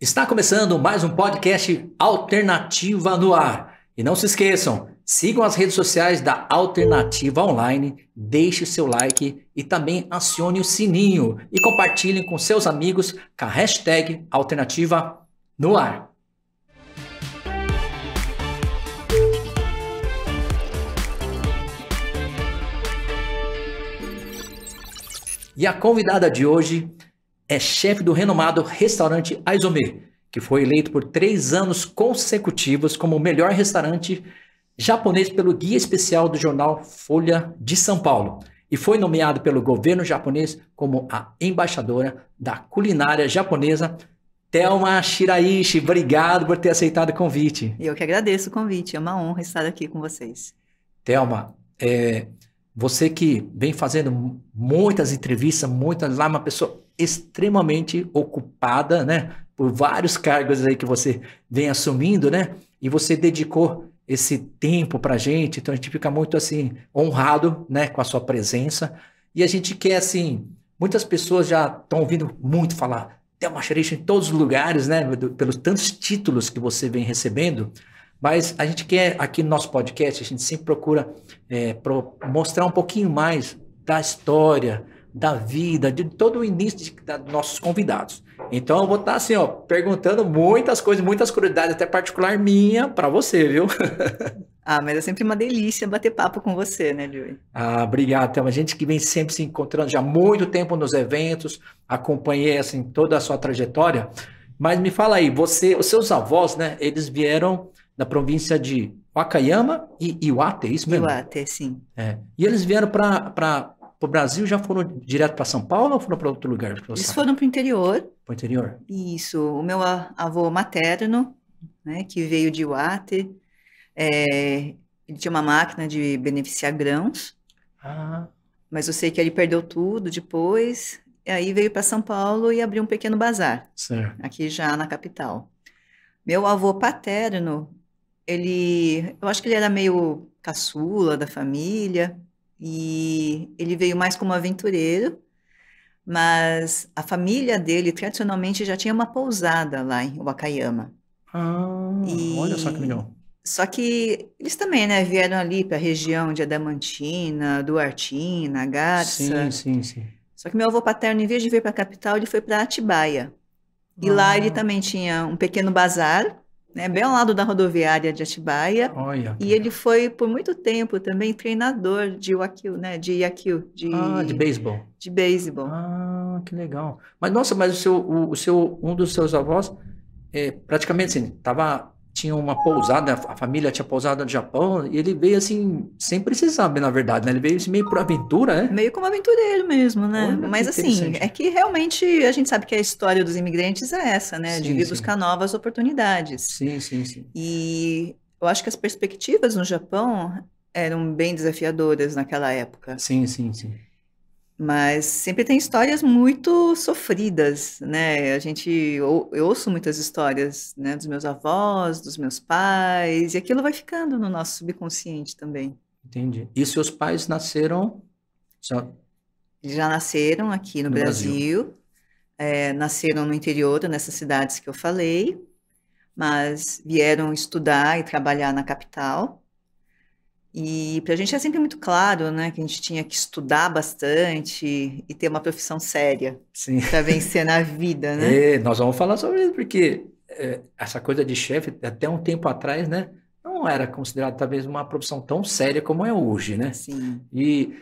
Está começando mais um podcast Alternativa no Ar. E não se esqueçam, sigam as redes sociais da Alternativa Online, deixe seu like e também acione o sininho e compartilhem com seus amigos com a hashtag Alternativa no Ar. E a convidada de hoje é chefe do renomado restaurante Aizome, que foi eleito por três anos consecutivos como o melhor restaurante japonês pelo guia especial do jornal Folha de São Paulo e foi nomeado pelo governo japonês como a embaixadora da culinária japonesa. Thelma Shiraishi, obrigado por ter aceitado o convite. Eu que agradeço o convite, é uma honra estar aqui com vocês. Thelma, é, você que vem fazendo muitas entrevistas, muitas lá, uma pessoa extremamente ocupada, né? Por vários cargos aí que você vem assumindo, né? E você dedicou esse tempo para gente, então a gente fica muito assim honrado, né, com a sua presença. E a gente quer assim, muitas pessoas já estão ouvindo muito falar Thelma Xerixa em todos os lugares, né, pelos tantos títulos que você vem recebendo. Mas a gente quer aqui no nosso podcast, a gente sempre procura é, pro, mostrar um pouquinho mais da história, da vida, de todo o início de, da, dos nossos convidados. Então eu vou estar assim, ó, perguntando muitas coisas, muitas curiosidades, até particular minha, para você, viu? ah, mas é sempre uma delícia bater papo com você, né, Dewey? Ah, obrigado. Tem uma gente que vem sempre se encontrando já há muito tempo nos eventos, acompanhei assim toda a sua trajetória. Mas me fala aí, você, os seus avós, né, eles vieram da província de Wakayama e Iwate, é isso mesmo? Iwate, sim. É. E eles vieram para para o Brasil, já foram direto para São Paulo ou foram para outro lugar? Eles sabe? foram para o interior. Para o interior? Isso. O meu avô materno, né, que veio de Uate, é, ele tinha uma máquina de beneficiar grãos. Ah. Mas eu sei que ele perdeu tudo depois. aí veio para São Paulo e abriu um pequeno bazar. Certo. Aqui já na capital. Meu avô paterno, ele. Eu acho que ele era meio caçula da família e ele veio mais como aventureiro, mas a família dele tradicionalmente já tinha uma pousada lá em Wakayama. Ah, e... olha só que legal. Só que eles também, né, vieram ali para a região de Adamantina, Duartina, Garça. Sim, sim, sim. Só que meu avô paterno, em vez de vir para a capital, ele foi para Atibaia. E ah. lá ele ah. também tinha um pequeno bazar né, bem ao lado da rodoviária de Atibaia. Olha, e ele foi por muito tempo também treinador de Wakil, né, de Yakil, de ah, de beisebol. De beisebol. Ah, que legal. Mas nossa, mas o seu, o, o seu um dos seus avós é, praticamente assim, tava tinha uma pousada, a família tinha pousada no Japão, e ele veio assim, sem precisar, na verdade, né? Ele veio assim, meio por aventura, né? Meio como aventureiro mesmo, né? Olha, Mas assim, é que realmente a gente sabe que a história dos imigrantes é essa, né? Sim, De vir sim. buscar novas oportunidades. Sim, sim, sim. E eu acho que as perspectivas no Japão eram bem desafiadoras naquela época. Sim, sim, sim. Mas sempre tem histórias muito sofridas, né? A gente eu, eu ouço muitas histórias, né, dos meus avós, dos meus pais, e aquilo vai ficando no nosso subconsciente também. Entendi. E seus pais nasceram só... já nasceram aqui no, no Brasil, Brasil. É, nasceram no interior, nessas cidades que eu falei, mas vieram estudar e trabalhar na capital. E para a gente é sempre muito claro, né, que a gente tinha que estudar bastante e ter uma profissão séria para vencer na vida, né? É, nós vamos falar sobre isso, porque é, essa coisa de chefe, até um tempo atrás, né, não era considerada talvez uma profissão tão séria como é hoje, né? Sim. E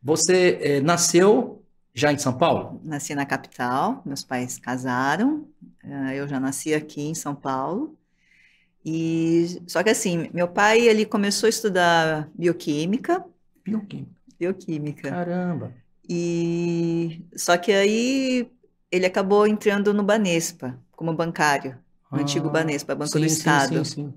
você é, nasceu já em São Paulo? Nasci na capital, meus pais casaram, é, eu já nasci aqui em São Paulo. E só que assim, meu pai ele começou a estudar bioquímica. Bioquímica. Bioquímica. Caramba. E só que aí ele acabou entrando no Banespa como bancário, no ah, antigo Banespa, Banco sim, do Estado. Sim, sim, sim.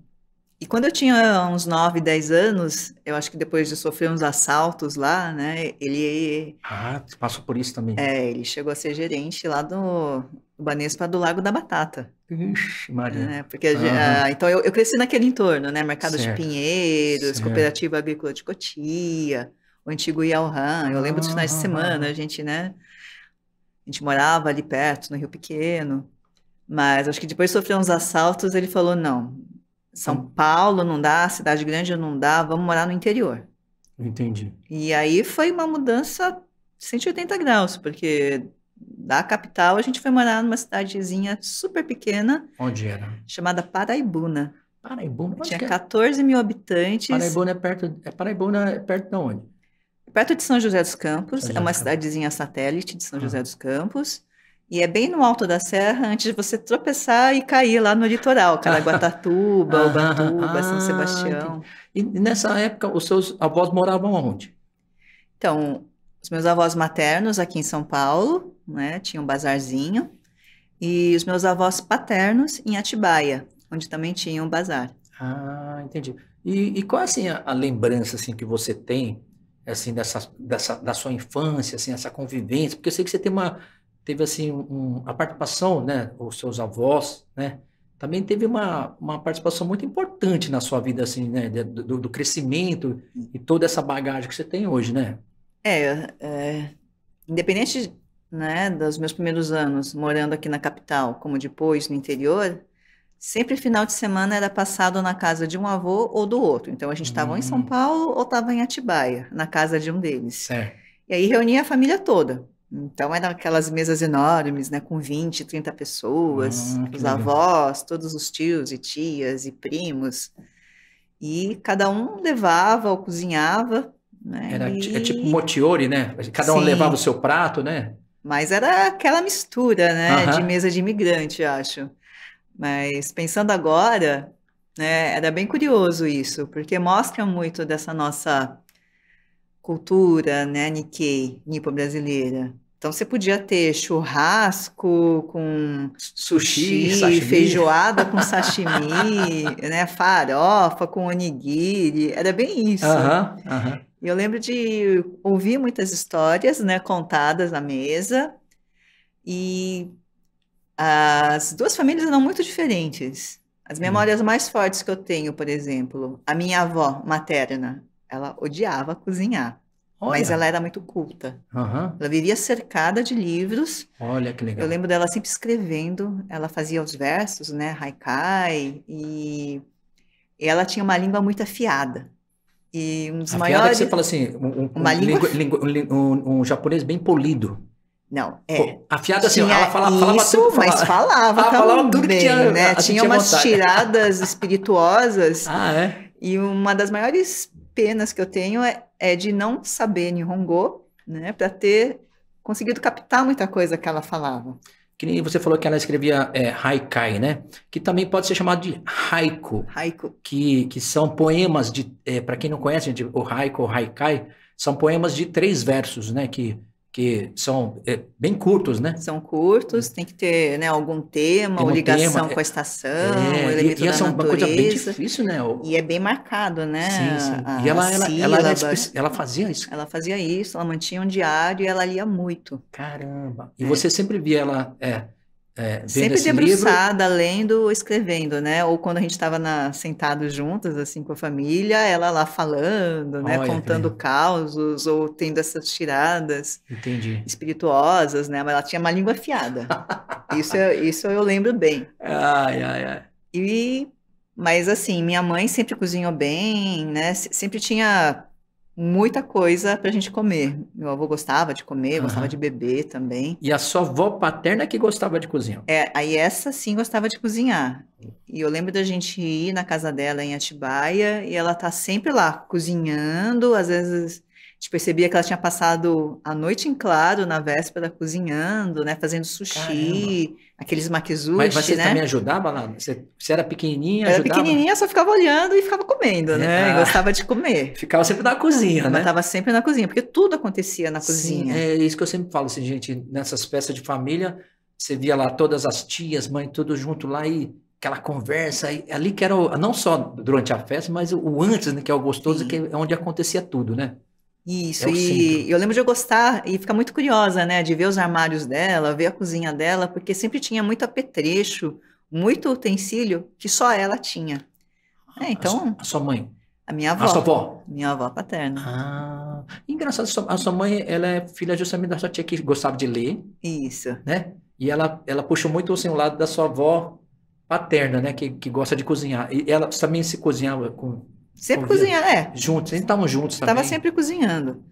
E quando eu tinha uns 9, 10 anos, eu acho que depois de sofrer uns assaltos lá, né, ele... Ah, passou por isso também. É, ele chegou a ser gerente lá do Banespa do Lago da Batata. Ixi, Maria. Né, porque uhum. ah, então eu, eu, cresci naquele entorno, né? Mercado certo. de Pinheiros, certo. Cooperativa Agrícola de Cotia, o antigo Yauhan. Eu lembro dos finais de ah, semana, a gente, né? A gente morava ali perto, no Rio Pequeno. Mas acho que depois sofreu uns assaltos, ele falou: não, São hum. Paulo não dá, cidade grande não dá, vamos morar no interior. Entendi. E aí foi uma mudança 180 graus, porque da capital, a gente foi morar numa cidadezinha super pequena. Onde era? Chamada Paraibuna. Paraibuna? Tinha 14 é? mil habitantes. Paraibuna é perto, é Paraibuna é perto de onde? Perto de São José dos Campos, é uma cidadezinha satélite de São ah. José dos Campos. E é bem no alto da serra, antes de você tropeçar e cair lá no litoral, Caraguatatuba, ah, ah, Ubatuba, São Sebastião. E nessa época, os seus avós moravam onde? Então, os meus avós maternos aqui em São Paulo, né, tinha um bazarzinho, e os meus avós paternos em Atibaia, onde também tinha um bazar. Ah, entendi. E, e qual é assim, a, a, lembrança assim que você tem assim dessa, dessa da sua infância, assim, essa convivência? Porque eu sei que você tem uma teve assim um, a participação, né, os seus avós, né, também teve uma, uma participação muito importante na sua vida assim, né, do, do crescimento e toda essa bagagem que você tem hoje, né? É, é, independente, né, dos meus primeiros anos morando aqui na capital, como depois no interior, sempre final de semana era passado na casa de um avô ou do outro. Então a gente estava em São hum. Paulo ou estava em Atibaia, na casa de um deles. Certo. E aí reunia a família toda. Então eram aquelas mesas enormes, né, com 20, 30 pessoas, ah, os avós, todos os tios e tias e primos. E cada um levava ou cozinhava né? Era, e... É tipo motiori, né? Cada um levava o seu prato, né? Mas era aquela mistura, né? De mesa de imigrante, acho. Mas pensando agora, né, era bem curioso isso, porque mostra muito dessa nossa cultura, né, Nikkei, nipo brasileira. Então você podia ter churrasco com sushi, sushi feijoada com sashimi, né, farofa com onigiri, era bem isso. Uhum, uhum. Eu lembro de ouvir muitas histórias, né, contadas na mesa, e as duas famílias eram muito diferentes. As uhum. memórias mais fortes que eu tenho, por exemplo, a minha avó materna, ela odiava cozinhar. Olha. Mas ela era muito culta. Uhum. Ela vivia cercada de livros. Olha que legal. Eu lembro dela sempre escrevendo. Ela fazia os versos, né? Haikai. E ela tinha uma língua muito afiada. E um dos a maiores. É que você fala assim, um, uma língua... Lingu... Um, um, japonês bem polido. Não, é. Pô, a fiada assim, ela fala, isso, falava tudo. Falava, mas falava, ela falava tudo bem, que tinha, né? Tinha umas vontade. tiradas espirituosas. Ah, é? E uma das maiores penas que eu tenho é, é de não saber Nihongo, né? Para ter conseguido captar muita coisa que ela falava que nem você falou que ela escrevia é, haikai, né? Que também pode ser chamado de haiku. Haiku. Que, que são poemas de, é, para quem não conhece, gente, o haiku ou haikai, são poemas de três versos, né? Que que são é, bem curtos, né? São curtos, tem que ter né, algum tema, ligação tema, com a estação, é, o elemento e, e essa da é uma natureza. coisa bem difícil, né? O... E é bem marcado, né? Sim, sim. A, e ela, ela, ela, ela, fazia isso? Ela fazia isso, ela mantinha um diário e ela lia muito. Caramba! E é. você sempre via ela... É, é, Sempre debruçada, livro... lendo ou escrevendo, né? Ou quando a gente estava sentado juntos, assim, com a família, ela lá falando, né? Olha, Contando que... causos ou tendo essas tiradas Entendi. espirituosas, né? Mas ela tinha uma língua afiada. isso, eu, isso eu lembro bem. Ai, ai, ai. E mas assim, minha mãe sempre cozinhou bem, né? Sempre tinha muita coisa pra gente comer. Meu avô gostava de comer, gostava uhum. de beber também. E a sua avó paterna que gostava de cozinhar? É, aí essa sim gostava de cozinhar. E eu lembro da gente ir na casa dela em Atibaia e ela tá sempre lá cozinhando, às vezes a gente percebia que ela tinha passado a noite em claro na véspera cozinhando, né, fazendo sushi. Caramba aqueles maquizushi, Mas você né? também ajudava lá? Você, você era pequenininha, Era pequenininha, só ficava olhando e ficava comendo, né? É. gostava de comer. Ficava sempre na cozinha, eu né? Estava sempre na cozinha, porque tudo acontecia na cozinha. Sim, é isso que eu sempre falo, assim, gente, nessas peças de família, você via lá todas as tias, mãe, tudo junto lá e aquela conversa, e ali que era o, não só durante a festa, mas o antes, né, que é o gostoso, Sim. que é onde acontecia tudo, né? Isso, é e eu lembro de eu gostar e ficar muito curiosa, né, de ver os armários dela, ver a cozinha dela, porque sempre tinha muito apetrecho, muito utensílio que só ela tinha. Ah, é, então. A sua mãe? A minha avó. A sua avó? Minha avó paterna. Ah, engraçado, a sua mãe, ela é filha justamente da sua tia que gostava de ler. Isso. Né? E ela, ela puxou muito assim, o lado da sua avó paterna, né, que, que gosta de cozinhar. E ela também se cozinhava com Sempre Convia. cozinhando, é. Juntos, eles estavam juntos também. Estava sempre cozinhando.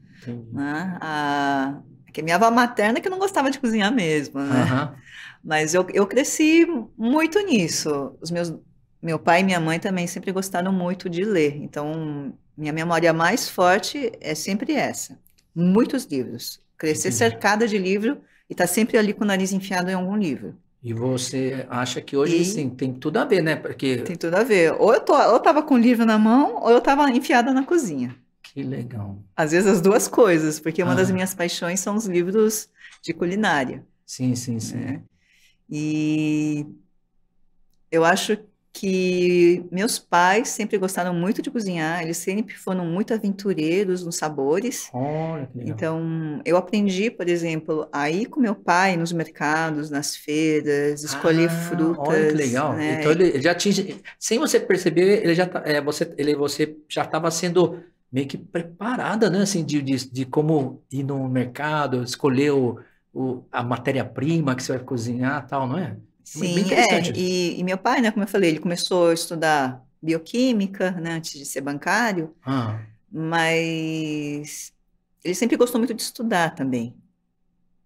Né? A, que minha avó materna que não gostava de cozinhar mesmo, né? Uhum. Mas eu, eu cresci muito nisso. Os meus, meu pai e minha mãe também sempre gostaram muito de ler. Então, minha memória mais forte é sempre essa. Muitos livros. Crescer Entendi. cercada de livro e estar tá sempre ali com o nariz enfiado em algum livro. E você acha que hoje, e... sim, tem tudo a ver, né? Porque... Tem tudo a ver. Ou eu, tô, ou eu tava com o livro na mão, ou eu tava enfiada na cozinha. Que legal. Às vezes as duas coisas, porque uma ah. das minhas paixões são os livros de culinária. Sim, sim, sim. Né? E eu acho que meus pais sempre gostaram muito de cozinhar, eles sempre foram muito aventureiros nos sabores. Olha, então, eu aprendi, por exemplo, a ir com meu pai nos mercados, nas feiras, escolher ah, frutas. Olha que legal. Né? Então, ele já tinha, sem você perceber, ele já, tá, é, você, ele, você já estava sendo meio que preparada, né? Assim, de, de, de como ir no mercado, escolher o, o a matéria-prima que você vai cozinhar tal, não é? É sim, é, e, e, meu pai, né, como eu falei, ele começou a estudar bioquímica, né, antes de ser bancário, ah. mas ele sempre gostou muito de estudar também.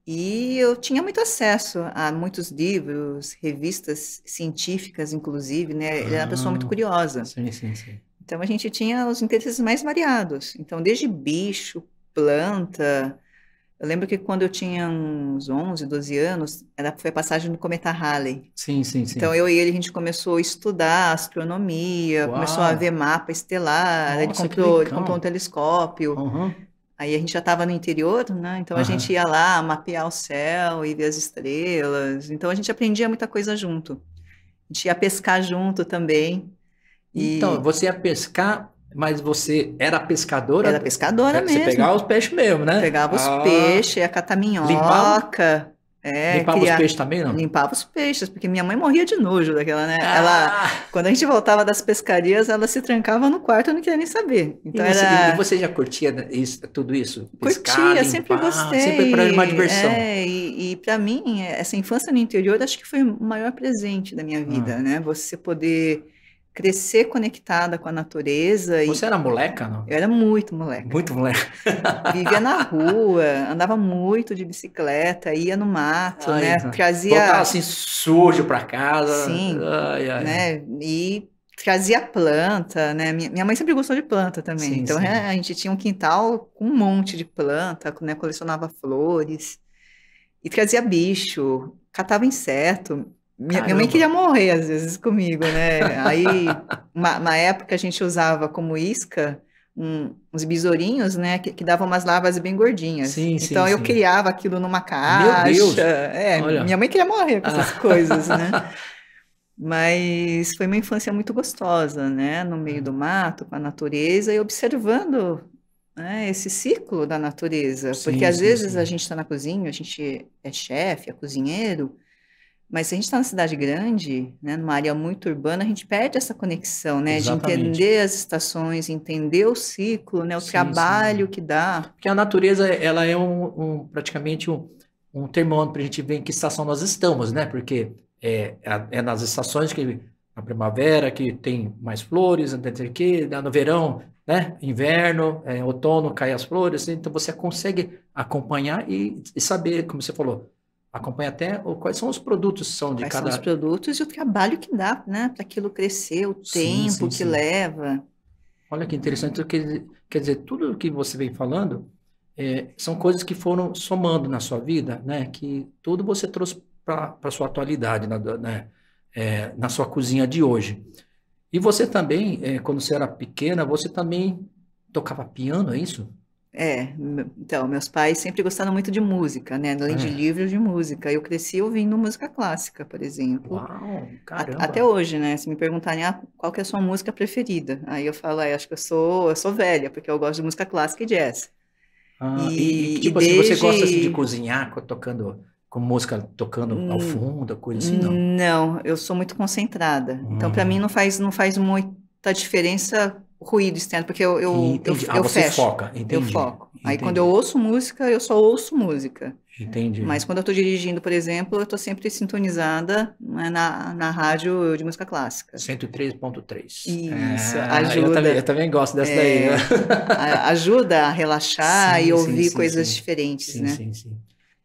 E eu tinha muito acesso a muitos livros, revistas científicas, inclusive, né? Ele era uma pessoa muito ah, curiosa. Sim, sim, sim. Então a gente tinha os interesses mais variados. Então, desde bicho, planta, eu lembro que quando eu tinha uns 11, 12 anos, era, foi a passagem do cometa Halley. Sim, sim, sim. Então eu e ele a gente começou a estudar astronomia, Uau. começou a ver mapa estelar, Nossa, ele, comprou, ele comprou um telescópio. Uhum. Aí a gente já estava no interior, né? Então uhum. a gente ia lá mapear o céu e ver as estrelas. Então a gente aprendia muita coisa junto. A gente ia pescar junto também. E... Então, você ia pescar mas você era pescadora? Era pescadora é, você mesmo. Você pegava os peixes mesmo, né? Pegava os ah, peixes, a catar Limpava, é, limpava queria, os peixes também, não? Limpava os peixes, porque minha mãe morria de nojo daquela, né? Ah. Ela, quando a gente voltava das pescarias, ela se trancava no quarto, eu não queria nem saber. Então e, você, era... e você já curtia isso, tudo isso? Pescar, curtia, limpar, sempre gostei. Sempre para uma diversão. É, e, e para mim, essa infância no interior, acho que foi o maior presente da minha vida, ah. né? Você poder crescer conectada com a natureza. Você e... era moleca, não? Eu era muito moleca. Muito moleca. Vivia na rua, andava muito de bicicleta, ia no mato, ai, né? Então. Trazia. Voltava assim sujo para casa. Sim. Ai, ai. Né? E trazia planta, né? Minha mãe sempre gostou de planta também. Sim, então sim. a gente tinha um quintal com um monte de planta, né? Colecionava flores e trazia bicho, catava inseto. Minha, minha mãe queria morrer às vezes comigo, né? Aí, uma, uma época a gente usava como isca um, uns besourinhos, né? Que, que, davam umas larvas bem gordinhas. Sim, então sim, eu sim. criava aquilo numa caixa. Meu Deus. É, Olha. minha mãe queria morrer com essas ah. coisas, né? Mas foi uma infância muito gostosa, né? No meio do mato, com a natureza e observando né, esse ciclo da natureza. Porque às vezes a gente está na cozinha, a gente é chefe, é cozinheiro mas se a gente está na cidade grande, né, numa área muito urbana, a gente perde essa conexão, né? Exatamente. De entender as estações, entender o ciclo, né? O sim, trabalho sim. que dá. Porque a natureza, ela é um, um praticamente um, um termômetro para a gente ver em que estação nós estamos, né? Porque é, é nas estações que a primavera que tem mais flores, que no verão, né? Inverno, é, outono cai as flores, então você consegue acompanhar e, e saber, como você falou, acompanha até o, quais são os produtos que são de quais cada... São os produtos e o trabalho que dá, né? Para aquilo crescer, o tempo sim, que sim. leva. Olha que interessante. Quer, quer dizer, tudo que você vem falando é, são coisas que foram somando na sua vida, né? Que tudo você trouxe para a sua atualidade, na, né? é, na sua cozinha de hoje. E você também, é, quando você era pequena, você também tocava piano, é isso? É, então, meus pais sempre gostaram muito de música, né? Além de hum. livros, de música. Eu cresci ouvindo música clássica, por exemplo. Uau, A- Até hoje, né? Se me perguntarem, ah, qual que é a sua música preferida? Aí eu falo, ah, acho que eu sou, eu sou velha, porque eu gosto de música clássica e jazz. Ah, e, e, e tipo assim, você gosta assim de cozinhar tocando com música tocando ao hum, fundo, coisa assim, não? Não, eu sou muito concentrada. Então, para mim, hum. não faz, não faz muita diferença ruído externo, porque eu, eu, entendi. Ah, eu, ah, você fecho. foca, entendi. Eu foco. Entendi. Aí quando eu ouço música, eu só ouço música. Entendi. Mas quando eu estou dirigindo, por exemplo, eu estou sempre sintonizada né, na, na rádio de música clássica. 103.3. Isso, é, ajuda. Eu também, eu também gosto dessa é, daí. Né? ajuda a relaxar sim, e ouvir sim, sim, coisas diferentes, né? Sim, sim.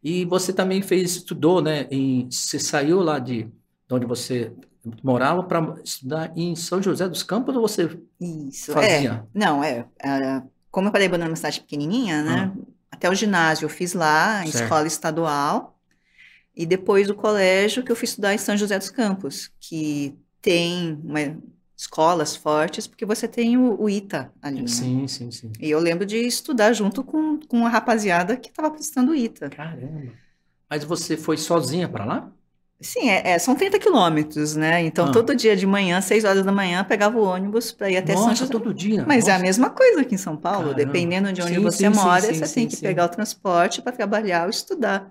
E você também fez, estudou, né? Em, você saiu lá de onde você morava para estudar em São José dos Campos ou você Isso, é. fazia? É. Não, é, como eu falei, Banana é uma cidade pequenininha, né? Ah. Até o ginásio eu fiz lá, em certo. escola estadual. E depois o colégio que eu fui estudar em São José dos Campos, que tem uma, escolas fortes, porque você tem o, o ITA ali. Né? Sim, sim, sim. E eu lembro de estudar junto com, com rapaziada que estava prestando ITA. Caramba. Mas você foi sozinha para lá? Sim, é, é, são 30 quilômetros, né? Então, ah. todo dia de manhã, 6 horas da manhã, pegava o ônibus para ir até Nossa, São José. todo dia. Mas Nossa. é a mesma coisa aqui em São Paulo. Caramba. Dependendo de onde sim, você sim, mora, sim, você tem que pegar o transporte para trabalhar ou estudar.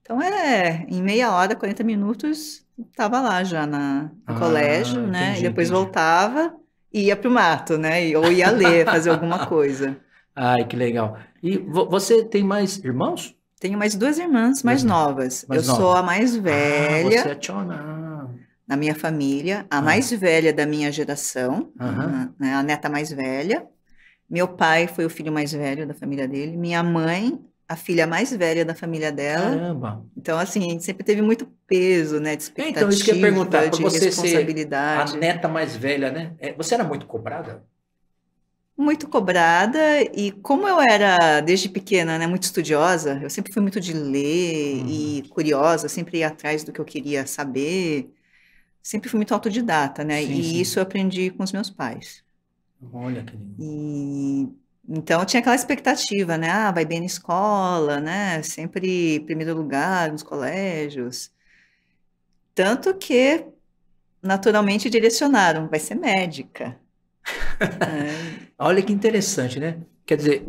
Então, é em meia hora, 40 minutos, estava lá já na, no ah, colégio, né? Entendi, e depois entendi. voltava e ia para o mato, né? Ou ia ler, fazer alguma coisa. Ai, que legal. E você tem mais irmãos? Tenho mais duas irmãs mais uhum. novas. Mais eu nova. sou a mais velha. Ah, você é tchona. Na minha família, a uhum. mais velha da minha geração, uhum. a, né, a neta mais velha. Meu pai foi o filho mais velho da família dele. Minha mãe, a filha mais velha da família dela. Caramba. Então, assim, a gente sempre teve muito peso, né? De expectativa, é, então, isso que eu ia perguntar, de você responsabilidade. a neta mais velha, né? É, você era muito cobrada? muito cobrada e como eu era desde pequena, né, muito estudiosa, eu sempre fui muito de ler uhum. e curiosa, sempre ia atrás do que eu queria saber. Sempre fui muito autodidata, né? Sim, e sim. isso eu aprendi com os meus pais. Olha que lindo. E então tinha aquela expectativa, né? Ah, vai bem na escola, né? Sempre primeiro lugar nos colégios. Tanto que naturalmente direcionaram, vai ser médica. É. Olha que interessante, né? Quer dizer,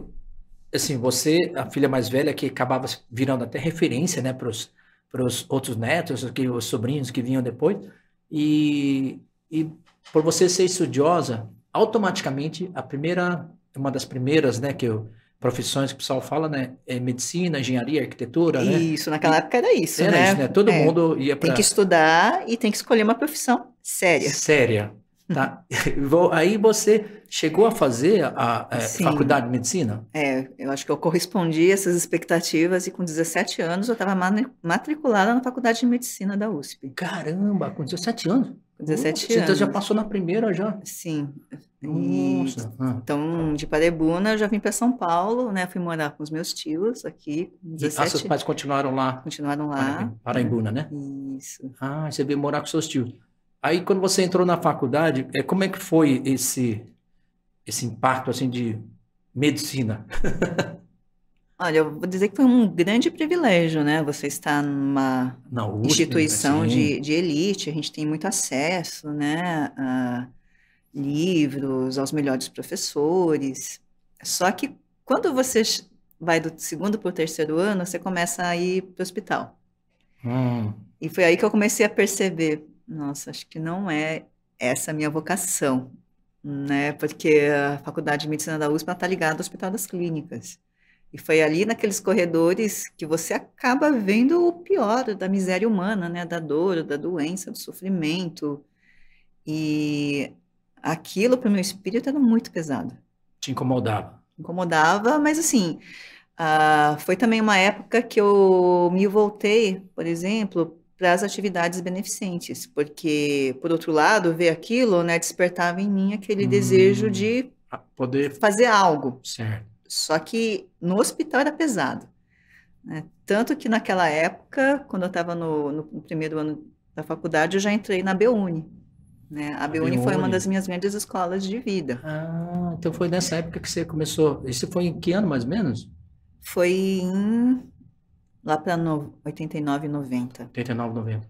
assim, você, a filha mais velha, que acabava virando até referência, né, para os outros netos, que, os sobrinhos que vinham depois, e, e por você ser estudiosa, automaticamente, a primeira, uma das primeiras, né, que eu, profissões que o pessoal fala, né? É medicina, engenharia, arquitetura, isso, né? Isso, naquela época era isso, era né? Isso, né? Todo é. mundo ia para Tem que estudar e tem que escolher uma profissão séria. Séria. Tá? Aí você chegou a fazer a, é, faculdade de medicina? É, eu acho que eu correspondi a essas expectativas e com 17 anos eu estava matriculada na faculdade de medicina da USP. Caramba, com 17 anos? 17 anos. Então já passou na primeira já? Sim. Nossa. Ah. Então, de Parebuna, eu já vim para São Paulo, né? Fui morar com os meus tios aqui. Com 17... E, ah, seus pais continuaram lá? Continuaram lá. Paraibuna, né? Isso. Ah, você veio morar com seus tios. Aí quando você entrou na faculdade, é, como é que foi esse esse impacto assim de medicina? Olha, eu vou dizer que foi um grande privilégio, né? Você estar numa né, instituição de, de elite, a gente tem muito acesso, né? A livros, aos melhores professores. Só que quando você vai do segundo para o terceiro ano, você começa a ir para o hospital. Hum. E foi aí que eu comecei a perceber, nossa, acho que não é essa a minha vocação, né? Porque a Faculdade de Medicina da USP está ligada ao Hospital das Clínicas. E foi ali naqueles corredores que você acaba vendo o pior da miséria humana, né? Da dor, da doença, do sofrimento. E aquilo para o meu espírito era muito pesado. Te incomodava? Incomodava, mas assim, uh, foi também uma época que eu me voltei, por exemplo, para as atividades beneficentes, porque, por outro lado, ver aquilo né, despertava em mim aquele hum, desejo de ah, poder fazer algo. Certo. Só que no hospital era pesado. Né? Tanto que naquela época, quando eu estava no, no, primeiro ano da faculdade, eu já entrei na Beuni. Né? A, a Beuni foi uma das minhas grandes escolas de vida. Ah, então foi nessa época que você começou. Isso foi em que ano, mais ou menos? Foi em Lá para 89, 90. 89, 90.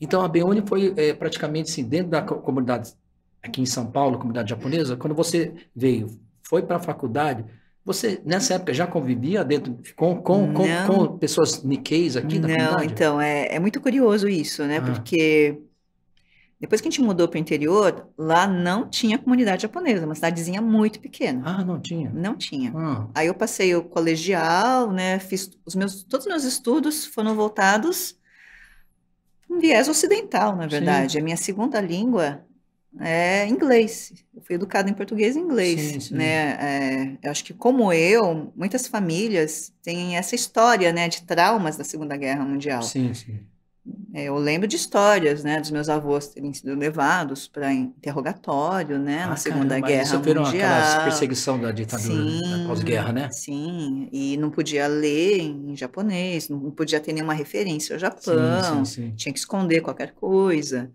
Então a Beone foi é, praticamente assim, dentro da comunidade aqui em São Paulo, comunidade japonesa, quando você veio, foi para a faculdade, você nessa época já convivia dentro com, com, com, com pessoas niqueis aqui na comunidade Não, então é, é muito curioso isso, né? Ah. Porque depois que a gente mudou para o interior, lá não tinha comunidade japonesa, uma cidadezinha muito pequena. Ah, não tinha? Não tinha. Ah. Aí eu passei o colegial, né? Fiz os meus, todos os meus estudos foram voltados um viés ocidental, na verdade. Sim. A minha segunda língua é inglês. Eu fui educada em português e inglês, sim, sim. né? É, eu acho que como eu, muitas famílias têm essa história, né, de traumas da Segunda Guerra Mundial. Sim, sim. É, eu lembro de histórias, né, dos meus avós terem sido levados para interrogatório, né, ah, na Segunda caramba, Guerra sofreram Mundial. Aquela perseguição da ditadura né, sim, pós-guerra, né? Sim, e não podia ler em japonês, não podia ter nenhuma referência ao Japão, sim, sim, tinha que esconder qualquer coisa.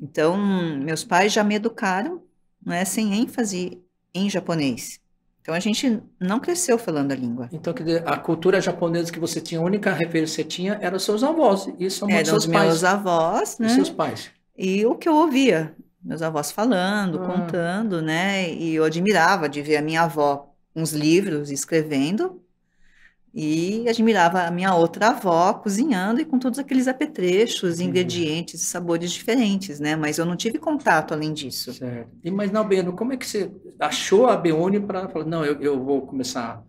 Então, meus pais já me educaram, né, sem ênfase em japonês. Então a gente não cresceu falando a língua. Então a cultura japonesa que você tinha, a única referência que você tinha é eram seus avós. Isso é seus os meus avós, né? Os seus pais. E o que eu ouvia, meus avós falando, ah. contando, né? E eu admirava de ver a minha avó uns livros escrevendo e admirava a minha outra avó cozinhando e com todos aqueles apetrechos, uhum. ingredientes e sabores diferentes, né? Mas eu não tive contato além disso. Certo. E, mas, Nalbeno, como é que você achou a Beone para falar, não, eu, eu vou começar,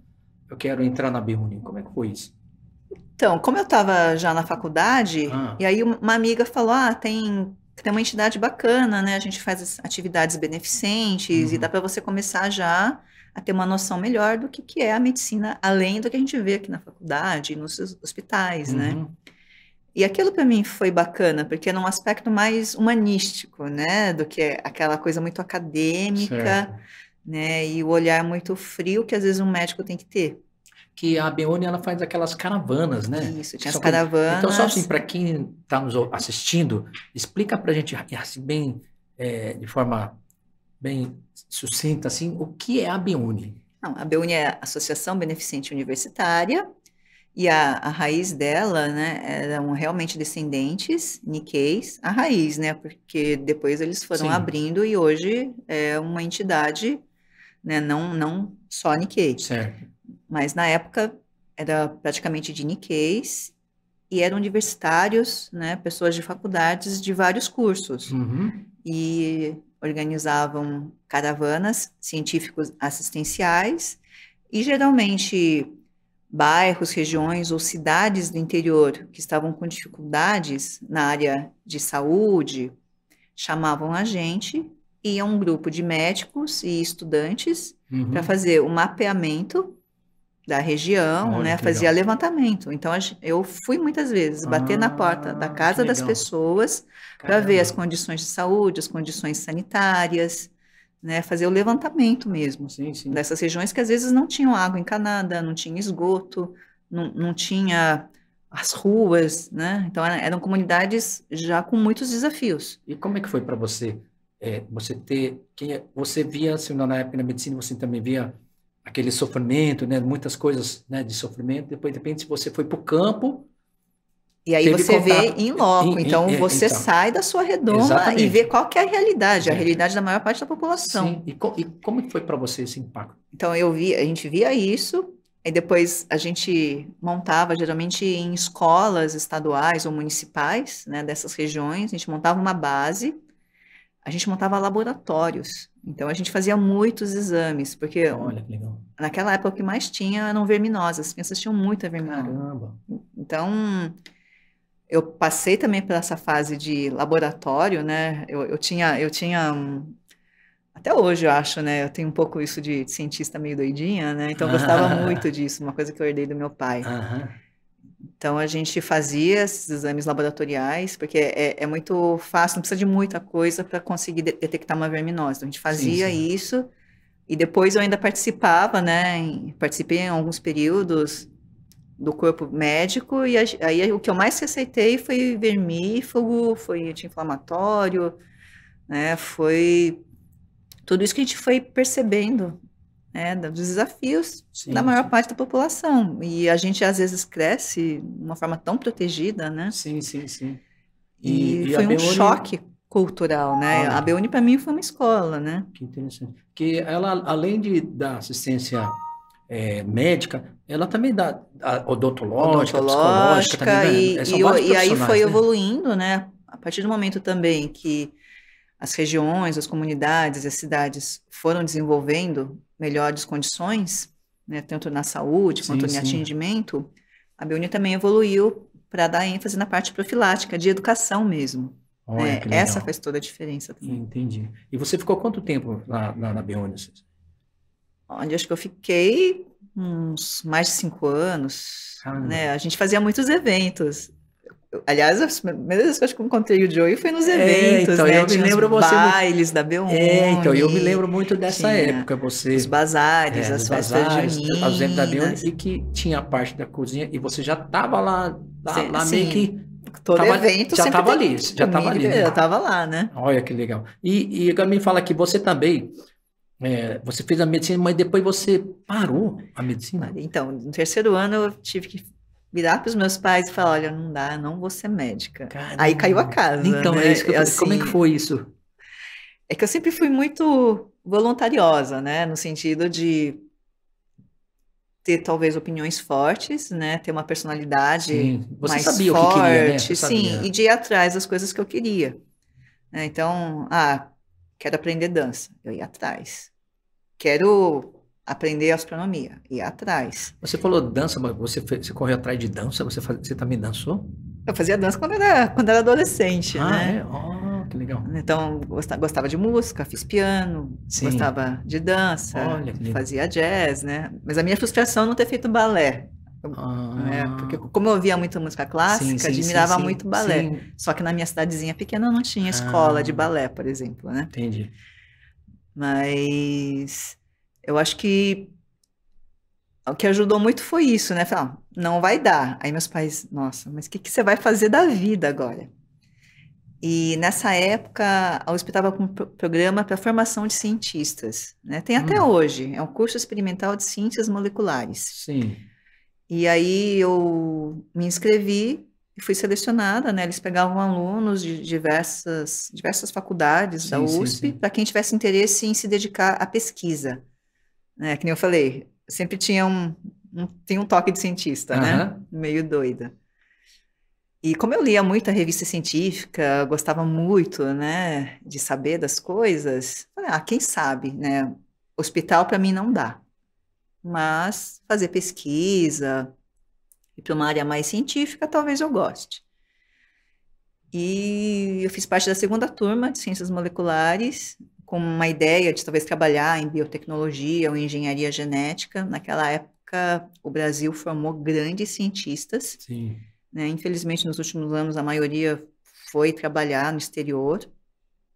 eu quero entrar na Beone? Como é que foi isso? Então, como eu estava já na faculdade, ah. e aí uma amiga falou, ah, tem tem uma entidade bacana, né? A gente faz atividades beneficentes uhum. e dá para você começar já a ter uma noção melhor do que, que é a medicina, além do que a gente vê aqui na faculdade nos hospitais, né? uhum. né? E aquilo para mim foi bacana, porque era é um aspecto mais humanístico, né? Do que aquela coisa muito acadêmica, certo. né? E o olhar muito frio que às vezes um médico tem que ter que a Beone ela faz aquelas caravanas, né? Isso, tinha só as caravanas. Então, só assim, para quem está nos assistindo, explica para a gente assim, bem, é, de forma bem sucinta assim, o que é a BEUNE? Não, a BEUNE é a Associação Beneficente Universitária, e a, a, raiz dela, né, eram realmente descendentes niqueis, a raiz, né, porque depois eles foram Sim. abrindo e hoje é uma entidade, né, não, não só niquei. Certo. Mas na época era praticamente de niqueis e eram universitários, né, pessoas de faculdades de vários cursos. Uhum. E organizavam caravanas científicos assistenciais e geralmente bairros, regiões ou cidades do interior que estavam com dificuldades na área de saúde chamavam a gente e um grupo de médicos e estudantes uhum. para fazer o mapeamento da região, né? Fazia levantamento. Então eu fui muitas vezes bater ah, na porta da ah, casa das pessoas para ver as condições de saúde, as condições sanitárias, né? Fazer o levantamento mesmo sim, sim. dessas regiões que às vezes não tinham água encanada, não tinha esgoto, não, não tinha as ruas, né? Então eram comunidades já com muitos desafios. E como é que foi para você? É, você ter, que é, você via, assim, na época na medicina, você também via aquele sofrimento, né? Muitas coisas né, de sofrimento. Depois, depende se você foi para o campo. E aí você contato. vê em loco. Então, é, você então. sai da sua redoma Exatamente. e vê qual que é a realidade, é. a realidade da maior parte da população. Sim. E, co e como foi para você esse impacto? Então, eu vi, a gente via isso. E depois a gente montava, geralmente em escolas estaduais ou municipais né, dessas regiões, a gente montava uma base a gente montava laboratórios. Então a gente fazia muitos exames, porque Olha, naquela época o que mais tinha eram verminosas, as crianças tinham muita verminose. Caramba. Então eu passei também por essa fase de laboratório, né? Eu, eu tinha, eu tinha até hoje eu acho, né? Eu tenho um pouco isso de, cientista meio doidinha, né? Então eu gostava muito disso, uma coisa que eu herdei do meu pai. Então a gente fazia esses exames laboratoriais, porque é, é, é muito fácil, não precisa de muita coisa para conseguir de detectar uma verminose. Então a gente fazia sim, sim. isso e depois eu ainda participava, né? Em, participei em alguns períodos do corpo médico e a, aí o que eu mais receitei foi vermífugo, foi anti-inflamatório, né? Foi tudo isso que a gente foi percebendo né, dos desafios sim, da maior sim. parte da população. E a gente, às vezes, cresce de uma forma tão protegida, né? Sim, sim, sim. E, e, e foi um choque cultural, né? Ah, a Beoni para mim, foi uma escola, né? Que interessante. Que ela, além de dar assistência é, médica, ela também dá odontológica, odontológica também, né? e, e, e, aí foi né? evoluindo, né? A partir do momento também que as regiões, as comunidades, as cidades foram desenvolvendo melhores condições, né, tanto na saúde sim, quanto no atendimento, a Beuni também evoluiu para dar ênfase na parte profilática, de educação mesmo. Olha, é, essa faz toda a diferença também. Entendi. E você ficou quanto tempo na Beuni? Onde acho que eu fiquei uns mais de cinco anos. Né? A gente fazia muitos eventos. Aliás, as primeiras vezes que eu encontrei o Joey foi nos é, eventos, é, então, né? Eu Tinha me lembro você bailes da Belmont. É, então eu me lembro muito dessa época, você. Os bazares, é, as festas bazares, Os eventos da Belmont e que tinha a parte da cozinha e você já estava lá, lá, sim, lá sim. meio que Todo tava, evento já estava ali, já estava ali. Né? Já estava lá, né? Olha que legal. E, e também fala que você também é, você fez a medicina, mas depois você parou a medicina? Então, no terceiro ano eu tive que virar para os meus pais e falar: olha, não dá, não vou ser médica. Caramba. Aí caiu a casa. Então, né? é isso que eu assim, Como é que assim foi isso? É que eu sempre fui muito voluntariosa, né? No sentido de ter talvez opiniões fortes, né? Ter uma personalidade Sim. Você mais sabia forte, o que queria, né? sim, e de ir atrás das coisas que eu queria. Né? Então, ah, quero aprender dança, eu ia atrás. Quero aprender astronomia, ir atrás. Você falou dança, mas você, você correu atrás de dança? Você, faz, você também dançou? Eu fazia dança quando era, quando era adolescente, ah, né? É? Oh, que legal. Então, gostava de música, fiz piano, Sim. gostava de dança, Olha, fazia jazz, né? Mas a minha frustração é não ter feito balé. Ah, né? Porque como eu ouvia muito música clássica, sim, sim, admirava sim, muito balé. Só que na minha cidadezinha pequena não tinha escola ah, de balé, por exemplo, né? Entendi. Mas eu acho que o que ajudou muito foi isso, né? Falar, não vai dar. Aí meus pais, nossa, mas o que, que você vai fazer da vida agora? E nessa época, a USP estava com um programa para formação de cientistas, né? Tem até hum. hoje, é um curso experimental de ciências moleculares. Sim. E aí eu me inscrevi e fui selecionada, né? Eles pegavam alunos de diversas, diversas faculdades sim, da USP para quem tivesse interesse em se dedicar à pesquisa né? Que nem eu falei, sempre tinha um, um tem um toque de cientista, uhum. né? Meio doida. E como eu lia muita revista científica, gostava muito, né, de saber das coisas, falei, ah, quem sabe, né? Hospital para mim não dá. Mas fazer pesquisa e para uma área mais científica, talvez eu goste. E eu fiz parte da segunda turma de ciências moleculares com uma ideia de talvez trabalhar em biotecnologia ou engenharia genética. Naquela época, o Brasil formou grandes cientistas. Sim. Né? Infelizmente, nos últimos anos, a maioria foi trabalhar no exterior,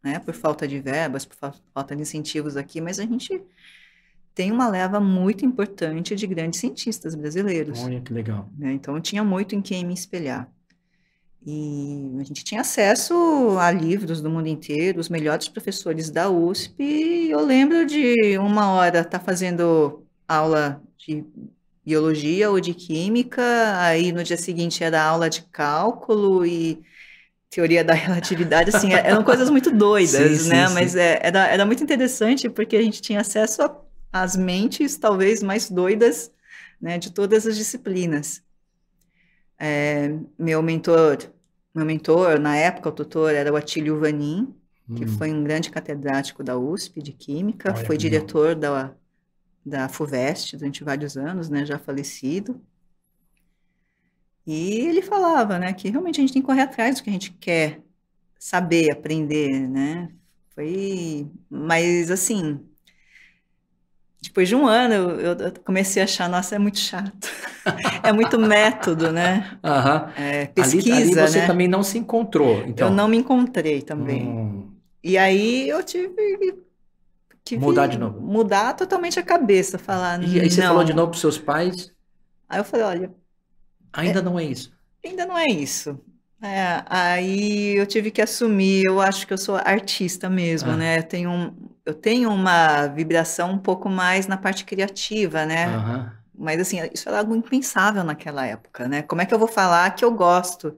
né? por falta de verbas, por falta de incentivos aqui, mas a gente tem uma leva muito importante de grandes cientistas brasileiros. Olha que legal. Né? Então, eu tinha muito em quem me espelhar. E a gente tinha acesso a livros do mundo inteiro, os melhores professores da USP. E eu lembro de uma hora estar tá fazendo aula de biologia ou de química, aí no dia seguinte era aula de cálculo e teoria da relatividade, assim, é, eram coisas muito doidas, sim, né? Sim, Mas sim. É, era, era muito interessante porque a gente tinha acesso às mentes talvez mais doidas né, de todas as disciplinas. É, meu mentor, meu mentor na época, o tutor era o Atílio Vanin, hum. que foi um grande catedrático da USP de Química, Olha foi diretor da, da FUVEST durante vários anos, né, já falecido. E ele falava, né, que realmente a gente tem que correr atrás do que a gente quer saber, aprender, né? Foi, mas assim, depois de um ano eu, eu, comecei a achar, nossa, é muito chato. é muito método, né? Uhum. É, pesquisa, ali, ali você né? também não se encontrou, então. Eu não me encontrei também. Hum. E aí eu tive que mudar de novo. Mudar totalmente a cabeça, falar. E aí você não. falou de novo para seus pais? Aí eu falei, olha, ainda é, não é isso. Ainda não é isso. É, aí eu tive que assumir, eu acho que eu sou artista mesmo, ah. né? tenho um, eu tenho uma vibração um pouco mais na parte criativa, né? Uhum. Mas assim, isso era algo impensável naquela época, né? Como é que eu vou falar que eu gosto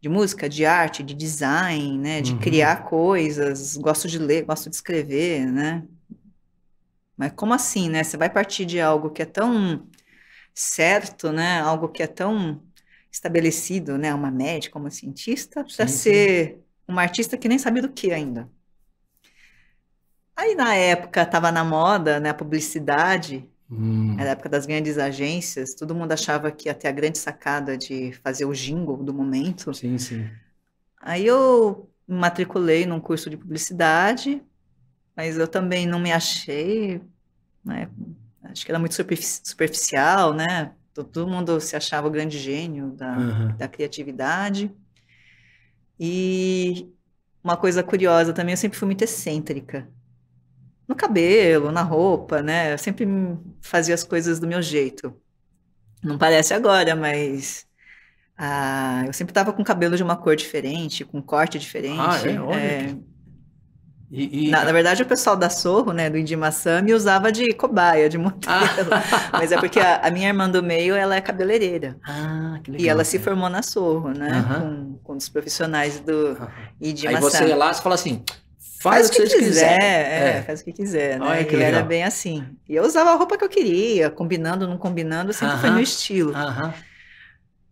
de música, de arte, de design, né? De uhum. criar coisas, gosto de ler, gosto de escrever, né? Mas como assim, né? Você vai partir de algo que é tão certo, né? Algo que é tão estabelecido, né? Uma médica, uma cientista, para ser uma artista que nem sabe do que ainda. Aí na época estava na moda, né, a publicidade, hum. era a época das grandes agências, todo mundo achava que ia ter a grande sacada de fazer o jingle do momento. Sim, sim. Aí eu me matriculei num curso de publicidade, mas eu também não me achei, né, acho que era muito superficial, né? Todo mundo se achava o grande gênio da, uhum. da criatividade. E uma coisa curiosa também, eu sempre fui muito excêntrica no cabelo, na roupa, né? Eu sempre fazia as coisas do meu jeito. Não parece agora, mas ah, eu sempre estava com cabelo de uma cor diferente, com corte diferente. Ah, é? Olha é... E, e... Na, na, verdade, o pessoal da Sorro, né, do Indimaçã, me usava de cobaia, de modelo. Ah. Mas é porque a, a, minha irmã do meio, ela é cabeleireira. Ah, que legal. E ela se é. formou na Sorro, né, uh -huh. com, com os profissionais do Indimaçã. Aí você ia lá e fala assim, Faz, faz o que, que quiser. quiser. É, é. faz o que quiser, né? Olha que legal. era bem assim. E eu usava a roupa que eu queria, combinando, não combinando, sempre uh -huh. foi meu estilo. Uh -huh.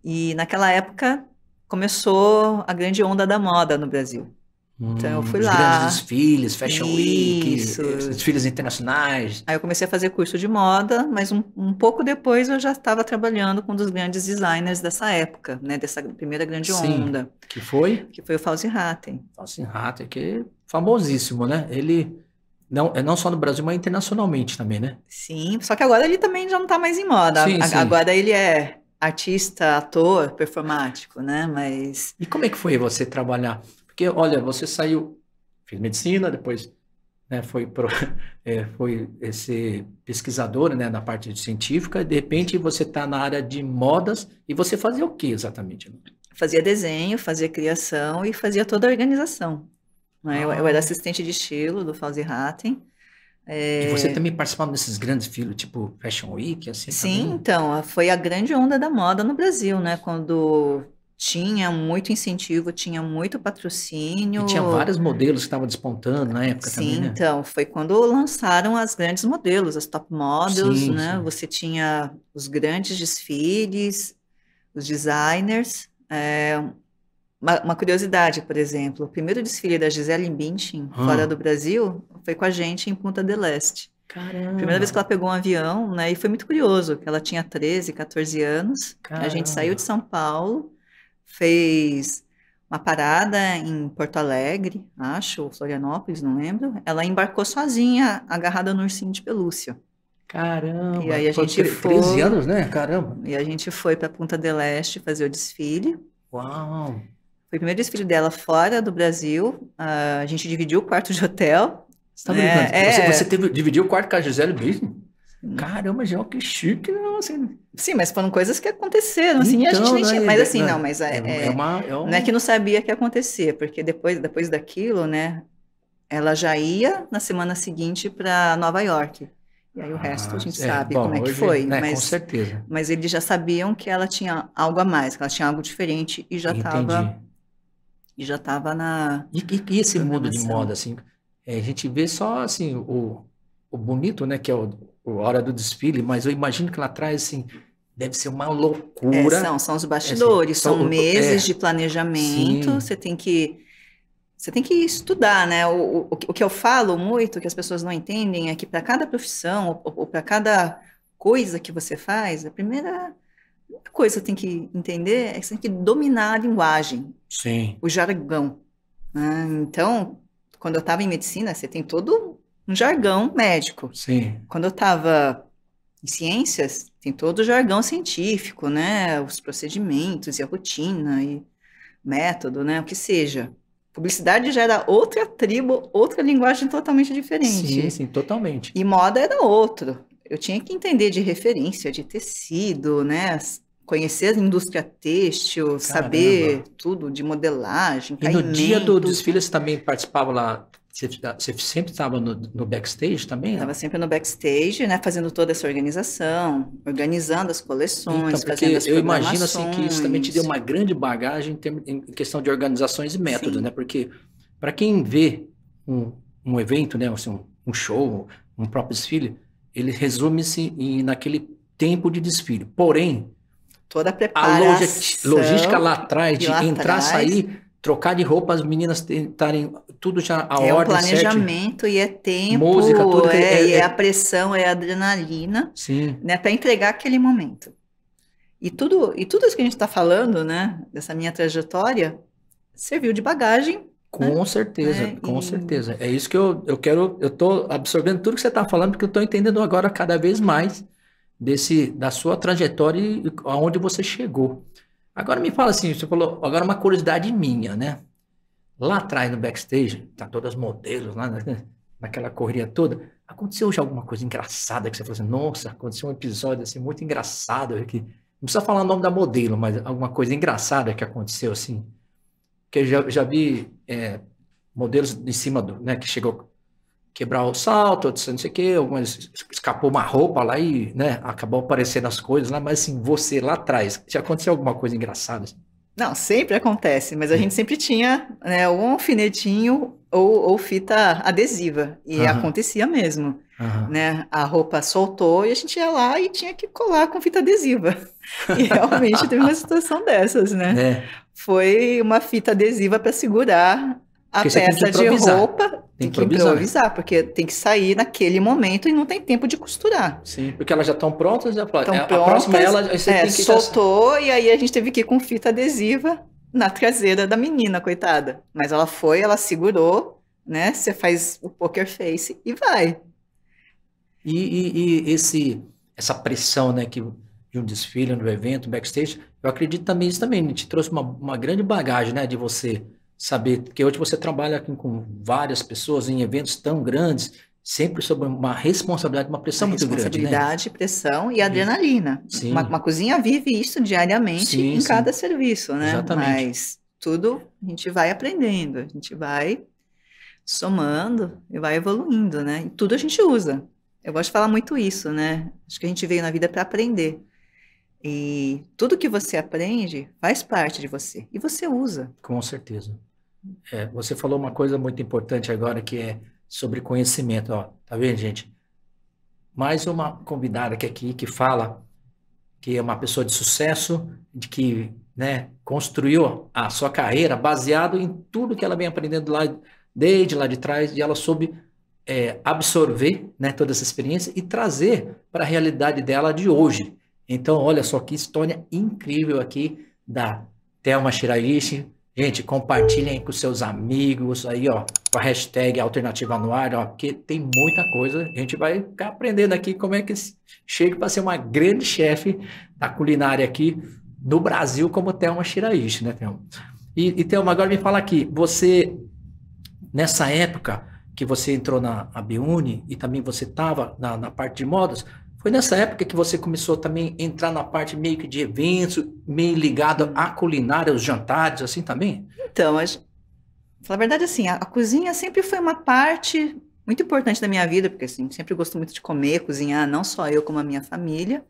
E naquela época começou a grande onda da moda no Brasil. então eu hum, fui os lá. Grandes desfiles, Fashion Isso. Week, eh, desfiles internacionais. Aí eu comecei a fazer curso de moda, mas um, um pouco depois eu já estava trabalhando com um dos grandes designers dessa época, né? Dessa primeira grande Sim. onda. Que foi? Que foi o Fauzi Hatten. Fauzi que famosíssimo, né? Ele não, é não só no Brasil, mas internacionalmente também, né? Sim, só que agora ele também já não tá mais em moda. Sim, sim. Agora ele é artista, ator, performático, né? Mas. E como é que foi você trabalhar? Porque, olha, você saiu, fez medicina, depois né, foi, pro, é, foi esse pesquisador né, na parte científica, de repente você tá na área de modas e você fazia o que exatamente? Fazia desenho, fazia criação e fazia toda a organização. Né? Ah. Eu, eu, era ah. assistente de estilo do Fauzi Hatten. É... E você eh, também participava desses grandes filmes, tipo Fashion Week, assim? Sim, também? então, foi a grande onda da moda no Brasil, né? Quando tinha muito incentivo, tinha muito patrocínio. E tinha vários modelos que estavam despontando na época sim, também, né? então, foi quando lançaram as grandes modelos, as top models, sim, né? Sim. Você tinha os grandes desfiles, os designers, é, uma, uma, curiosidade, por exemplo, o primeiro desfile da Gisele Bündchen hum. fora do Brasil foi com a gente em Punta del Este. Caramba. Primeira vez que ela pegou um avião, né? E foi muito curioso, que ela tinha 13, 14 anos. Caramba. A gente saiu de São Paulo, fez uma parada em Porto Alegre, acho, ou Florianópolis, não lembro. Ela embarcou sozinha, agarrada no ursinho de pelúcia. Caramba! E aí a gente foi... 13 anos, né? Caramba! E a gente foi para Punta del Este fazer o desfile. Uau! Foi o primeiro desfile dela fora do Brasil. Uh, a gente dividiu o quarto de hotel. Você tá brincando? É, você, é. você teve, dividiu o quarto com a Gisele mesmo? Hum. Caramba, João, que chique, não, né, assim. Sim, mas foram coisas que aconteceram, assim, então, a gente nem né, tinha. mas né, assim, né, não, mas é, é, é, é, uma, é um... não é que não sabia que ia acontecer, porque depois, depois daquilo, né? Ela já ia na semana seguinte para Nova York. E aí o resto a ah, gente é, sabe bom, como é que hoje, foi. Né, mas, com certeza. Mas eles já sabiam que ela tinha algo a mais, que ela tinha algo diferente e já estava e já estava na. E, e, e esse mundo de moda, assim? É, a gente vê só assim, o, o bonito, né? Que é o, o Hora do Desfile, mas eu imagino que lá atrás, assim, deve ser uma é, loucura. É, são, são os é, bastidores, é, assim, são, são, meses de planejamento. Sim. Você tem que. Você tem que estudar, né? O, o, o, que eu falo muito, que as pessoas não entendem, é que para cada profissão ou, ou para cada coisa que você faz, a primeira uma coisa que você tem que entender é que você tem que dominar a linguagem, Sim. o jargão. Né? então, quando eu estava em medicina, você tem todo um jargão médico. Sim. Quando eu estava em ciências, tem todo o jargão científico, né? Os procedimentos e a rotina e método, né? O que seja. Publicidade já era é outra tribo, outra linguagem totalmente diferente. Sim, sim, totalmente. E moda era é outro eu tinha que entender de referência, de tecido, né? Conhecer a indústria têxtil, Caramba. saber tudo de modelagem, E no dia do desfile você também participava lá, você, você sempre estava no, no, backstage também? Estava né? sempre no backstage, né? Fazendo toda essa organização, organizando as coleções, então, fazendo as Eu imagino assim que isso também te deu uma grande bagagem em, term... em questão de organizações e métodos, Sim. né? Porque para quem vê um, um evento, né? Assim, um show, um próprio desfile, ele resume-se naquele tempo de desfile. Porém, toda a preparação, a logística lá atrás de lá entrar, sair, trocar de roupa, as meninas tentarem tudo já a é ordem, É planejamento certo, e é tempo, música, tudo é, é, é, é a pressão, é a adrenalina, sim, né, para entregar aquele momento. E tudo, e tudo isso que a gente está falando, né, dessa minha trajetória, serviu de bagagem com certeza, é, com e... certeza. É isso que eu, eu quero. Eu estou absorvendo tudo que você está falando, porque eu estou entendendo agora cada vez mais desse da sua trajetória e aonde você chegou. Agora me fala assim, você falou, agora uma curiosidade minha, né? Lá atrás no backstage, tá todas as modelos lá né? naquela correria toda, aconteceu já alguma coisa engraçada que você falou assim, nossa, aconteceu um episódio assim muito engraçado aqui. Não precisa falar o nome da modelo, mas alguma coisa engraçada que aconteceu assim que já, já vi é, modelos em cima do, né, que chegou quebrar o salto, não sei o que, algumas escapou uma roupa lá e, né, acabou aparecendo as coisas lá, mas assim, você lá atrás, já aconteceu alguma coisa engraçada? Assim? Não, sempre acontece, mas a hum. gente sempre tinha né, ou um alfinetinho ou, ou fita adesiva, e uhum. acontecia mesmo. Uhum. Né? A roupa soltou e a gente ia lá e tinha que colar com fita adesiva. E realmente teve uma situação dessas, né? É foi uma fita adesiva para segurar a porque peça de roupa. Tem que, improvisar. improvisar. porque tem que sair naquele momento e não tem tempo de costurar. Sim, porque elas já estão prontas, já né? estão prontas. É, a próxima ela é, soltou e aí a gente teve que ir com fita adesiva na traseira da menina, coitada. Mas ela foi, ela segurou, né? Você faz o poker face e vai. E, e, e esse essa pressão, né, que de um desfile, no evento, backstage, eu acredito também isso também né? te trouxe uma, uma grande bagagem, né, de você saber que hoje você trabalha com várias pessoas em eventos tão grandes, sempre sob uma responsabilidade, uma pressão muito grande. Né? Responsabilidade, né? pressão e adrenalina. Sim. Uma, uma, cozinha vive isso diariamente sim, em sim. cada serviço, né? Exatamente. Mas tudo a gente vai aprendendo, a gente vai somando e vai evoluindo, né? E tudo a gente usa. Eu gosto de falar muito isso, né? Acho que a gente veio na vida para aprender. E tudo que você aprende faz parte de você e você usa. Com certeza. É, você falou uma coisa muito importante agora que é sobre conhecimento. Ó, tá vendo, gente? Mais uma convidada que aqui que fala que é uma pessoa de sucesso, de que né, construiu a sua carreira baseado em tudo que ela vem aprendendo lá desde lá de trás e ela soube é, absorver né, toda essa experiência e trazer para a realidade dela de hoje. Então, olha só que história incrível aqui da Thelma Shiraishi. Gente, compartilhem com seus amigos aí, ó, com a hashtag Alternativa no Ar, ó, porque tem muita coisa. A gente vai ficar aprendendo aqui como é que chega para ser uma grande chefe da culinária aqui no Brasil, como Thelma Shiraishi, né, Thelma? E, e Thelma, agora me fala aqui, você, nessa época que você entrou na Biune e também você estava na, na parte de modas, foi nessa época que você começou também a entrar na parte meio que de eventos, meio ligado à culinária, aos jantares, assim também? Então, a, na verdade, assim, a, a, cozinha sempre foi uma parte muito importante da minha vida, porque assim, sempre gosto muito de comer, cozinhar, não só eu, como a minha família.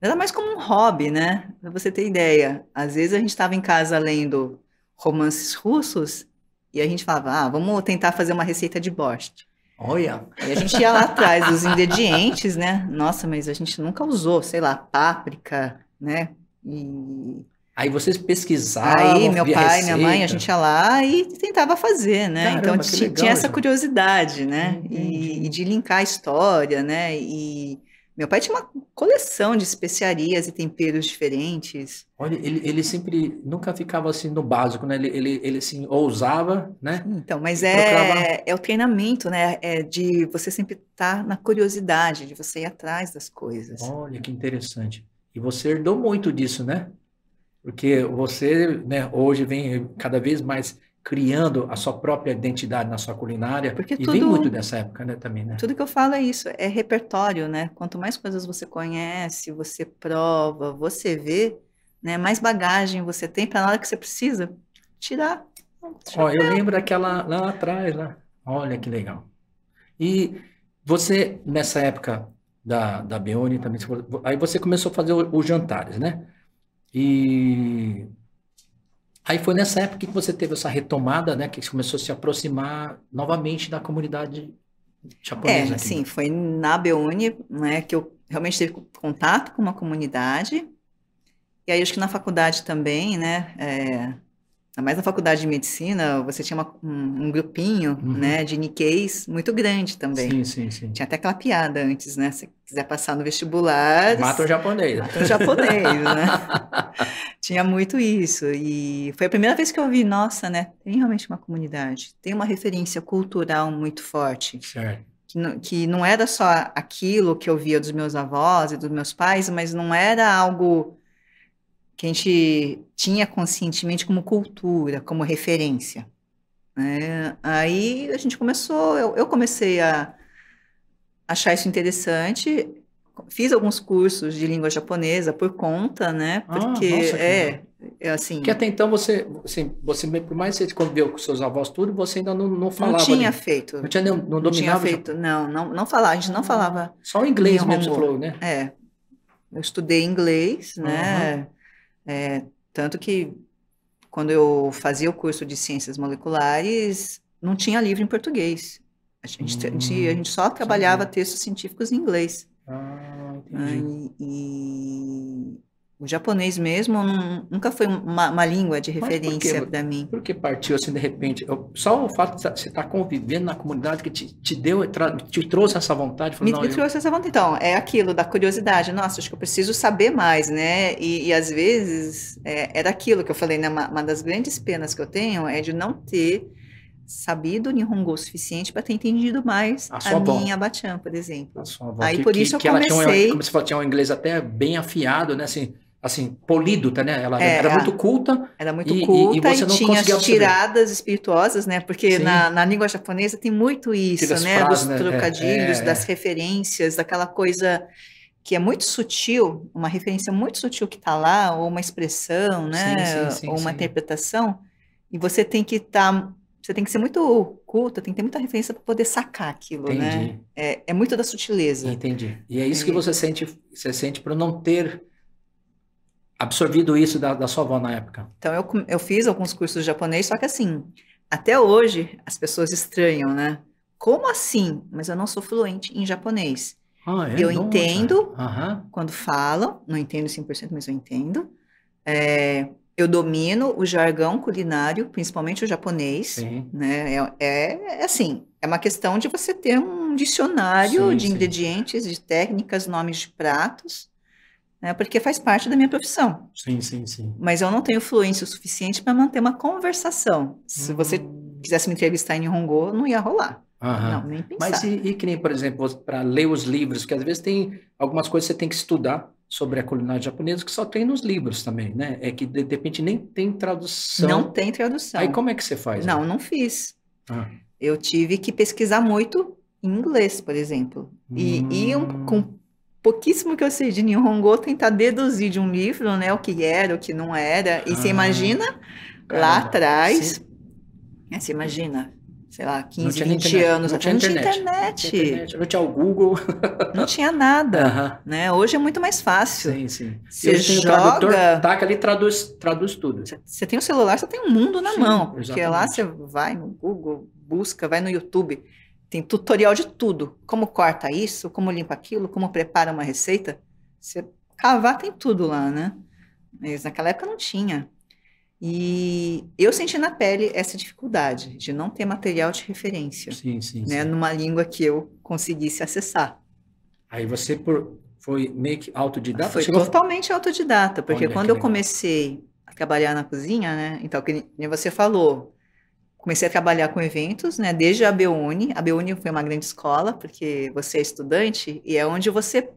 Era mais como um hobby, né? Pra você ter ideia. Às vezes a gente estava em casa lendo romances russos e a gente falava, ah, vamos tentar fazer uma receita de borscht. Olha. E a gente ia lá atrás dos ingredientes, né? Nossa, mas a gente nunca usou, sei lá, páprica, né? E... Aí vocês pesquisavam? Aí meu pai, receita. minha mãe, a gente ia lá e tentava fazer, né? Caramba, então legal, tinha essa curiosidade, né? E, e, de linkar a história, né? E meu pai tinha uma coleção de especiarias e temperos diferentes. Olha, ele, ele sempre nunca ficava assim no básico, né? Ele, ele, ele assim, ousava, né? Então, mas é, é o treinamento, né? É de você sempre estar tá na curiosidade, de você ir atrás das coisas. Olha, que interessante. E você herdou muito disso, né? Porque você, né, hoje vem cada vez mais criando a sua própria identidade na sua culinária. Porque e tudo, vem muito dessa época né, também, né? Tudo que eu falo é isso, é repertório, né? Quanto mais coisas você conhece, você prova, você vê, né? mais bagagem você tem para na hora que você precisa tirar. Ó, eu lembro daquela lá atrás, lá. Olha que legal. E você, nessa época da, da Beone também, aí você começou a fazer os jantares, né? E Aí foi nessa época que você teve essa retomada, né? Que você começou a se aproximar novamente da comunidade japonesa. É, sim, né? foi na Beune, né? Que eu realmente tive contato com uma comunidade. E aí acho que na faculdade também, né? É ainda mais na faculdade de medicina, você tinha uma, um, um, grupinho uhum. né, de Nikkeis muito grande também. Sim, sim, sim. Tinha até aquela piada antes, né? Se quiser passar no vestibular. Mata o japonês. Mata o japonês, né? tinha muito isso. E foi a primeira vez que eu vi, nossa, né? Tem realmente uma comunidade, tem uma referência cultural muito forte. Certo. Que não, que não era só aquilo que eu via dos meus avós e dos meus pais, mas não era algo que a gente tinha conscientemente como cultura, como referência. Né? Aí a gente começou, eu, eu comecei a achar isso interessante, fiz alguns cursos de língua japonesa por conta, né? Ah, Porque ah, nossa, é, é, assim. Que até então você, assim, você por mais que você conviveu com seus avós tudo, você ainda não, não falava. Não tinha ali. feito. Não tinha não, não, não tinha feito, não, não, não falava, a gente não ah. falava. Só o inglês mesmo, você falou, né? É. Eu estudei inglês, né? Uhum. É, tanto que quando eu fazia o curso de ciências moleculares, não tinha livro em português. A gente, hum, a gente, a gente só hum, trabalhava sim. textos científicos em inglês. Ah, entendi. Ah, e, e o japonês mesmo não, nunca foi uma, uma, língua de referência para mim. Por que partiu assim de repente? Eu, só o fato de você estar tá convivendo na comunidade que te, te deu, te trouxe essa vontade? Falou, me, me eu... trouxe essa vontade. Então, é aquilo da curiosidade. Nossa, acho que eu preciso saber mais, né? E, e às vezes é, era aquilo que eu falei, né? Uma, uma, das grandes penas que eu tenho é de não ter sabido Nihongo o suficiente para ter entendido mais a, a minha Bachan, por exemplo. A sua avó. Aí que, por isso que, eu que comecei... Ela tinha um, como você falou, tinha um inglês até bem afiado, né? Assim, assim, políduta, tá, né? Ela é, era muito é. culta. Era muito e, culta e, e, você não tinha tiradas espirituosas, né? Porque na, na, língua japonesa tem muito isso, né? Frases, Dos né? É, trocadilhos, é, é, das referências, daquela coisa que é muito sutil, uma referência muito sutil que está lá, ou uma expressão, né? Sim, sim, sim, ou uma interpretação. E você tem que estar... Tá, você tem que ser muito culta, tem que ter muita referência para poder sacar aquilo, né? Entendi. né? É, muito da sutileza. Entendi. E é isso é. que você sente, você sente para não ter absorvido isso da, da sua avó na época? Então, eu, eu fiz alguns cursos de japonês, só que assim, até hoje as pessoas estranham, né? Como assim? Mas eu não sou fluente em japonês. Ah, é eu nossa. entendo uhum. quando falam, não entendo 100%, mas eu entendo. É, eu domino o jargão culinário, principalmente o japonês, sim. né? É, é, é assim, é uma questão de você ter um dicionário sim, de ingredientes, de técnicas, nomes de pratos né? Porque faz parte da minha profissão. Sim, sim, sim. Mas eu não tenho fluência o suficiente para manter uma conversação. Se você hum. quisesse me entrevistar em Hongo, não ia rolar. Aham. Não, nem pensar. Mas e, e que nem, por exemplo, para ler os livros, que às vezes tem algumas coisas que você tem que estudar sobre a culinária japonesa que só tem nos livros também, né? É que de repente nem tem tradução. Não tem tradução. Aí como é que você faz? Não, né? não fiz. Ah. Eu tive que pesquisar muito em inglês, por exemplo. E hum. ir um, com pouquíssimo que eu sei de Nihongo tentar deduzir de um livro, né, o que era, o que não era. E ah, você imagina caramba, lá atrás, né, você imagina, sei lá, 15, 20 internet, anos, não tinha, não, tinha internet, internet. não tinha internet. Não tinha o Google. não tinha nada, uh -huh. né? Hoje é muito mais fácil. Sim, sim. Você joga... tradutor, taca ali traduz, traduz tudo. Você tem o um celular, você tem um mundo na sim, mão, exatamente. porque lá você vai no Google, busca, vai no YouTube. Tem tutorial de tudo. Como corta isso, como limpa aquilo, como prepara uma receita. Você cavar tem tudo lá, né? Mas naquela época não tinha. E eu senti na pele essa dificuldade de não ter material de referência. Sim, sim, né? Sim. Numa língua que eu conseguisse acessar. Aí você por, foi meio que autodidata? Foi chegou... totalmente autodidata, porque Olha, quando eu comecei a trabalhar na cozinha, né? Então, que você falou, comecei a trabalhar com eventos, né? Desde a Beuni. A Beuni foi uma grande escola, porque você é estudante e é onde você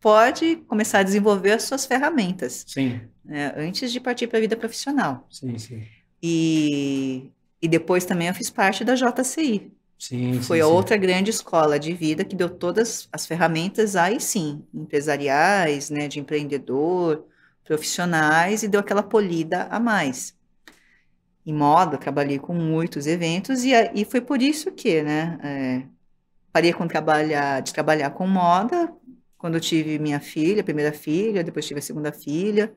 pode começar a desenvolver as suas ferramentas. Sim. Né, antes de partir para a vida profissional. Sim, sim. E, e depois também eu fiz parte da JCI. Sim, Foi sim, a sim. outra grande escola de vida que deu todas as ferramentas, aí sim, empresariais, né, de empreendedor, profissionais, e deu aquela polida a mais em moda, trabalhei com muitos eventos e, e foi por isso que, né, é, parei com trabalhar, de trabalhar com moda quando tive minha filha, primeira filha, depois tive a segunda filha,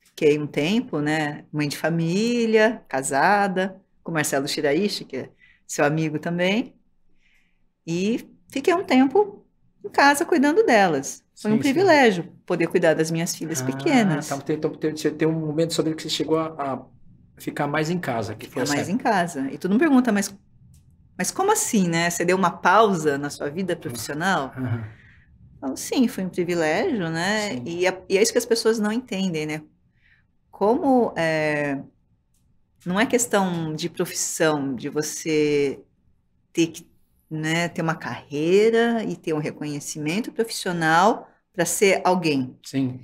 fiquei um tempo, né, mãe de família, casada, com Marcelo Shiraishi, que é seu amigo também, e fiquei um tempo em casa cuidando delas. Foi sim, um privilégio sim. poder cuidar das minhas filhas ah, pequenas. Tá, então, tem, então, então, tem, um momento sobre que você chegou a, a Ficar mais em casa. Que Ficar mais em casa. E tu não pergunta, mas, mas como assim, né? Você deu uma pausa na sua vida profissional? Uhum. Então, sim, foi um privilégio, né? E, é, e, é isso que as pessoas não entendem, né? Como é, não é questão de profissão, de você ter que né, ter uma carreira e ter um reconhecimento profissional para ser alguém. Sim.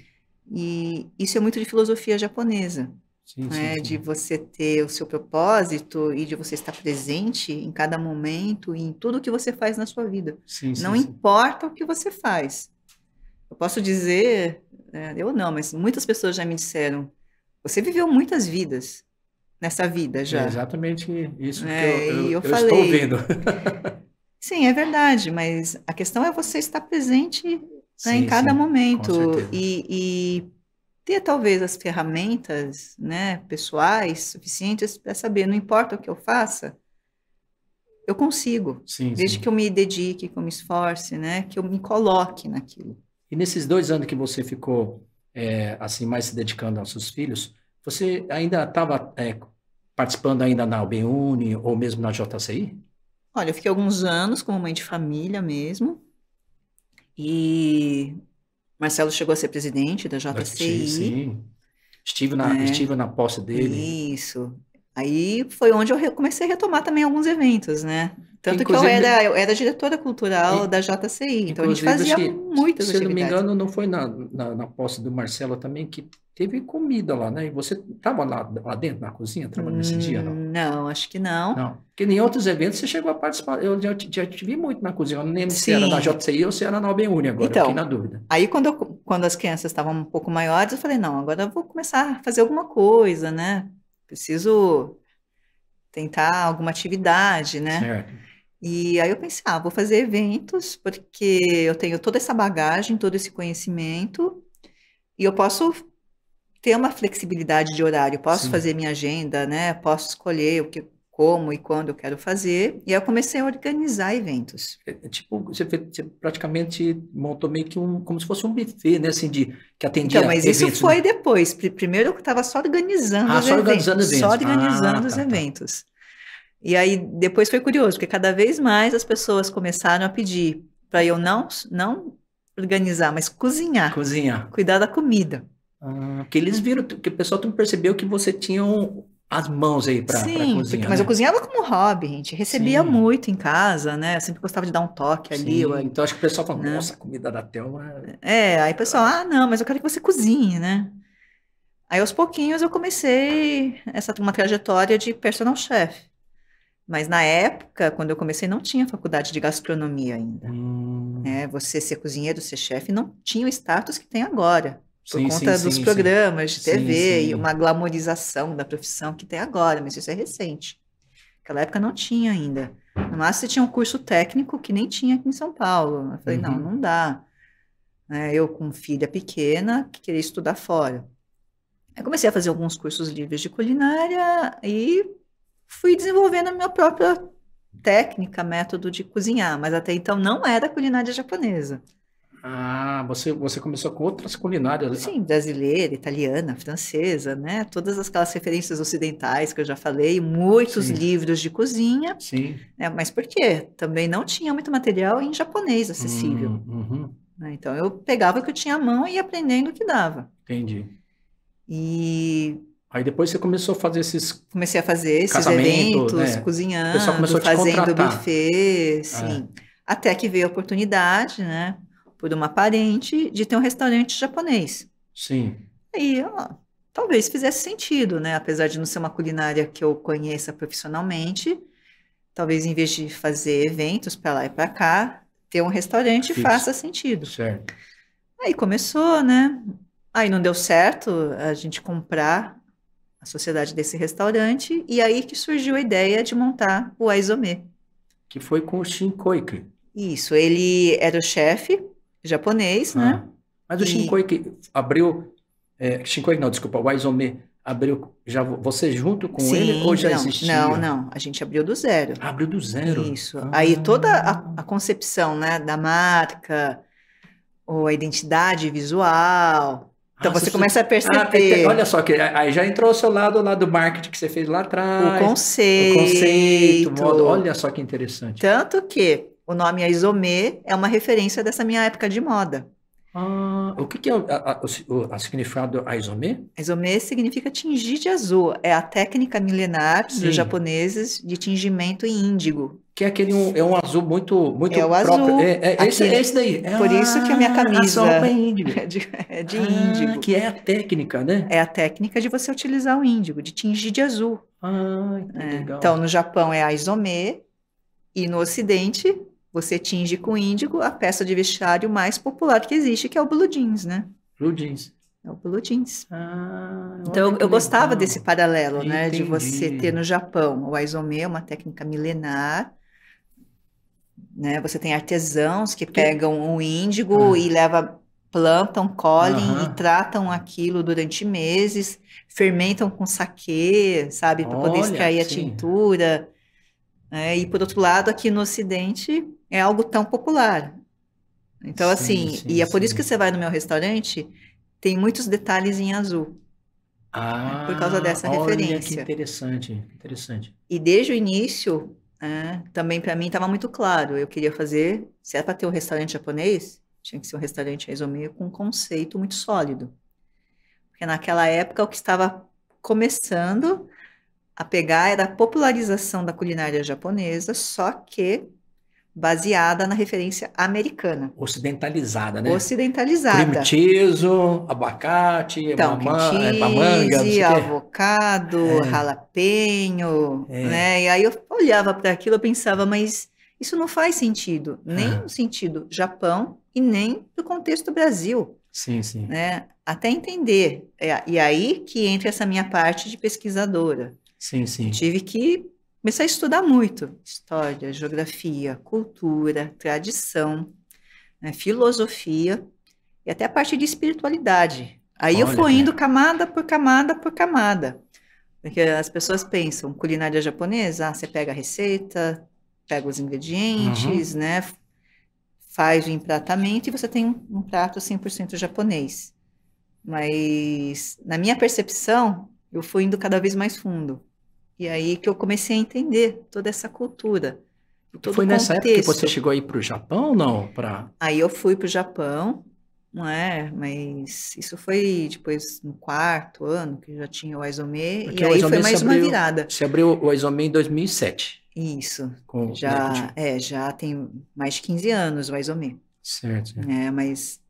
E isso é muito de filosofia japonesa. Sim, né? sim, De você ter o seu propósito e de você estar presente em cada momento e em tudo que você faz na sua vida. não importa o que você faz. Eu posso dizer, né, eu não, mas muitas pessoas já me disseram: você viveu muitas vidas nessa vida já. É exatamente isso que é, eu, eu, eu, eu estou vendo. Sim, é verdade, mas a questão é você estar presente né, sim, em cada sim, momento e, e, ter talvez as ferramentas né, pessoais suficientes para saber, não importa o que eu faça, eu consigo, sim, desde sim. que eu me dedique, que eu me esforce, né, que eu me coloque naquilo. E nesses dois anos que você ficou é, assim mais se dedicando aos seus filhos, você ainda estava é, participando ainda na UBUNI ou mesmo na JCI? Olha, eu fiquei alguns anos como mãe de família mesmo, e Marcelo chegou a ser presidente da JCI. Da sim. Estive na, é. estive na posse dele. Isso. Aí foi onde eu comecei a retomar também alguns eventos, né? Tanto inclusive, que eu era, eu era diretora cultural e, da JCI, então a gente fazia que, muitas se atividades. Se não me engano, não foi na, na, na posse do Marcelo também que teve comida lá, né? E você estava lá, lá dentro, na cozinha, trabalhando esse dia, não? Hum, não, acho que não. Não. Porque em outros eventos você chegou a participar. Eu já te, já te vi muito na cozinha. Eu nem lembro se era na JCI ou se era na Albenune agora. Então, fiquei na dúvida. Aí, quando, eu, quando as crianças estavam um pouco maiores, eu falei, não, agora eu vou começar a fazer alguma coisa, né? Preciso tentar alguma atividade, né? Certo. E aí eu pensei, ah, vou fazer eventos, porque eu tenho toda essa bagagem, todo esse conhecimento, e eu posso ter uma flexibilidade de horário. Posso Sim. fazer minha agenda, né? Posso escolher o que como e quando eu quero fazer. E eu comecei a organizar eventos. É, é tipo, você, você, praticamente montou meio que um, como se fosse um buffet, né? Assim, de, que atendia Então, mas eventos, isso né? foi né? depois. Primeiro eu estava só organizando ah, os só eventos. Organizando eventos. Só organizando ah, os tá, tá. eventos. Tá. E aí, depois foi curioso, porque cada vez mais as pessoas começaram a pedir para eu não, não organizar, mas cozinhar. Cozinhar. Cuidar da comida. Porque ah, que eles viram, que o pessoal percebeu que você tinha as mãos aí para cozinhar. Sim, né? mas né? eu cozinhava como hobby, gente. Recebia Sim. muito em casa, né? Eu sempre gostava de dar um toque Sim, ali. Eu... Então acho que o pessoal falou né? nossa, a comida da Thelma. É, é aí o pessoal, ah. ah, não, mas eu quero que você cozinhe, né? Aí aos pouquinhos eu comecei essa uma trajetória de personal chef. Mas na época, quando eu comecei, não tinha faculdade de gastronomia ainda. Hum. É, você ser cozinheiro, ser chefe, não tinha o status que tem agora por sim, conta sim, dos sim, programas de TV e uma glamorização da profissão que tem agora, mas isso é recente. Naquela época não tinha ainda. No máximo você tinha um curso técnico que nem tinha aqui em São Paulo. Eu falei, uhum. não, não dá. Né, eu com filha pequena que queria estudar fora. Eu comecei a fazer alguns cursos livres de culinária e fui desenvolvendo a minha própria técnica, método de cozinhar, mas até então não era culinária japonesa. Ah, você, você começou com outras culinárias. Né? Sim, brasileira, italiana, francesa, né? Todas aquelas referências ocidentais que eu já falei, muitos Sim. livros de cozinha. Sim. Né? Mas por quê? Também não tinha muito material em japonês acessível. Hum, uhum. Né? Então eu pegava o que eu tinha à mão e ia aprendendo o que dava. Entendi. E Aí depois você começou a fazer esses. Comecei a fazer esses eventos, né? cozinhando, fazendo buffet, ah. sim. É. Até que veio a oportunidade, né? por uma parente de ter um restaurante japonês. Sim. Aí, ó, talvez fizesse sentido, né? Apesar de não ser uma culinária que eu conheça profissionalmente, talvez em vez de fazer eventos para lá e para cá, ter um restaurante faça sentido. Certo. Aí começou, né? Aí não deu certo a gente comprar a sociedade desse restaurante e aí que surgiu a ideia de montar o Aizome. Que foi com o Shin Koike. Isso, ele era o chefe japonês, né? ah. né? Mas o e... Shinkoi que abriu, é, Shinkoi não, desculpa, o Aizome abriu já você junto com Sim, ele ou já não, existia? Não, não, a gente abriu do zero. abriu do zero. Isso. Ah. Aí toda a, a, concepção, né, da marca, ou a identidade visual. Então ah, você começa a ah, perceber. Ah, olha só que aí já entrou o seu lado lá do marketing que você fez lá atrás. O conceito. O conceito, modo, olha só que interessante. Tanto que o nome Aizomê é uma referência dessa minha época de moda. Ah, o que, que é o, a, o, a significado Aizomê? Aizomê significa tingir de azul. É a técnica milenar Sim. dos japoneses de tingimento em índigo. Que é aquele um, é um azul muito muito é o próprio. azul. É, é esse, é esse daí. Por ah, isso que a minha ah, camisa a é, índigo. é de, é de ah, índigo. Que é a técnica, né? É a técnica de você utilizar o índigo, de tingir de azul. Ah, que é. legal. Então no Japão é Aizomê e no Ocidente você tinge com índigo a peça de vestiário mais popular que existe, que é o blue jeans, né? Blue jeans. É o blue jeans. Ah, então, eu gostava desse paralelo, Entendi. né? De você ter no Japão o aizome, uma técnica milenar, né? Você tem artesãos que pegam o um índigo ah. e levam, plantam, colhem e tratam aquilo durante meses, fermentam com saquê, sabe, para poder extrair a tintura. Né? e por outro lado, aqui no Ocidente é algo tão popular. Então, sim, assim, sim, e é sim. por isso que você vai no meu restaurante, tem muitos detalhes em azul. Ah, né, por causa ah, dessa olha, referência. Que interessante, interessante. E desde o início, é, também para mim estava muito claro. Eu queria fazer, se era para ter um restaurante japonês, tinha que ser um restaurante resumido com um conceito muito sólido. Porque naquela época o que estava começando a pegar era é a popularização da culinária japonesa, só que baseada na referência americana. Ocidentalizada, né? Ocidentalizada. Cream abacate, então, mamã, cheese, é, avocado, é. jalapeño, é. né? E aí eu olhava para aquilo e pensava, mas isso não faz sentido, nem é. no sentido Japão e nem no contexto Brasil. Sim, sim. Né? Até entender. É, e aí que entra essa minha parte de pesquisadora. Sim, sim. Tive que começar a estudar muito história, geografia, cultura, tradição, né, filosofia e até a parte de espiritualidade. Aí Olha, eu fui indo é. camada por camada por camada. Porque as pessoas pensam, culinária japonesa, ah, você pega a receita, pega os ingredientes, uhum. né? Faz o empratamento e você tem um prato 100% japonês. Mas, na minha percepção, eu fui indo cada vez mais fundo. E aí que eu comecei a entender toda essa cultura. Todo Foi nessa contexto. época que você chegou aí para o Japão, não? Pra... Aí eu fui para o Japão, não é? Mas isso foi depois no quarto ano, que já tinha o Aizome, e aí foi mais abriu, uma virada. Você abriu o Aizome em 2007. Isso. Com, já, é, já tem mais de 15 anos o Aizome. Certo. É, mas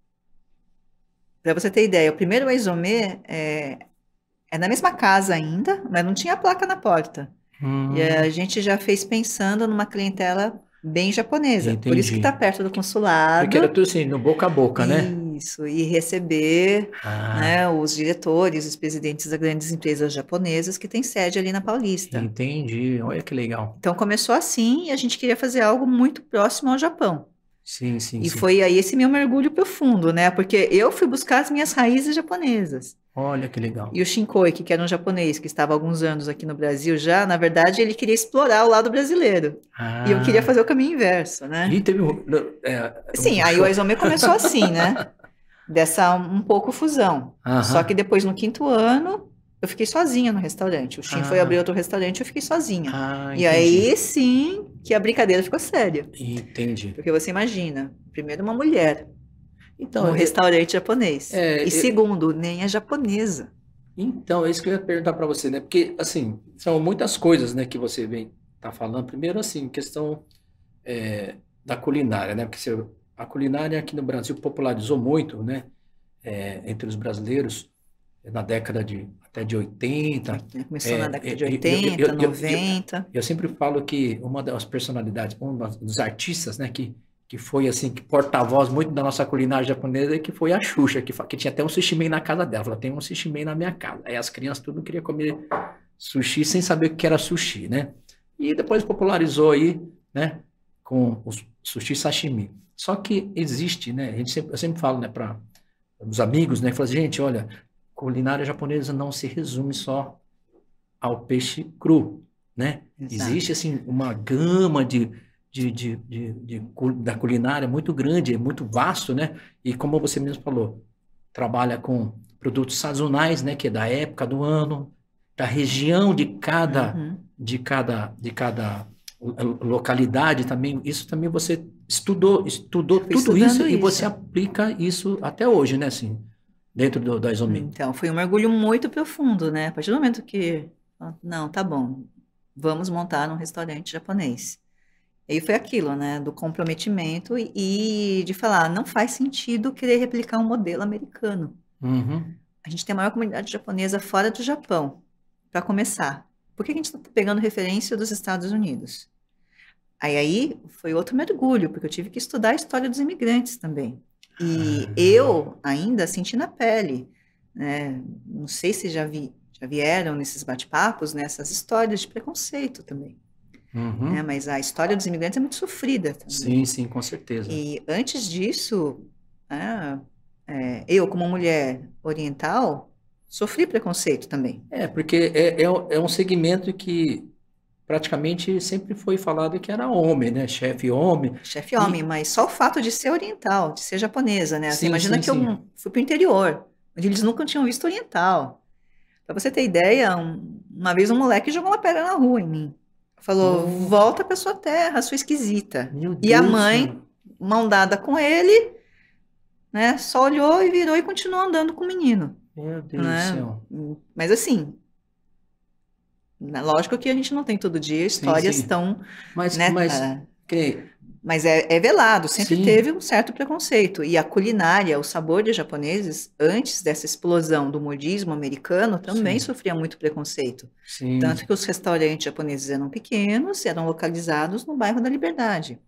para você ter ideia, o primeiro Aizome é, é na mesma casa ainda, mas não tinha placa na porta. Hum. E a gente já fez pensando numa clientela bem japonesa. Entendi. Por isso que está perto do consulado. Porque era tudo assim, no boca a boca, né? Isso, e receber ah. né, os diretores, os presidentes das grandes empresas japonesas que têm sede ali na Paulista. Entendi, olha que legal. Então começou assim e a gente queria fazer algo muito próximo ao Japão. Sim, sim. E sim. foi aí esse meu mergulho profundo, né? Porque eu fui buscar as minhas raízes japonesas. Olha que legal. E o Shinkoi, que era um japonês que estava há alguns anos aqui no Brasil já, na verdade, ele queria explorar o lado brasileiro. Ah. E eu queria ah. fazer o caminho inverso, né? E teve um... É, Sim, aí o Aizome começou assim, né? Dessa um pouco fusão. Aham. Só que depois, no quinto ano, eu fiquei sozinha no restaurante. O Shin ah. foi abrir outro restaurante, eu fiquei sozinha. Ah, e aí sim que a brincadeira ficou séria. Entendi. Porque você imagina, primeiro uma mulher então, um restaurante japonês. É, e segundo, nem é japonesa. Então, é isso que eu ia perguntar para você, né? Porque, assim, são muitas coisas, né, que você vem tá falando. Primeiro, assim, questão é, da culinária, né? Porque a culinária aqui no Brasil popularizou muito, né? É, entre os brasileiros, é, na década de até de 80. É, começou na é, década de 80, eu, eu, 90. Eu, sempre falo que uma das personalidades, um dos artistas, né, que que foi assim, que porta-voz muito da nossa culinária japonesa, que foi a Xuxa, que, que tinha até um sushi na casa dela. Ela tem um sushi na minha casa. Aí as crianças tudo queria comer sushi sem saber o que era sushi, né? E depois popularizou aí, né, com o sushi sashimi. Só que existe, né? A gente sempre, eu sempre falo, né, para os amigos, né, falo assim, gente, olha, culinária japonesa não se resume só ao peixe cru, né? Exato. Existe assim uma gama de de, de, de, de, da culinária muito grande, é muito vasto, né? E como você mesmo falou, trabalha com produtos sazonais, né? Que é da época do ano, da região de cada, uhum. de cada, de cada localidade também. Isso também você estudou, estudou tudo isso, isso, e você aplica isso até hoje, né? Assim, dentro do, da Isomi. Então, foi um mergulho muito profundo, né? A partir do momento que, não, tá bom, vamos montar um restaurante japonês e aí foi aquilo, né, do comprometimento e, e de falar, não faz sentido querer replicar um modelo americano. Uhum. A gente tem a maior comunidade japonesa fora do Japão, para começar. Por que a gente está pegando referência dos Estados Unidos? Aí, aí foi outro mergulho, porque eu tive que estudar a história dos imigrantes também. E ah. eu ainda senti na pele, né? não sei se já, vi, já vieram nesses bate-papos, nessas né? histórias de preconceito também. Uhum. Né? Mas a história dos imigrantes é muito sofrida. Também. Sim, sim, com certeza. E antes disso, é, é, eu, como mulher oriental, sofri preconceito também. É, porque é, é, é um segmento que praticamente sempre foi falado que era homem, né? Chefe homem. Chefe homem, e... mas só o fato de ser oriental, de ser japonesa, né? Sim, imagina sim, que sim. eu fui para o interior, onde eles nunca tinham visto oriental. Para você ter ideia, um, uma vez um moleque jogou uma pedra na rua em mim. Falou: uhum. volta para sua terra, sua esquisita. Meu e Deus a mãe, cara. mão dada com ele, né? Só olhou e virou e continuou andando com o menino. Meu Deus né? do céu. Mas assim, né, lógico que a gente não tem todo dia histórias sim, sim. tão. Mas, né, mas é. Mas é, é velado, sempre Sim. teve um certo preconceito. E a culinária, o sabor dos japoneses, antes dessa explosão do modismo americano, também Sim. sofria muito preconceito. Sim. Tanto que os restaurantes japoneses eram pequenos e eram localizados no bairro da Liberdade.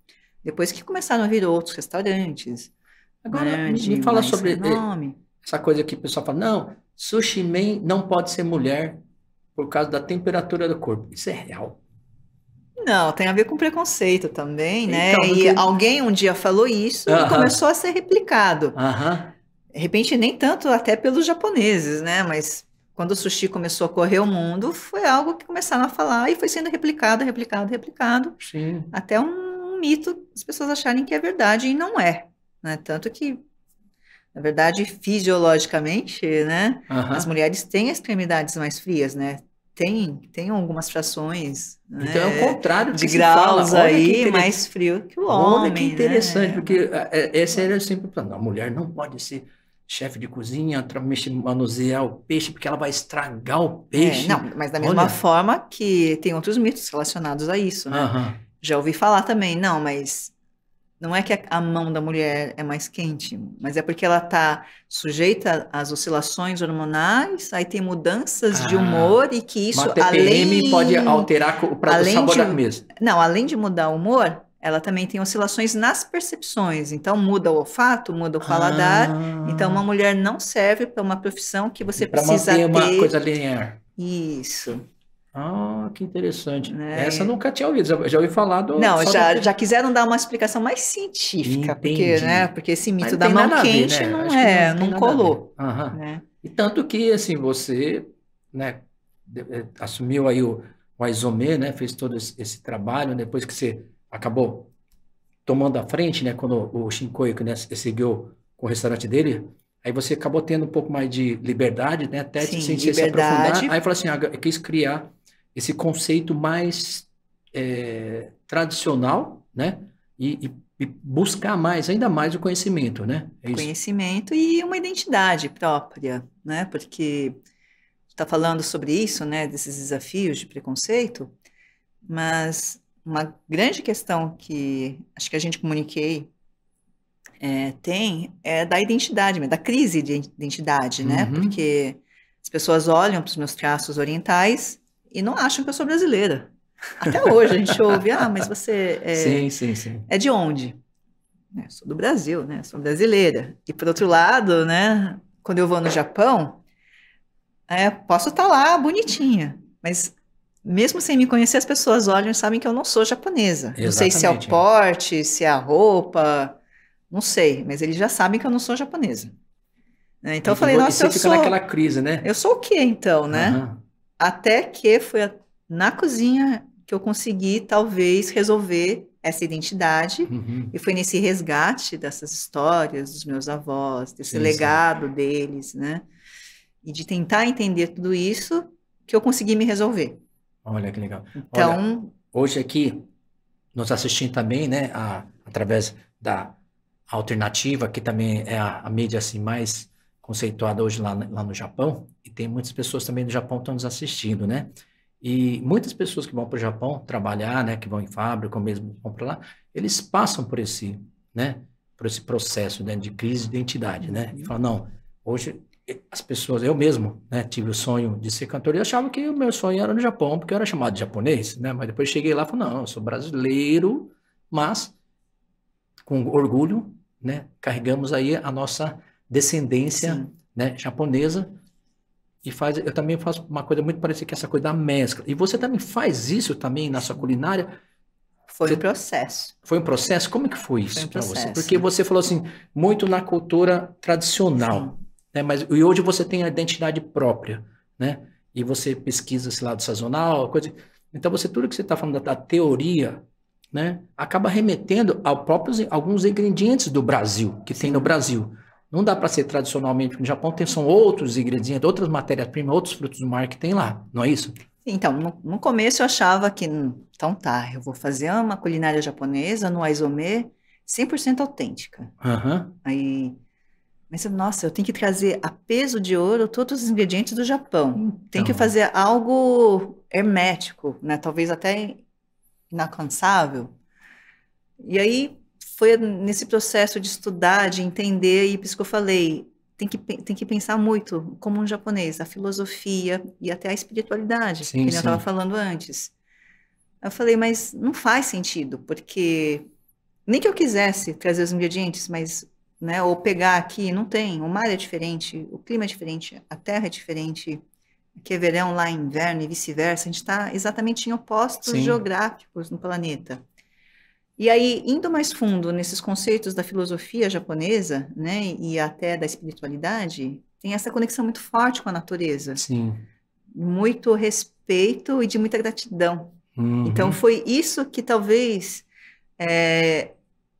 Depois que começaram a vir outros restaurantes. Agora, grande, me fala sobre eh, nome. essa coisa que o pessoal fala, não, sushi men não pode ser mulher por causa da temperatura do corpo. Isso é real. Não, tem a ver com preconceito também, né? Então, e alguém um dia falou isso uh -huh. e começou a ser replicado. Uh -huh. De repente, nem tanto até pelos japoneses, né? Mas quando o sushi começou a correr o mundo, foi algo que começaram a falar e foi sendo replicado, replicado, replicado. Sim. Até um mito, as pessoas acharem que é verdade e não é. Né? Tanto que, na verdade, fisiologicamente, né? Uh -huh. As mulheres têm extremidades mais frias, né? Tem, tem algumas frações. Né, então né? é o contrário de graus fala, aí, mais frio que o homem. Olha que né? interessante, né? porque é, é, essa era sempre a mulher não pode ser chefe de cozinha, manusear o peixe, porque ela vai estragar o é, peixe. É, não, mas da mesma Olha. forma que tem outros mitos relacionados a isso, né? Já ouvi falar também, não, mas não é que a mão da mulher é mais quente, mas é porque ela está sujeita às oscilações hormonais, aí tem mudanças ah, de humor e que isso uma TPM além pode alterar o próprio sabor de, da mesa. Não, além de mudar o humor, ela também tem oscilações nas percepções. Então muda o olfato, muda o ah. paladar. Ah, então uma mulher não serve para uma profissão que você precisa ter uma coisa linear. Isso. Ah, que interessante. Né? Essa nunca tinha ouvido, já ouvi falar do. Não, já, do... já quiseram dar uma explicação mais científica, porque, né? Porque esse mito da mão quente ver, né? não é, não, não colou. Né? E tanto que assim, você né, eh, assumiu aí o, o Aizomê, né? Fez todo esse, esse, trabalho, depois que você acabou tomando a frente, né? Quando o Shinkoi né, seguiu com o restaurante dele, Aí você acabou tendo um pouco mais de liberdade, né? Até Sim, sem liberdade. se aprofundar. Aí falou assim, ah, quis criar esse conceito mais é, tradicional, né? E, e, e, buscar mais, ainda mais o conhecimento, né? É conhecimento e uma identidade própria, né? Porque está falando sobre isso, né? Desses desafios de preconceito, mas uma grande questão que acho que a gente comuniquei é, tem é da identidade, da crise de identidade, né? Uhum. Porque as pessoas olham para os meus traços orientais e não acham que eu sou brasileira. Até hoje a gente ouve, ah, mas você é, sim, sim, sim. é de onde? É, sou do Brasil, né? Sou brasileira. E por outro lado, né? Quando eu vou no Japão, é, posso estar tá lá bonitinha, mas mesmo sem me conhecer, as pessoas olham e sabem que eu não sou japonesa. Exatamente. Não sei se é o é. porte, se é a roupa, não sei, mas eles já sabem que eu não sou japonesa. Né, então eu falei, nossa, você eu fica sou... naquela crise, né? Eu sou o quê então, né? Uhum. Até que foi na cozinha que eu consegui, talvez, resolver essa identidade. Uhum. E foi nesse resgate dessas histórias dos meus avós, desse Sim, legado sim. deles, né? E de tentar entender tudo isso, que eu consegui me resolver. Olha que legal. Então. Olha, hoje aqui, nos assistindo também, né? A, através da alternativa, que também é a, a mídia assim, mais conceituada hoje lá, lá no Japão, e tem muitas pessoas também do Japão que estão nos assistindo, né? E muitas pessoas que vão para o Japão trabalhar, né, que vão em fábrica ou mesmo vão para lá, eles passam por esse, né, por esse processo né, de crise de identidade, né? E falam, não, hoje as pessoas, eu mesmo, né, tive o sonho de ser cantor e achava que o meu sonho era no Japão, porque eu era chamado de japonês, né? Mas depois cheguei lá e falei, não, eu sou brasileiro, mas com orgulho, né, carregamos aí a nossa descendência né, japonesa. E faz, eu também faço uma coisa muito parecida que essa coisa da mescla. E você também faz isso também na sua culinária? Foi você, um processo. Foi um processo? Como é que foi isso um para você? Porque você falou assim, muito na cultura tradicional, né? Mas e hoje você tem a identidade própria, né? E você pesquisa esse lado sazonal, coisa. Então você tudo que você está falando da, da, teoria, né? Acaba remetendo ao próprios alguns ingredientes do Brasil que Sim. tem no Brasil. Não dá para ser tradicionalmente, porque no Japão tem, são outros ingredientes, outras matérias-primas, outros frutos do mar que tem lá, não é isso? Então, no, no, começo eu achava que, hum, então tá, eu vou fazer uma culinária japonesa no aizome 100% autêntica. Uhum. Aí, mas nossa, eu tenho que trazer a peso de ouro todos os ingredientes do Japão. Então. Tem que fazer algo hermético, né? Talvez até inalcançável. E aí foi nesse processo de estudar, de entender, e por isso que eu falei, tem que, tem que pensar muito, como um japonês, a filosofia e até a espiritualidade, sim, que sim. eu estava falando antes. Eu falei, mas não faz sentido, porque nem que eu quisesse trazer os ingredientes, mas, né, ou pegar aqui, não tem. O mar é diferente, o clima é diferente, a terra é diferente. Aqui é verão, lá é inverno e vice-versa. A gente está exatamente em opostos sim. geográficos no planeta. E aí, indo mais fundo nesses conceitos da filosofia japonesa, né, e até da espiritualidade, tem essa conexão muito forte com a natureza. Sim. Muito respeito e de muita gratidão. Uhum. Então, foi isso que talvez é,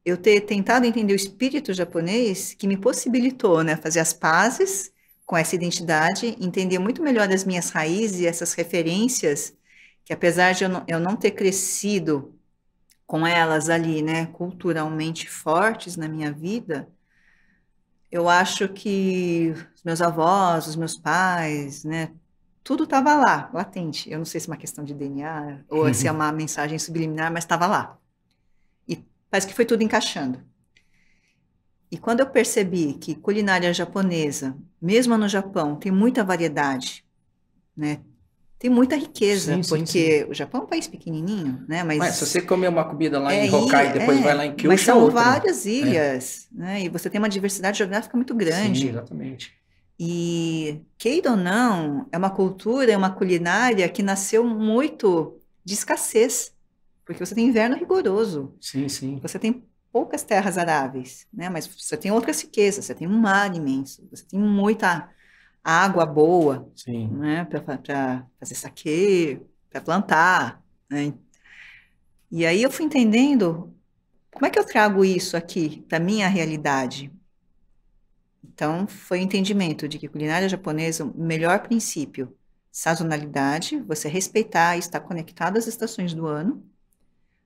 eu ter tentado entender o espírito japonês que me possibilitou né, fazer as pazes com essa identidade, entender muito melhor as minhas raízes e essas referências, que apesar de eu não, eu não ter crescido com elas ali, né, culturalmente fortes na minha vida, eu acho que os meus avós, os meus pais, né, tudo estava lá, latente. Eu não sei se é uma questão de DNA ou uhum. se é uhum. uma mensagem subliminar, mas estava lá. E parece que foi tudo encaixando. E quando eu percebi que culinária japonesa, mesmo no Japão, tem muita variedade, né? tem muita riqueza, sim, porque sim, sim. o Japão é um país pequenininho, né? Mas, mas se você comer uma comida lá é, em Hokkaido e depois é, vai lá em Kyushu, mas é são outra, né? várias ilhas, é. né? E você tem uma diversidade geográfica muito grande. Sim, exatamente. E queira ou não, é uma cultura, é uma culinária que nasceu muito de escassez, porque você tem inverno rigoroso. Sim, sim. Você tem poucas terras aráveis, né? Mas você tem outras riquezas, você tem um mar imenso, você tem muita água boa, né, para fazer saque, para plantar. Né? E aí eu fui entendendo como é que eu trago isso aqui para minha realidade. Então foi o entendimento de que culinária japonesa, o melhor princípio, sazonalidade, você respeitar e estar conectado às estações do ano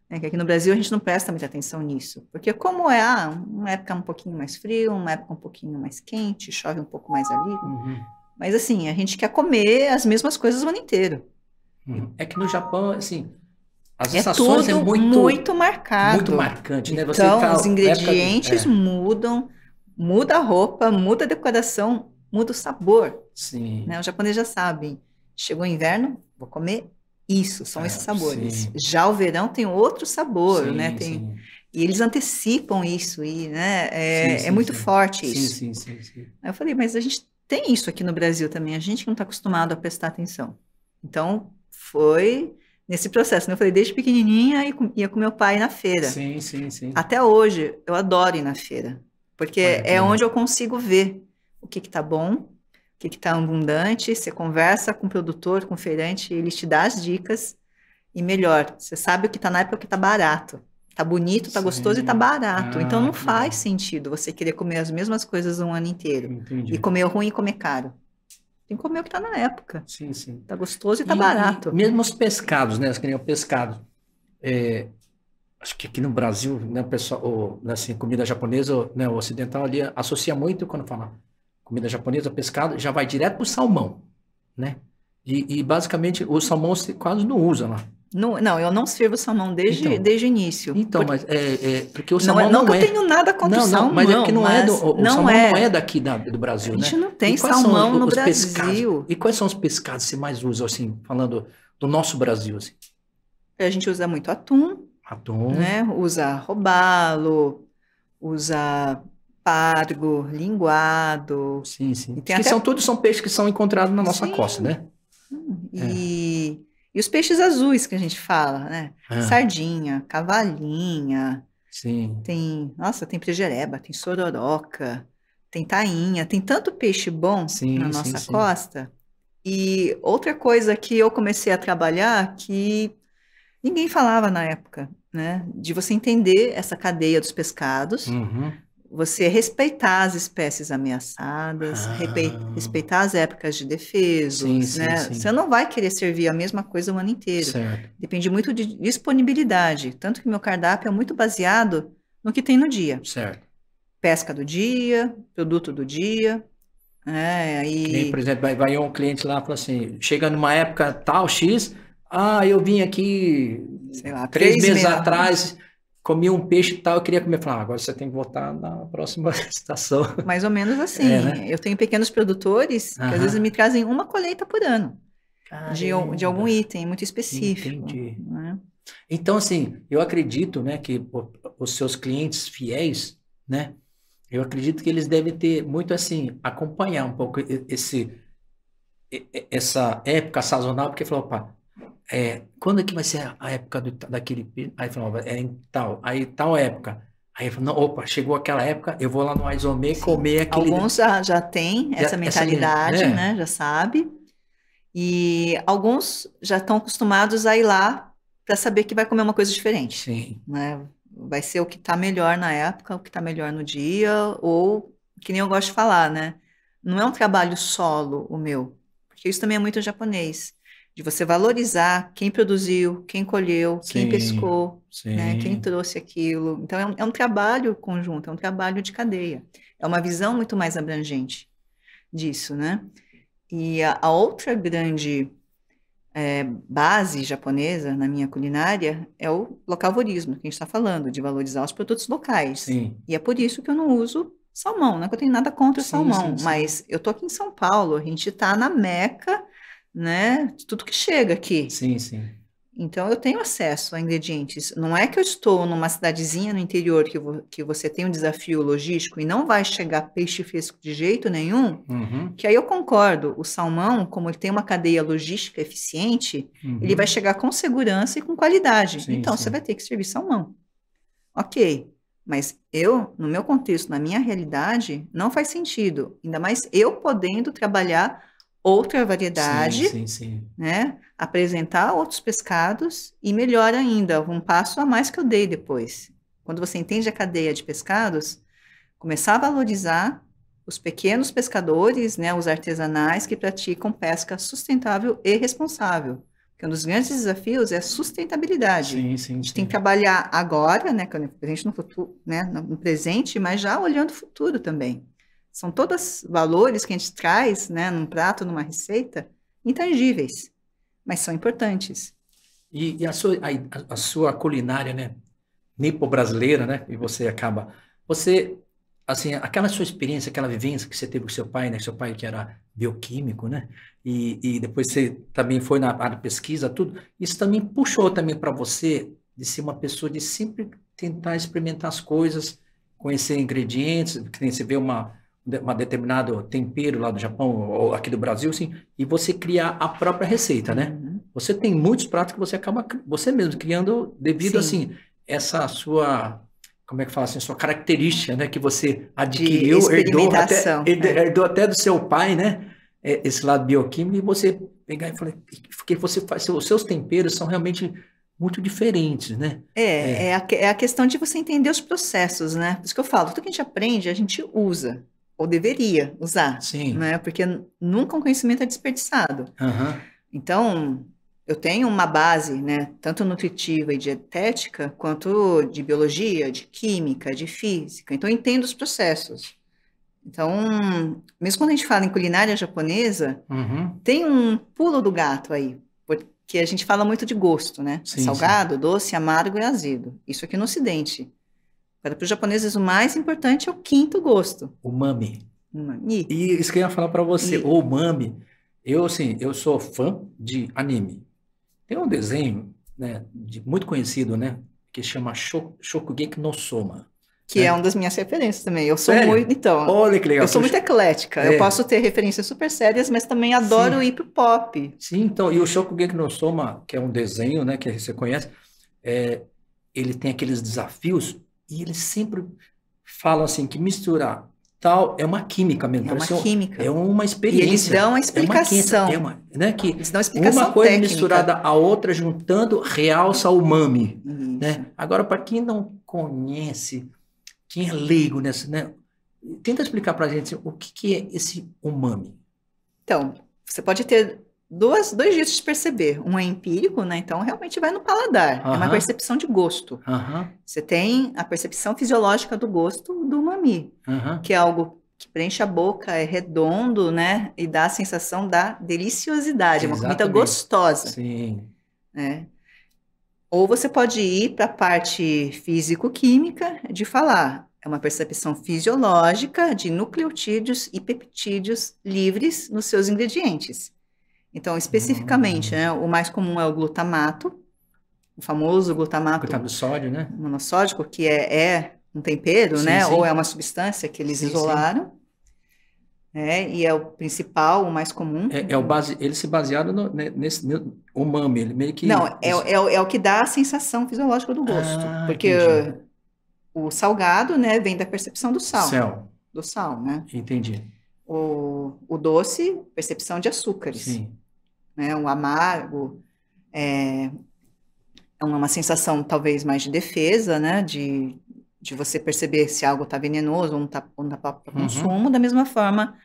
é que aqui no Brasil a gente não presta muita atenção nisso, porque como é ah, uma época um pouquinho mais frio, uma época um pouquinho mais quente, chove um pouco mais ali, uhum. mas assim, a gente quer comer as mesmas coisas o ano inteiro. Uhum. É que no Japão, assim, as é estações é muito, muito marcado. Muito marcante, né? Você então, tá, os ingredientes é. mudam, muda a roupa, muda a decoração, muda o sabor. Sim. Né? Os japoneses já sabem, chegou o inverno, vou comer isso, são é, esses sabores. Sim. Já o verão tem outro sabor, sim, né? Tem, E eles antecipam isso, e, né? É, é muito forte isso. Sim, sim, sim, eu falei, mas a gente tem isso aqui no Brasil também, a gente não está acostumado a prestar atenção. Então, foi nesse processo. Né? Eu falei, desde pequenininha, ia com meu pai na feira. Sim, sim, sim. Até hoje, eu adoro ir na feira, porque Olha, é onde eu consigo ver o que está bom, o que está abundante, você conversa com o produtor, com o feirante, ele te dá as dicas e melhor, você sabe o que está na época que está barato. Está bonito, está gostoso e está barato. Ah, então não ah, faz sentido você querer comer as mesmas coisas um ano inteiro. Entendi. E comer ruim e comer caro. Tem que comer o que está na época. Sim, sim. Está gostoso e está barato. E mesmo os pescados, né? Que nem o pescado. É, acho que aqui no Brasil, né, pessoal, né, assim, comida japonesa, né, o ocidental ali associa muito quando fala comida japonesa, pescado, já vai direto para o salmão, né? E, e, basicamente o salmão se quase não usa lá. Não, não, eu não sirvo salmão desde, então, desde o início. Então, porque... mas é, é, porque o é- salmão não, não, não é. Não, eu tenho nada contra não, o salmão. Não, mas é porque não é do, o não salmão é. não é daqui da, do Brasil, né? A gente né? não tem salmão os, no os Brasil. Pescados, e quais são os pescados que você mais usa, assim, falando do nosso Brasil, assim? A gente usa muito atum. Atum. Né? Usa robalo, usa pargo, linguado. Sim, sim. que até... são todos são peixes que são encontrados na nossa sim. costa, né? Hum, e, é. e os peixes azuis que a gente fala, né? É. Sardinha, cavalinha. Sim. Tem, nossa, tem prejereba, tem sororoca, tem tainha, tem tanto peixe bom sim, na nossa sim, costa. E outra coisa que eu comecei a trabalhar que ninguém falava na época, né? De você entender essa cadeia dos pescados, uhum você respeitar as espécies ameaçadas, ah. respeitar as épocas de defesa. né? Você não vai querer servir a mesma coisa o ano inteiro. Certo. Depende muito de disponibilidade, tanto que meu cardápio é muito baseado no que tem no dia. Certo. Pesca do dia, produto do dia, né? E... por exemplo, vai, vai um cliente lá e fala assim, chega numa época tal X, ah, eu vim aqui Sei lá, três, três meses, meses atrás comia um peixe e tal, eu queria comer. Falava, ah, agora você tem que voltar na próxima estação. Mais ou menos assim. É, né? Eu tenho pequenos produtores que às vezes me trazem uma colheita por ano ah, de, de algum item muito específico. Entendi. Né? Então, assim, eu acredito né, que os seus clientes fiéis, né? Eu acredito que eles devem ter muito assim, acompanhar um pouco esse essa época sazonal, porque falou, opa, é, quando é que vai ser a época do, daquele. Aí falou, é em tal, aí tal época. Aí falou, não, opa, chegou aquela época, eu vou lá no Aizome comer aquele. Alguns já, já têm essa já, mentalidade, essa, né? né? Já sabe. E alguns já estão acostumados a ir lá para saber que vai comer uma coisa diferente. Sim. Né? Vai ser o que está melhor na época, o que está melhor no dia, ou que nem eu gosto de falar, né? Não é um trabalho solo o meu, porque isso também é muito japonês de você valorizar quem produziu, quem colheu, sim, quem pescou, né, quem trouxe aquilo. Então, é um, é um trabalho conjunto, é um trabalho de cadeia. É uma visão muito mais abrangente disso, né? E a, a outra grande é, base japonesa na minha culinária é o localvorismo, que a gente está falando, de valorizar os produtos locais. Sim. E é por isso que eu não uso salmão, não é que eu tenho nada contra sim, salmão, sim, mas eu tô aqui em São Paulo, a gente está na meca né? De tudo que chega aqui. Sim, sim. Então eu tenho acesso a ingredientes. Não é que eu estou numa cidadezinha no interior que, vo que você tem um desafio logístico e não vai chegar peixe fresco de jeito nenhum, uhum. que aí eu concordo. O salmão, como ele tem uma cadeia logística eficiente, uhum. ele vai chegar com segurança e com qualidade. Sim, então sim. você vai ter que servir salmão. Ok. Mas eu, no meu contexto, na minha realidade, não faz sentido. Ainda mais eu podendo trabalhar outra variedade, sim, sim, sim. né? Apresentar outros pescados e melhor ainda, um passo a mais que eu dei depois. Quando você entende a cadeia de pescados, começar a valorizar os pequenos pescadores, né, os artesanais que praticam pesca sustentável e responsável. Porque um dos grandes desafios é a sustentabilidade. Sim, sim, a gente sim. tem que trabalhar agora, né, presente no futuro, né, no presente, mas já olhando o futuro também. São todos valores que a gente traz né, num prato, numa receita, intangíveis, mas são importantes. E, e a, sua, a, a, sua culinária, né? Nipo-brasileira, né? E você acaba. Você, assim, aquela sua experiência, aquela vivência que você teve com seu pai, né? Seu pai que era bioquímico, né? E, e depois você também foi na área de pesquisa, tudo. Isso também puxou também para você de ser uma pessoa de sempre tentar experimentar as coisas, conhecer ingredientes, que nem você vê uma uma determinado tempero lá do Japão ou aqui do Brasil, assim, e você criar a própria receita, né? Uhum. Você tem muitos pratos que você acaba você mesmo criando devido Sim. assim essa sua como é que fala assim, sua característica, né, que você adquiriu, herdou até, é. herdou é. até do seu pai, né? É, esse lado bioquímico e você pegar e falar, porque você faz, os seus temperos são realmente muito diferentes, né? É, é. é a, é a questão de você entender os processos, né? Por isso que eu falo, tudo que a gente aprende, a gente usa ou deveria usar, Sim. né? Porque nunca um conhecimento é desperdiçado. Uhum. Então, eu tenho uma base, né, tanto nutritiva e dietética, quanto de biologia, de química, de física. Então, eu entendo os processos. Então, mesmo quando a gente fala em culinária japonesa, uhum. tem um pulo do gato aí, porque a gente fala muito de gosto, né? Sim, Salgado, sim. doce, amargo e azedo. Isso aqui no Ocidente. Para os japoneses, o mais importante é o quinto gosto. O mami. E isso que eu ia falar para você, o mami. Eu, assim, eu sou fã de anime. Tem um desenho, né, de, muito conhecido, né, que chama Shokugeki no Soma. Que né? é uma das minhas referências também. Eu sou Sério? muito, então. Olha que legal. Eu sou muito eclética. É. Eu posso ter referências super sérias, mas também adoro Sim. hop pop. Sim, então, e o Shokugeki no Soma, que é um desenho, né, que você conhece, é, ele tem aqueles desafios e eles sempre falam assim que misturar tal é uma química mesmo. É, é, é uma química. É uma experiência. E eles dão a explicação. É uma, é uma né, que eles dão a explicação Uma coisa técnica. misturada à outra, juntando, realça o umami. Né? Agora, para quem não conhece, quem é leigo nessa, né? Tenta explicar para a gente assim, o que, que é esse umami. Então, você pode ter duas, dois jeitos de perceber. Um é empírico, né? Então realmente vai no paladar. É uma percepção de gosto. Você tem a percepção fisiológica do gosto do umami, que é algo que preenche a boca, é redondo, né? E dá a sensação da deliciosidade, é uma comida gostosa. Sim. Né? Ou você pode ir para a parte físico-química de falar. É uma percepção fisiológica de nucleotídeos e peptídeos livres nos seus ingredientes. Então, especificamente, né, o mais comum é o glutamato, o famoso glutamato. Glutamato sódio, né? Monossódico, que é, é um tempero, sim, né? Sim. Ou é uma substância que eles sim, isolaram. É, e é o principal, o mais comum. É, é o base, ele se baseado no, nesse no umami, ele meio que. Não, é, é, é, o que dá a sensação fisiológica do gosto. Ah, porque o, salgado, né, vem da percepção do sal. Céu. Do sal, né? Entendi. O, o doce, percepção de açúcares. Sim né? O amargo é, é uma sensação talvez mais de defesa, né? De, de você perceber se algo está venenoso ou não está tá, tá para uhum. consumo, da mesma forma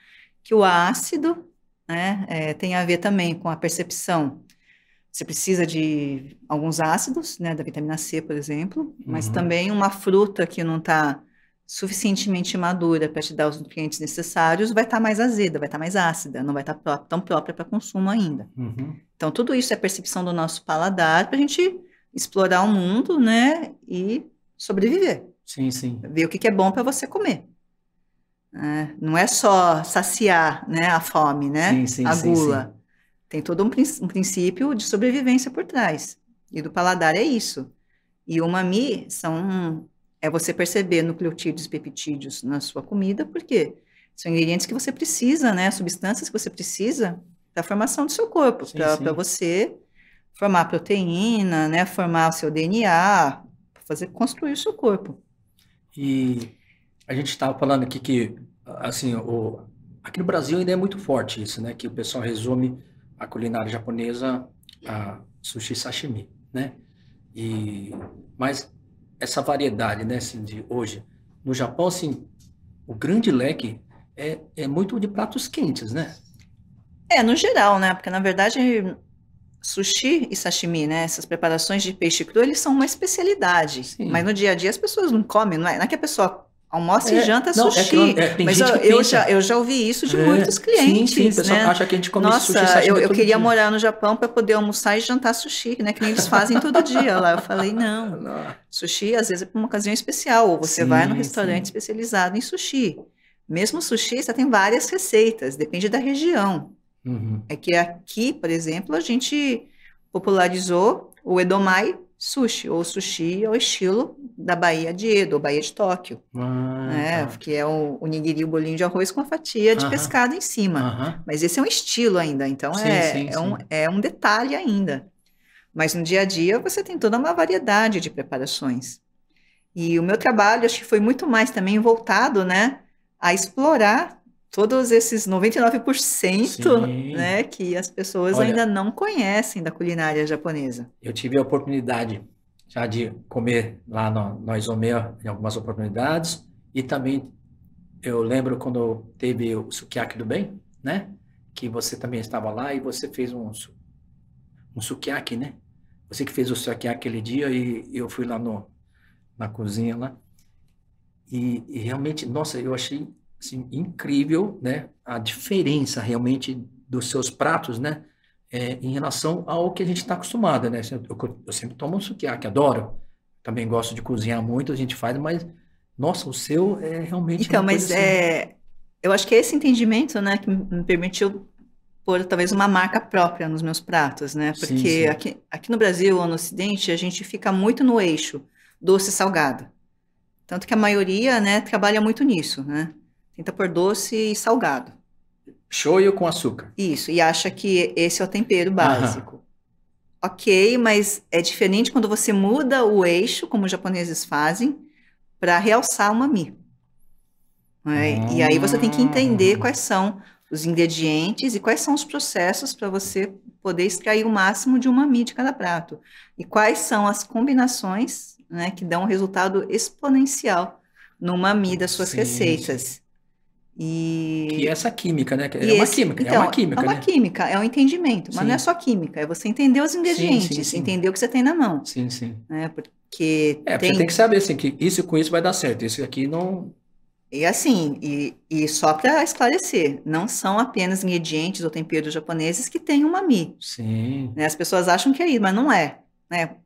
que o ácido né, é, tem a ver também com a percepção. Você precisa de alguns ácidos, né, da vitamina C, por exemplo, mas uhum. também uma fruta que não está suficientemente madura para te dar os nutrientes necessários, vai estar tá mais azeda, vai estar tá mais ácida, não vai estar tá tão própria para consumo ainda. Uhum. Então, tudo isso é percepção do nosso paladar para a gente explorar o mundo, né? E sobreviver. Sim, sim. Ver o que, que é bom para você comer. É, não é só saciar né, a fome, né? Sim, sim, a gula. Sim, sim. Tem todo um, um, princípio de sobrevivência por trás. E do paladar é isso. E o mami são é você perceber nucleotídeos e peptídeos na sua comida, porque são ingredientes que você precisa, né? Substâncias que você precisa da formação do seu corpo, para você formar proteína, né? Formar o seu DNA, fazer construir o seu corpo. E a gente estava falando aqui que, assim, o, aqui no Brasil ainda é muito forte isso, né? Que o pessoal resume a culinária japonesa a sushi sashimi, né? E, mas essa variedade, né, assim, de hoje. No Japão, assim, o grande leque é, é muito de pratos quentes, né? É, no geral, né? Porque, na verdade, sushi e sashimi, né? Essas preparações de peixe cru, eles são uma especialidade. Sim. Mas no dia a dia as pessoas não comem, não é? Não é que a pessoa Almoça é, e janta não, é sushi. É é, mas eu, eu, já, eu já ouvi isso de é, muitos clientes. Sim, sim, né? acha que a gente come Nossa, sushi. eu, é eu queria dia. morar no Japão para poder almoçar e jantar sushi, né? Que nem eles fazem todo dia lá. Eu falei, não, Sushi às vezes é para uma ocasião especial, ou você sim, vai no restaurante especializado em sushi. Mesmo sushi, você tem várias receitas, depende da região. Uhum. É que aqui, por exemplo, a gente popularizou o edomai, sushi, ou sushi ao estilo da Bahia de Edo, Bahia de Tóquio, ah, né? Tá. que é o, o nigiri, o bolinho de arroz com a fatia de pescado em cima. Mas esse é um estilo ainda, então sim, é, sim, é, sim. Um, é um detalhe ainda. Mas no dia a dia você tem toda uma variedade de preparações. E o meu trabalho acho que foi muito mais também voltado, né, a explorar todos esses 99% Sim. né, que as pessoas Olha, ainda não conhecem da culinária japonesa. Eu tive a oportunidade já de comer lá no, no em algumas oportunidades e também eu lembro quando teve o sukiyaki do bem, né? Que você também estava lá e você fez um, um sukiyaki, né? Você que fez o sukiyaki aquele dia e eu fui lá no, na cozinha lá. E, e realmente, nossa, eu achei assim, incrível, né? A diferença realmente dos seus pratos, né? É, em relação ao que a gente está acostumado, né? Eu, eu, eu, sempre tomo um sukiyaki, adoro. Também gosto de cozinhar muito, a gente faz, mas nossa, o seu é realmente. Então, mas assim... é, eu acho que é esse entendimento, né, que me permitiu pôr talvez uma marca própria nos meus pratos, né? Porque sim, sim. Aqui, aqui no Brasil ou no Ocidente a gente fica muito no eixo doce salgado, tanto que a maioria, né, trabalha muito nisso, né? Tenta pôr doce e salgado. Shoyu com açúcar. Isso, e acha que esse é o tempero básico. Ok, mas é diferente quando você muda o eixo, como os japoneses fazem, para realçar o mami. É? Hum. E aí você tem que entender ah. quais são os ingredientes e quais são os processos para você poder extrair o máximo de uma mami de cada prato. E quais são as combinações né, que dão um resultado exponencial no mami das suas Sim. receitas. E... Que é essa química, né? É, esse... uma química, então, é uma química. É, então, é uma né? química, é um entendimento. Sim. Mas não é só química, é você entender os ingredientes, sim, sim, entender o que você tem na mão. Sim, sim. Né? Porque. É, tem... você tem que saber assim, que isso com isso vai dar certo, isso aqui não. E assim, e, e só para esclarecer, não são apenas ingredientes ou temperos japoneses que têm uma mi. Sim. Né? As pessoas acham que é isso, mas não é. Né?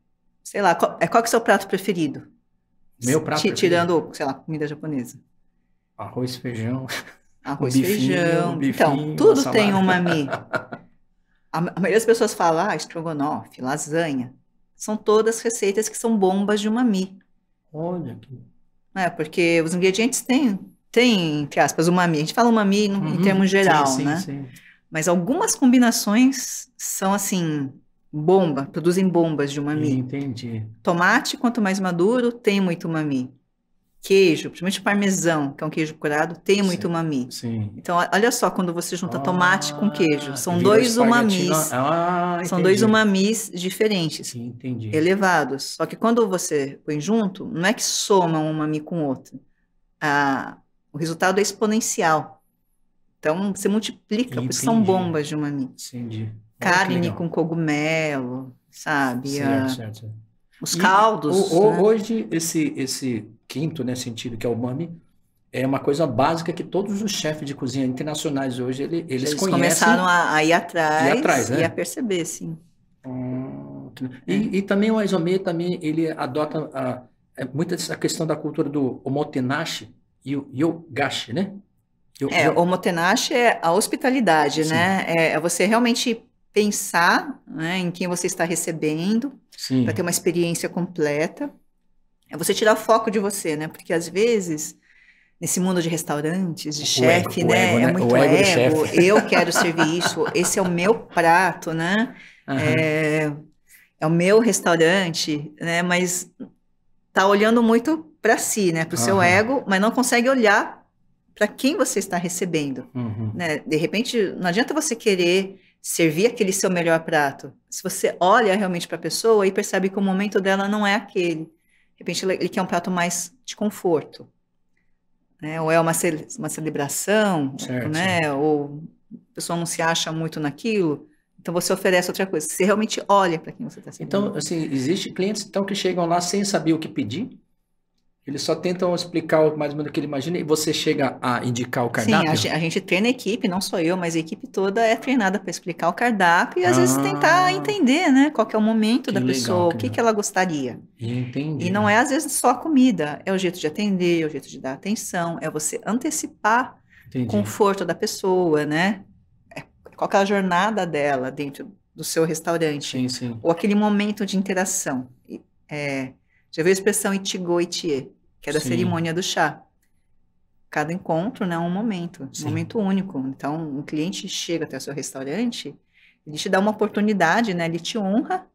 Sei lá, qual, é, qual é o seu prato preferido? Meu prato T Tirando, sei lá, comida japonesa. Arroz, feijão. Arroz, bifinho, feijão. Então, bifinho, então, tudo tem uma mi. A maioria das pessoas fala, ah, estrogonofe, lasanha. São todas receitas que são bombas de uma mi. Olha que... É, porque os ingredientes têm, têm entre aspas, mamí. A gente fala umami no, uhum, em termos geral, sim, sim, né? Sim. Mas algumas combinações são, assim, bomba, produzem bombas de umami. Entendi. Tomate, quanto mais maduro, tem muito mamí queijo, principalmente parmesão, que é um queijo curado, tem muito sim, umami. Sim. Então, olha só quando você junta ah, tomate com ah, queijo. São dois umamis. Ah, são dois umamis diferentes. Sim, entendi. Elevados. Só que quando você põe junto, não é que soma um umami com outro. Ah, o resultado é exponencial. Então, você multiplica, entendi. porque são bombas de umami. Entendi. Carne com cogumelo, sabe? Certo, certo. Os caldos. E, o, né? Hoje, esse, esse quinto né, sentido, que é o umami, é uma coisa básica que todos os chefes de cozinha internacionais hoje ele, eles, eles conhecem. começaram a, ir atrás, ir atrás né? e a perceber, sim. Hum, e, e, também o Aizome também ele adota a, a, é, muita questão da cultura do omotenashi e o yogashi, né? é, eu... omotenashi é a hospitalidade, sim. né? É, é você realmente pensar né, em quem você está recebendo para ter uma experiência completa. É você tirar o foco de você, né? Porque às vezes nesse mundo de restaurantes, de chefe, né? É né? É muito o ego. ego. Eu quero servir isso. Esse é o meu prato, né? Uhum. É, é, o meu restaurante, né? Mas tá olhando muito para si, né? Para o uhum. seu ego, mas não consegue olhar para quem você está recebendo, uhum. né? De repente, não adianta você querer servir aquele seu melhor prato. Se você olha realmente para a pessoa e percebe que o momento dela não é aquele. De repente, ele quer um prato mais de conforto. Né? Ou é uma, ce uma celebração, certo. né? ou a pessoa não se acha muito naquilo. Então, você oferece outra coisa. Você realmente olha para quem você está então, servindo. Então, assim, existe clientes então, que chegam lá sem saber o que pedir? Eles só tentam explicar mais ou menos o que ele imagina e você chega a indicar o cardápio? Sim, a, gente treina a equipe, não só eu, mas a equipe toda é treinada para explicar o cardápio e às ah, vezes tentar entender, né? Qual é o momento da legal, pessoa, o que, que ela gostaria. Entendi. E não é às vezes só a comida, é o jeito de atender, é o jeito de dar atenção, é você antecipar Entendi. o conforto da pessoa, né? É, qual é a jornada dela dentro do seu restaurante. Sim, sim. Ou aquele momento de interação. É, já viu a expressão itigo itie? que é da Sim. cerimônia do chá. Cada encontro né, é um momento, Sim. um momento único. Então, um cliente chega até o seu restaurante, ele te dá uma oportunidade, né, ele te honra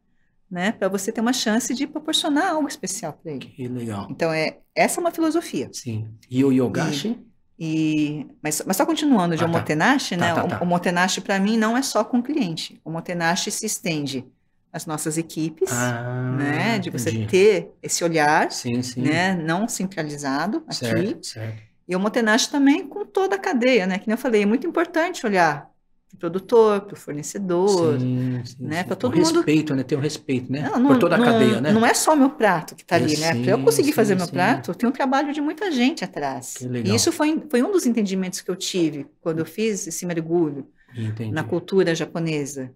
né, para você ter uma chance de proporcionar algo especial para ele. Que legal. Então, é, essa é uma filosofia. Sim. E o Yogashi? E, e mas, mas só continuando de ah, tá. Omotenashi, né, tá. né? Tá, tá, o, o Motenashi, para mim, não é só com o cliente. O Motenashi se estende as nossas equipes, ah, né? De você entendi. ter esse olhar, sim, sim. né? Não centralizado aqui. Certo, E o Motenache também com toda a cadeia, né? Que nem eu falei, é muito importante olhar para o produtor, para o fornecedor, sim, né? Para todo um mundo. respeito, né? Tem um respeito, né? Não, não, Por toda a não, cadeia, né? Não é só meu prato que está é ali, é, né? Para eu conseguir fazer meu prato, tem um trabalho de muita gente atrás. Que legal. E isso foi, foi um dos entendimentos que eu tive quando eu fiz esse mergulho Entendi. na cultura japonesa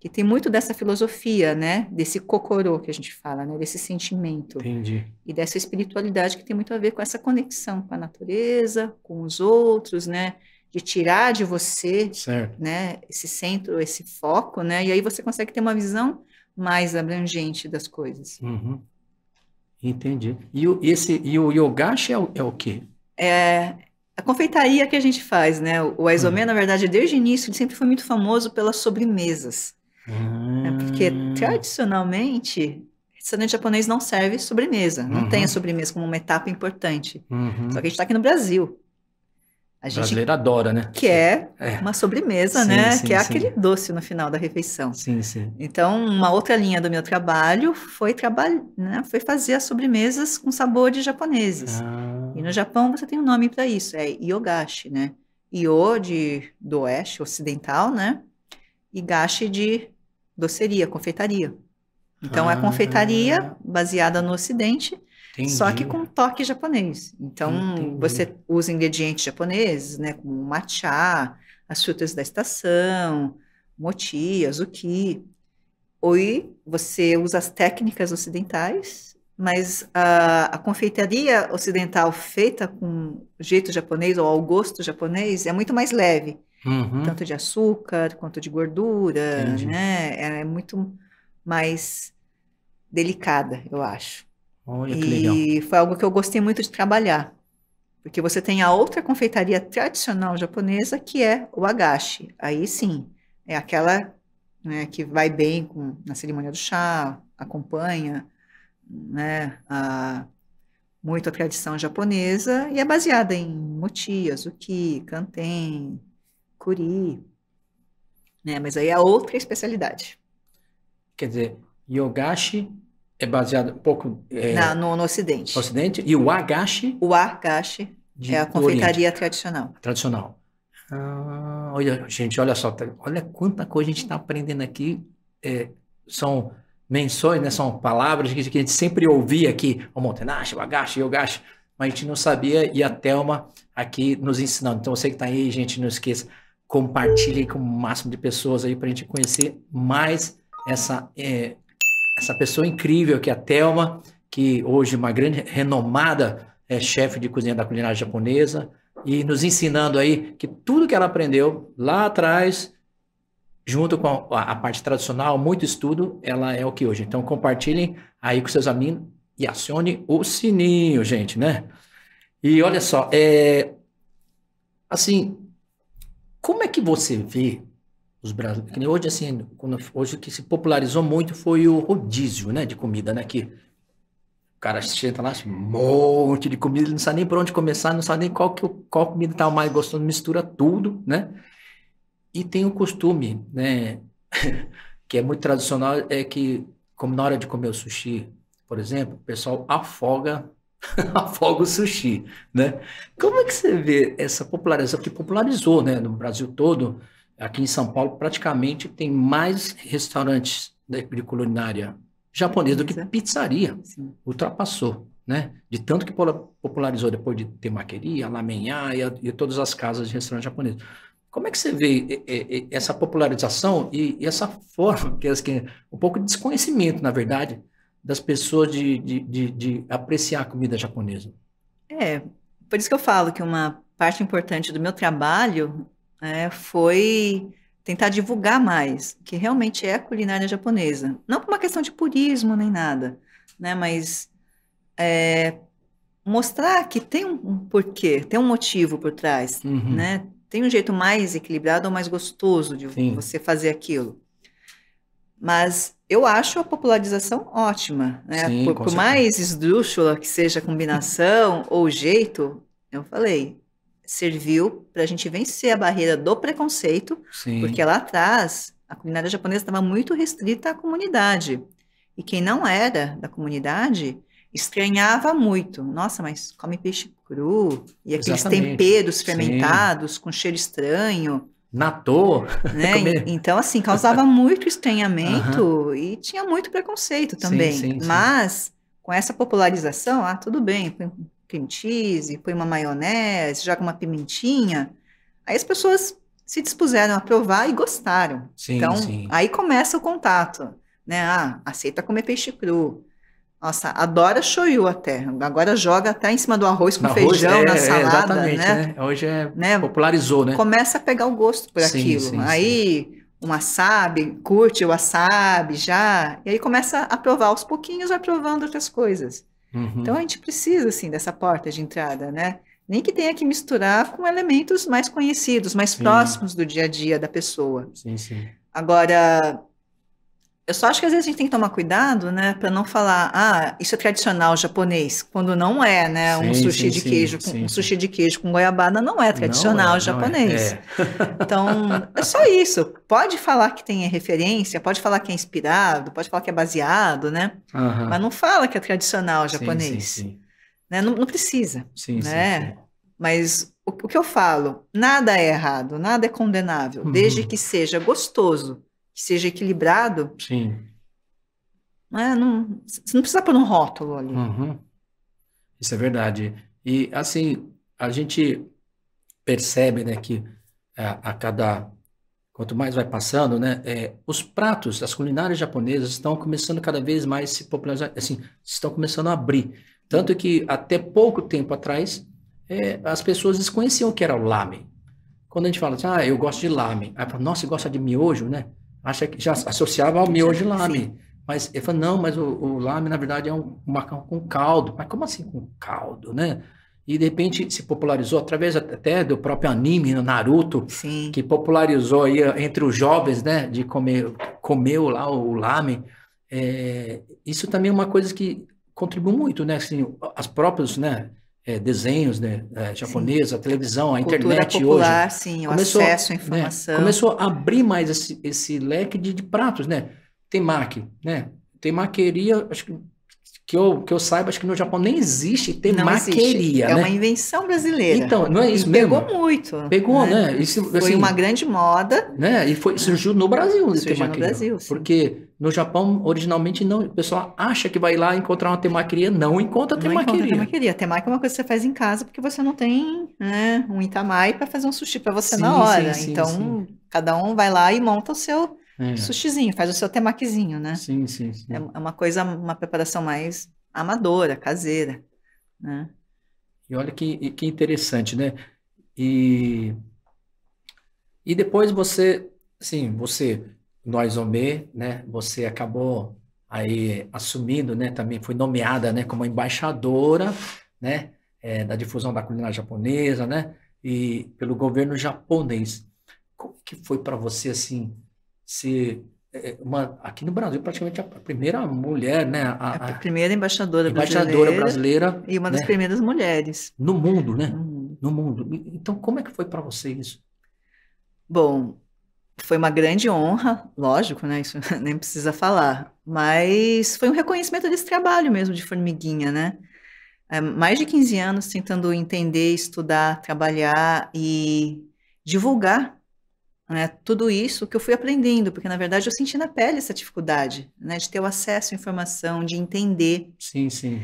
que tem muito dessa filosofia, né? Desse cocorô que a gente fala, né? Desse sentimento. Entendi. E dessa espiritualidade que tem muito a ver com essa conexão com a natureza, com os outros, né? De tirar de você, certo. né? Esse centro, esse foco, né? E aí você consegue ter uma visão mais abrangente das coisas. Uhum. Entendi. E o, esse, e o yogashi é o, é o quê? É, a confeitaria que a gente faz, né? O Aizome, uhum. na verdade, desde o início, ele sempre foi muito famoso pelas sobremesas. Hum. Né, porque tradicionalmente restaurante japonês não serve sobremesa, não uhum. tem a uhum. sobremesa como uma etapa importante. Uhum. Só que a gente está aqui no Brasil. A gente brasileiro adora, né? Quer é. uma sobremesa, sim, né? Sim, que é aquele doce no final da refeição. Sim, sim. Então, uma outra linha do meu trabalho foi, traba né? foi fazer as sobremesas com sabor de japoneses. Ah. E no Japão você tem um nome para isso, é yogashi, né? Io de do oeste, ocidental, né? E gashi de doceria, confeitaria. Então é ah. é confeitaria baseada no Ocidente, entendi. só que com toque japonês. Então entendi. você usa ingredientes japoneses, né, como matcha, as frutas da estação, moti, azuki. Ou você usa as técnicas ocidentais mas a, a, confeitaria ocidental feita com jeito japonês ou ao gosto japonês é muito mais leve, uhum. tanto de açúcar quanto de gordura, Entendi. né? É, muito mais delicada, eu acho. Olha e que legal. E foi algo que eu gostei muito de trabalhar, porque você tem a outra confeitaria tradicional japonesa que é o agashi. Aí sim, é aquela né, que vai bem com, na cerimônia do chá, acompanha né, a, muito a tradição japonesa e é baseada em moti, azuki, kanten, kuri, né? Mas aí é outra especialidade. Quer dizer, yogashi é baseado um pouco é, Na, no, no Ocidente. No Ocidente e o agashi? O agashi é a confeitaria tradicional. Tradicional. Ah, olha, gente, olha só, tá, olha quanta coisa a gente está aprendendo aqui. É, são menções, né? São palavras que, a gente sempre ouvia aqui, o Montenache, o Agache, o Yogache, mas a gente não sabia e a Thelma aqui nos ensinando. Então você que está aí, gente, não esqueça, compartilhe com o máximo de pessoas aí para a gente conhecer mais essa, é, essa pessoa incrível que é a Thelma, que hoje é uma grande renomada é, chefe de cozinha da culinária japonesa, e nos ensinando aí que tudo que ela aprendeu lá atrás junto com a, a, parte tradicional, muito estudo, ela é o que hoje. Então, compartilhem aí com seus amigos e acione o sininho, gente, né? E olha só, é, assim, como é que você vê os brasileiros? Hoje, assim, quando, hoje o que se popularizou muito foi o rodízio, né, de comida, né, que o cara senta lá, um assim, monte de comida, ele não sabe nem por onde começar, não sabe nem qual, que, qual comida tá mais gostoso, mistura tudo, né? E tem o costume, né, que é muito tradicional, é que, como na hora de comer o sushi, por exemplo, o pessoal afoga, afoga o sushi, né? Como é que você vê essa popularização, que popularizou, né, no Brasil todo, aqui em São Paulo, praticamente tem mais restaurantes de culinária japonesa do que pizzaria, Sim. ultrapassou, né? De tanto que popularizou depois de ter maqueria, lamenhá e, e todas as casas de restaurante japonês. Como é que você vê essa popularização e essa forma, que é um pouco de desconhecimento, na verdade, das pessoas de, de, de, de, apreciar a comida japonesa? É, por isso que eu falo que uma parte importante do meu trabalho é, foi tentar divulgar mais que realmente é a culinária japonesa. Não por uma questão de purismo nem nada, né, mas é, mostrar que tem um porquê, tem um motivo por trás, uhum. né? tem um jeito mais equilibrado ou mais gostoso de Sim. você fazer aquilo. Mas eu acho a popularização ótima, né? Sim, por, por mais esdrúxula que seja a combinação ou jeito, eu falei, serviu para a gente vencer a barreira do preconceito, Sim. porque lá atrás a culinária japonesa estava muito restrita à comunidade. E quem não era da comunidade estranhava muito. Nossa, mas come peixe cru e aqueles Exatamente. temperos fermentados Sim. com cheiro estranho. Natou. Né? então, assim, causava muito estranhamento e tinha muito preconceito também. Sim, sim, Mas, sim. com essa popularização, ah, tudo bem, põe um cream cheese, põe uma maionese, joga uma pimentinha. Aí as pessoas se dispuseram a provar e gostaram. então, aí começa o contato. Né? Ah, aceita comer peixe cru. Nossa, adora shoyu até. Agora joga até em cima do arroz com no feijão, arroz, é, na é, salada. É, né? né? Hoje é né? popularizou, né? Começa a pegar o gosto por sim, aquilo. Sim, aí sim. um wasabi, curte o wasabi já. E aí começa a provar aos pouquinhos, vai provando outras coisas. Uhum. Então a gente precisa, assim, dessa porta de entrada, né? Nem que tenha que misturar com elementos mais conhecidos, mais próximos do dia a dia da pessoa. Sim, sim. Agora, eu só acho que às vezes a gente tem que tomar cuidado, né, para não falar, ah, isso é tradicional japonês, quando não é, né, sim, um sushi sim, de queijo, sim, com, um sushi de queijo com goiabada não é, é tradicional não é, japonês. é. É. Então, é só isso. Pode falar que tem referência, pode falar que é inspirado, pode falar que é baseado, né? Mas não fala que é tradicional japonês. Né? Não, não, precisa, né? Mas o, o, que eu falo, nada é errado, nada é condenável, uhum. desde que seja gostoso que seja equilibrado. Sim. Né? Não, você não precisa pôr um rótulo ali. Uhum. Isso é verdade. E, assim, a gente percebe né, que a, é, a cada. Quanto mais vai passando, né, é, os pratos, as culinárias japonesas estão começando cada vez mais se popularizar, assim, estão começando a abrir. Tanto que até pouco tempo atrás, é, as pessoas desconheciam o que era o lamen. Quando a gente fala assim, ah, eu gosto de lamen. Aí fala, nossa, você gosta de miojo, né? acha que já associava ao miojo lame. Mas ele falou, não, mas o, o, lame, na verdade, é um, macarrão com caldo. Mas como assim com caldo, né? E, de repente, se popularizou através até do próprio anime, no Naruto, Sim. que popularizou aí entre os jovens, né? De comer, comer lá o lame. É, isso também é uma coisa que contribui muito, né? Assim, as próprias, né? é, desenhos né, é, japoneses, a televisão, a internet popular, hoje. sim, começou, o acesso à né, informação. Né, começou a abrir mais esse, esse leque de, de pratos, né? Temaki, né? Temaqueria, acho que que eu, que eu saiba, acho que no Japão nem existe ter não maqueria. Existe. É né? uma invenção brasileira. Então, não é isso e mesmo? Pegou muito. Pegou, né? né? Isso, foi assim, uma grande moda. Né? E foi, é. surgiu no Brasil né, surgiu ter maqueria. No Brasil, sim. Porque no Japão, originalmente, não, o pessoal acha que vai lá encontrar uma temaqueria, não encontra não temaqueria. Encontra temaqueria. Temaki é uma coisa que você faz em casa porque você não tem né, um itamai para fazer um sushi para você sim, na hora. Sim, então, cada um vai lá e monta o seu é. Sushizinho, faz o seu temaquezinho, né? Sim, sim, sim. É, é uma coisa, uma preparação mais amadora, caseira, né? E olha que, que interessante, né? E, e depois você, sim, você, nós Omê, né? Você acabou aí assumindo, né? Também foi nomeada, né? Como embaixadora, né? É, da difusão da culinária japonesa, né? E pelo governo japonês. Como que foi para você assim se é, é, uma, aqui no Brasil praticamente a primeira mulher, né? É a, a primeira embaixadora, embaixadora brasileira, brasileira, e uma das né? primeiras mulheres no mundo, né? No mundo. Então, como é que foi para você isso? Bom, foi uma grande honra, lógico, né? Isso nem precisa falar, mas foi um reconhecimento desse trabalho mesmo de formiguinha, né? É, mais de 15 anos tentando entender, estudar, trabalhar e divulgar né? Tudo isso que eu fui aprendendo, porque na verdade eu senti na pele essa dificuldade né? de ter o acesso à informação, de entender. Sim, sim.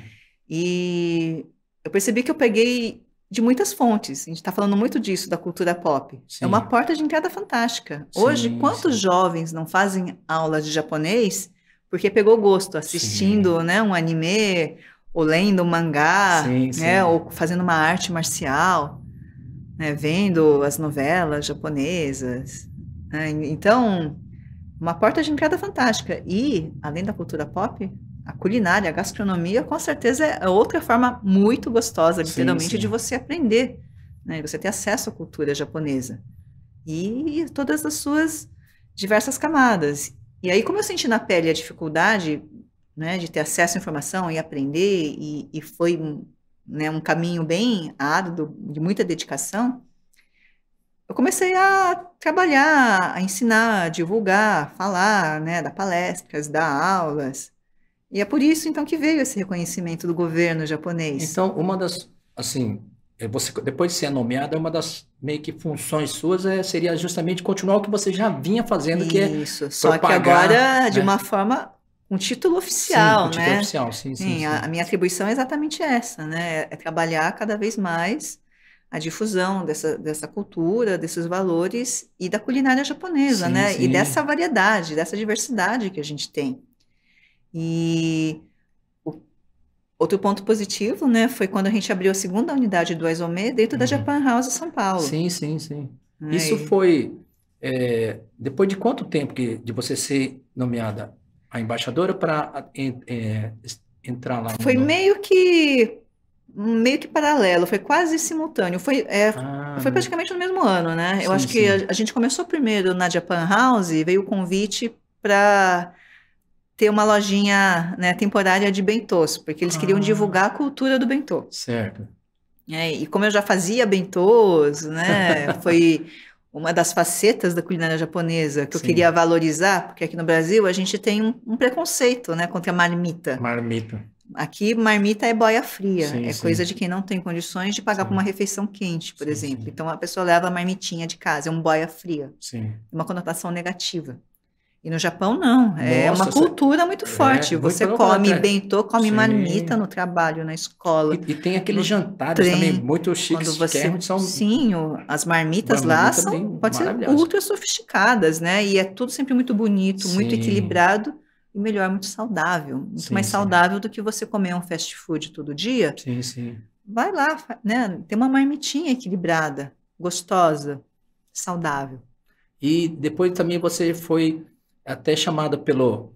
E eu percebi que eu peguei de muitas fontes. A gente está falando muito disso, da cultura pop. Sim. É uma porta de entrada fantástica. Sim, Hoje, quantos sim. jovens não fazem aula de japonês porque pegou gosto assistindo né, um anime, ou lendo um mangá, né, ou fazendo uma arte marcial? né, vendo as novelas japonesas. Né? Então, uma porta de entrada fantástica. E, além da cultura pop, a culinária, a gastronomia, com certeza é outra forma muito gostosa, literalmente, sim, sim. de você aprender, né? você ter acesso à cultura japonesa. E todas as suas diversas camadas. E aí, como eu senti na pele a dificuldade né, de ter acesso à informação e aprender, e, e foi né, um caminho bem árduo, de muita dedicação, eu comecei a trabalhar, a ensinar, a divulgar, a falar, né, dar palestras, dar aulas. E é por isso, então, que veio esse reconhecimento do governo japonês. Então, uma das, assim, é, você, depois de ser nomeada, uma das meio que funções suas é, seria justamente continuar o que você já vinha fazendo, isso, que é Isso, só propagar, que agora né? de uma forma um título oficial, sim, um título né? oficial, sim, sim. sim, sim. A, a, minha atribuição é exatamente essa, né? É trabalhar cada vez mais a difusão dessa, dessa cultura, desses valores e da culinária japonesa, sim, né? E dessa variedade, dessa diversidade que a gente tem. E o, outro ponto positivo, né, foi quando a gente abriu a segunda unidade do Aizome dentro uhum. da Japan House São Paulo. Sim, sim, sim. Aí. Né, Isso foi é, depois de quanto tempo que, de você ser nomeada a embaixadora para é, entrar lá? Foi no... meio que meio que paralelo, foi quase simultâneo, foi, é, ah, foi né? praticamente no mesmo ano, né? Sim, Eu acho que a, a, gente começou primeiro na Japan House, e veio o convite para ter uma lojinha né, temporária de bentôs, porque eles ah, queriam divulgar a cultura do bentô. Certo. É, e como eu já fazia bentôs, né? Foi uma das facetas da culinária japonesa que Sim. eu queria valorizar, porque aqui no Brasil a gente tem um, um preconceito, né, contra a marmita. Marmita. Aqui, marmita é boia fria, sim, é sim. coisa de quem não tem condições de pagar sim. por uma refeição quente, por exemplo. Então, a pessoa leva a marmitinha de casa, é um boia fria. Sim. Uma conotação negativa. E no Japão não, Nossa, é uma cultura você... muito é forte. É, muito você come contrário. bentô, come Sim. marmita no trabalho, na escola. E, e tem aqueles jantares trem, também muito chiques. Quando você... Quermos, é, são... Sim, as marmitas marmita lá são, pode ser ultra sofisticadas, né? E é tudo sempre muito bonito, Sim. muito equilibrado e melhor, muito saudável. Muito sim, mais sim. saudável do que você comer um fast food todo dia. Sim, sim. Vai lá, né? Tem uma marmitinha equilibrada, gostosa, saudável. E depois também você foi até chamada pelo,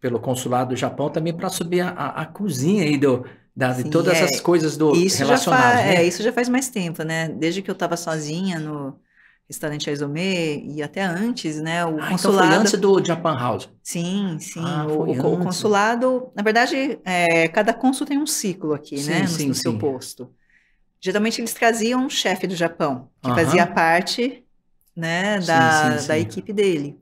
pelo consulado do Japão também para subir a, a, a, cozinha aí do, da, de todas é, as coisas do isso relacionadas. Faz, né? É, isso já faz mais tempo, né? Desde que eu estava sozinha no restaurante Aizome e até antes, né? O ah, então consulado. Então antes do Japan House. Sim, sim. Ah, o, o, consulado, na verdade, é, cada consul tem um ciclo aqui, sim, né? No, sim, no seu sim. posto. Geralmente eles traziam um chefe do Japão que uh -huh. fazia parte, né, da, da equipe dele.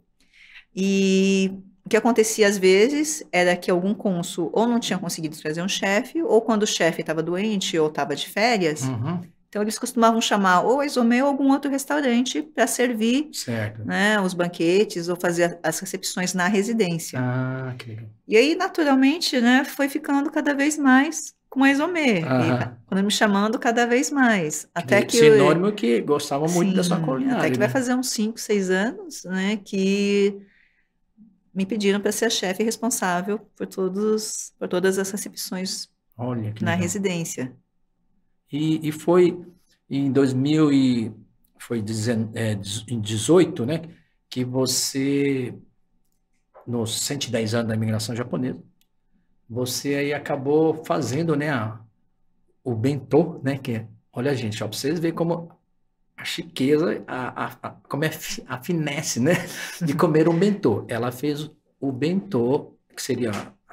E o que acontecia às vezes era que algum cônsul ou não tinha conseguido trazer um chefe, ou quando o chefe estava doente ou estava de férias. Uhum. Então eles costumavam chamar ou a Isomeu ou algum outro restaurante para servir né, os banquetes ou fazer as recepções na residência. Ah, que E aí, naturalmente, né, foi ficando cada vez mais com a Isomê, ah. quando me chamando cada vez mais. Até que, que Sinônimo eu, que gostava muito sim, da sua culinária. Até que né? vai fazer uns 5, 6 anos, né, que me pediram para ser a chefe responsável por todos por todas as recepções Olha, na legal. residência. E, e foi em 2000 e foi é, em 18, né, que você nos 110 anos da imigração japonesa, você aí acabou fazendo, né, a, o bentô, né, que é, olha gente, ó, para vocês verem como a chiqueza, a, a, a, como é a finesse, né? De comer um bentô. Ela fez o bentô, que seria,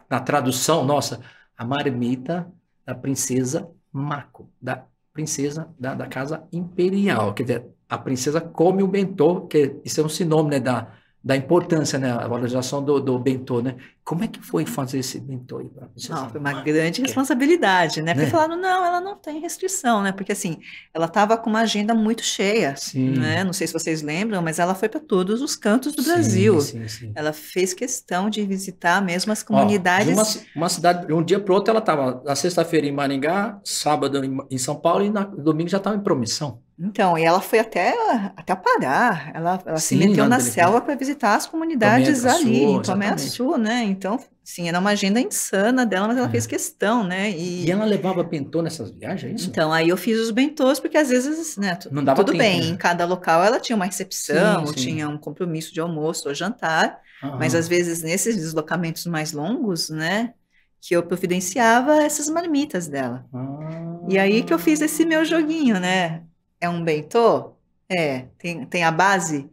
na tradução nossa, a marmita da princesa Mako, da princesa da, da casa imperial. Quer dizer, a princesa come o bentô, que isso é um sinônimo né, da, da importância, né? A valorização do, do bentô, né? Como é que foi fazer esse bentô? Aí não, foi uma grande responsabilidade, né? Porque né? falaram, não, ela não tem restrição, né? Porque, assim, ela estava com uma agenda muito cheia, sim. né? Não sei se vocês lembram, mas ela foi para todos os cantos do sim, Brasil. Sim, sim. Ela fez questão de visitar mesmo as comunidades. Ó, uma, uma, cidade, de um dia para outro, ela estava na sexta-feira em Maringá, sábado em, em São Paulo e na, domingo já estava em Promissão. Então, e ela foi até, até parar. ela, ela Sim, se meteu na selva para visitar as comunidades Tomé ali, Sul, em Tomé Sul, né? Então, Sim, era uma agenda insana dela, mas ela é. fez questão, né? E... e, ela levava bentô nessas viagens, é isso? Então, aí eu fiz os bentôs, porque às vezes, né, Não dava tudo tempo, bem, né? em cada local ela tinha uma recepção, sim, sim. tinha um compromisso de almoço ou jantar, mas às vezes nesses deslocamentos mais longos, né, que eu providenciava essas marmitas dela. Ah. E aí que eu fiz esse meu joguinho, né? É um bentô, É. Tem, tem a base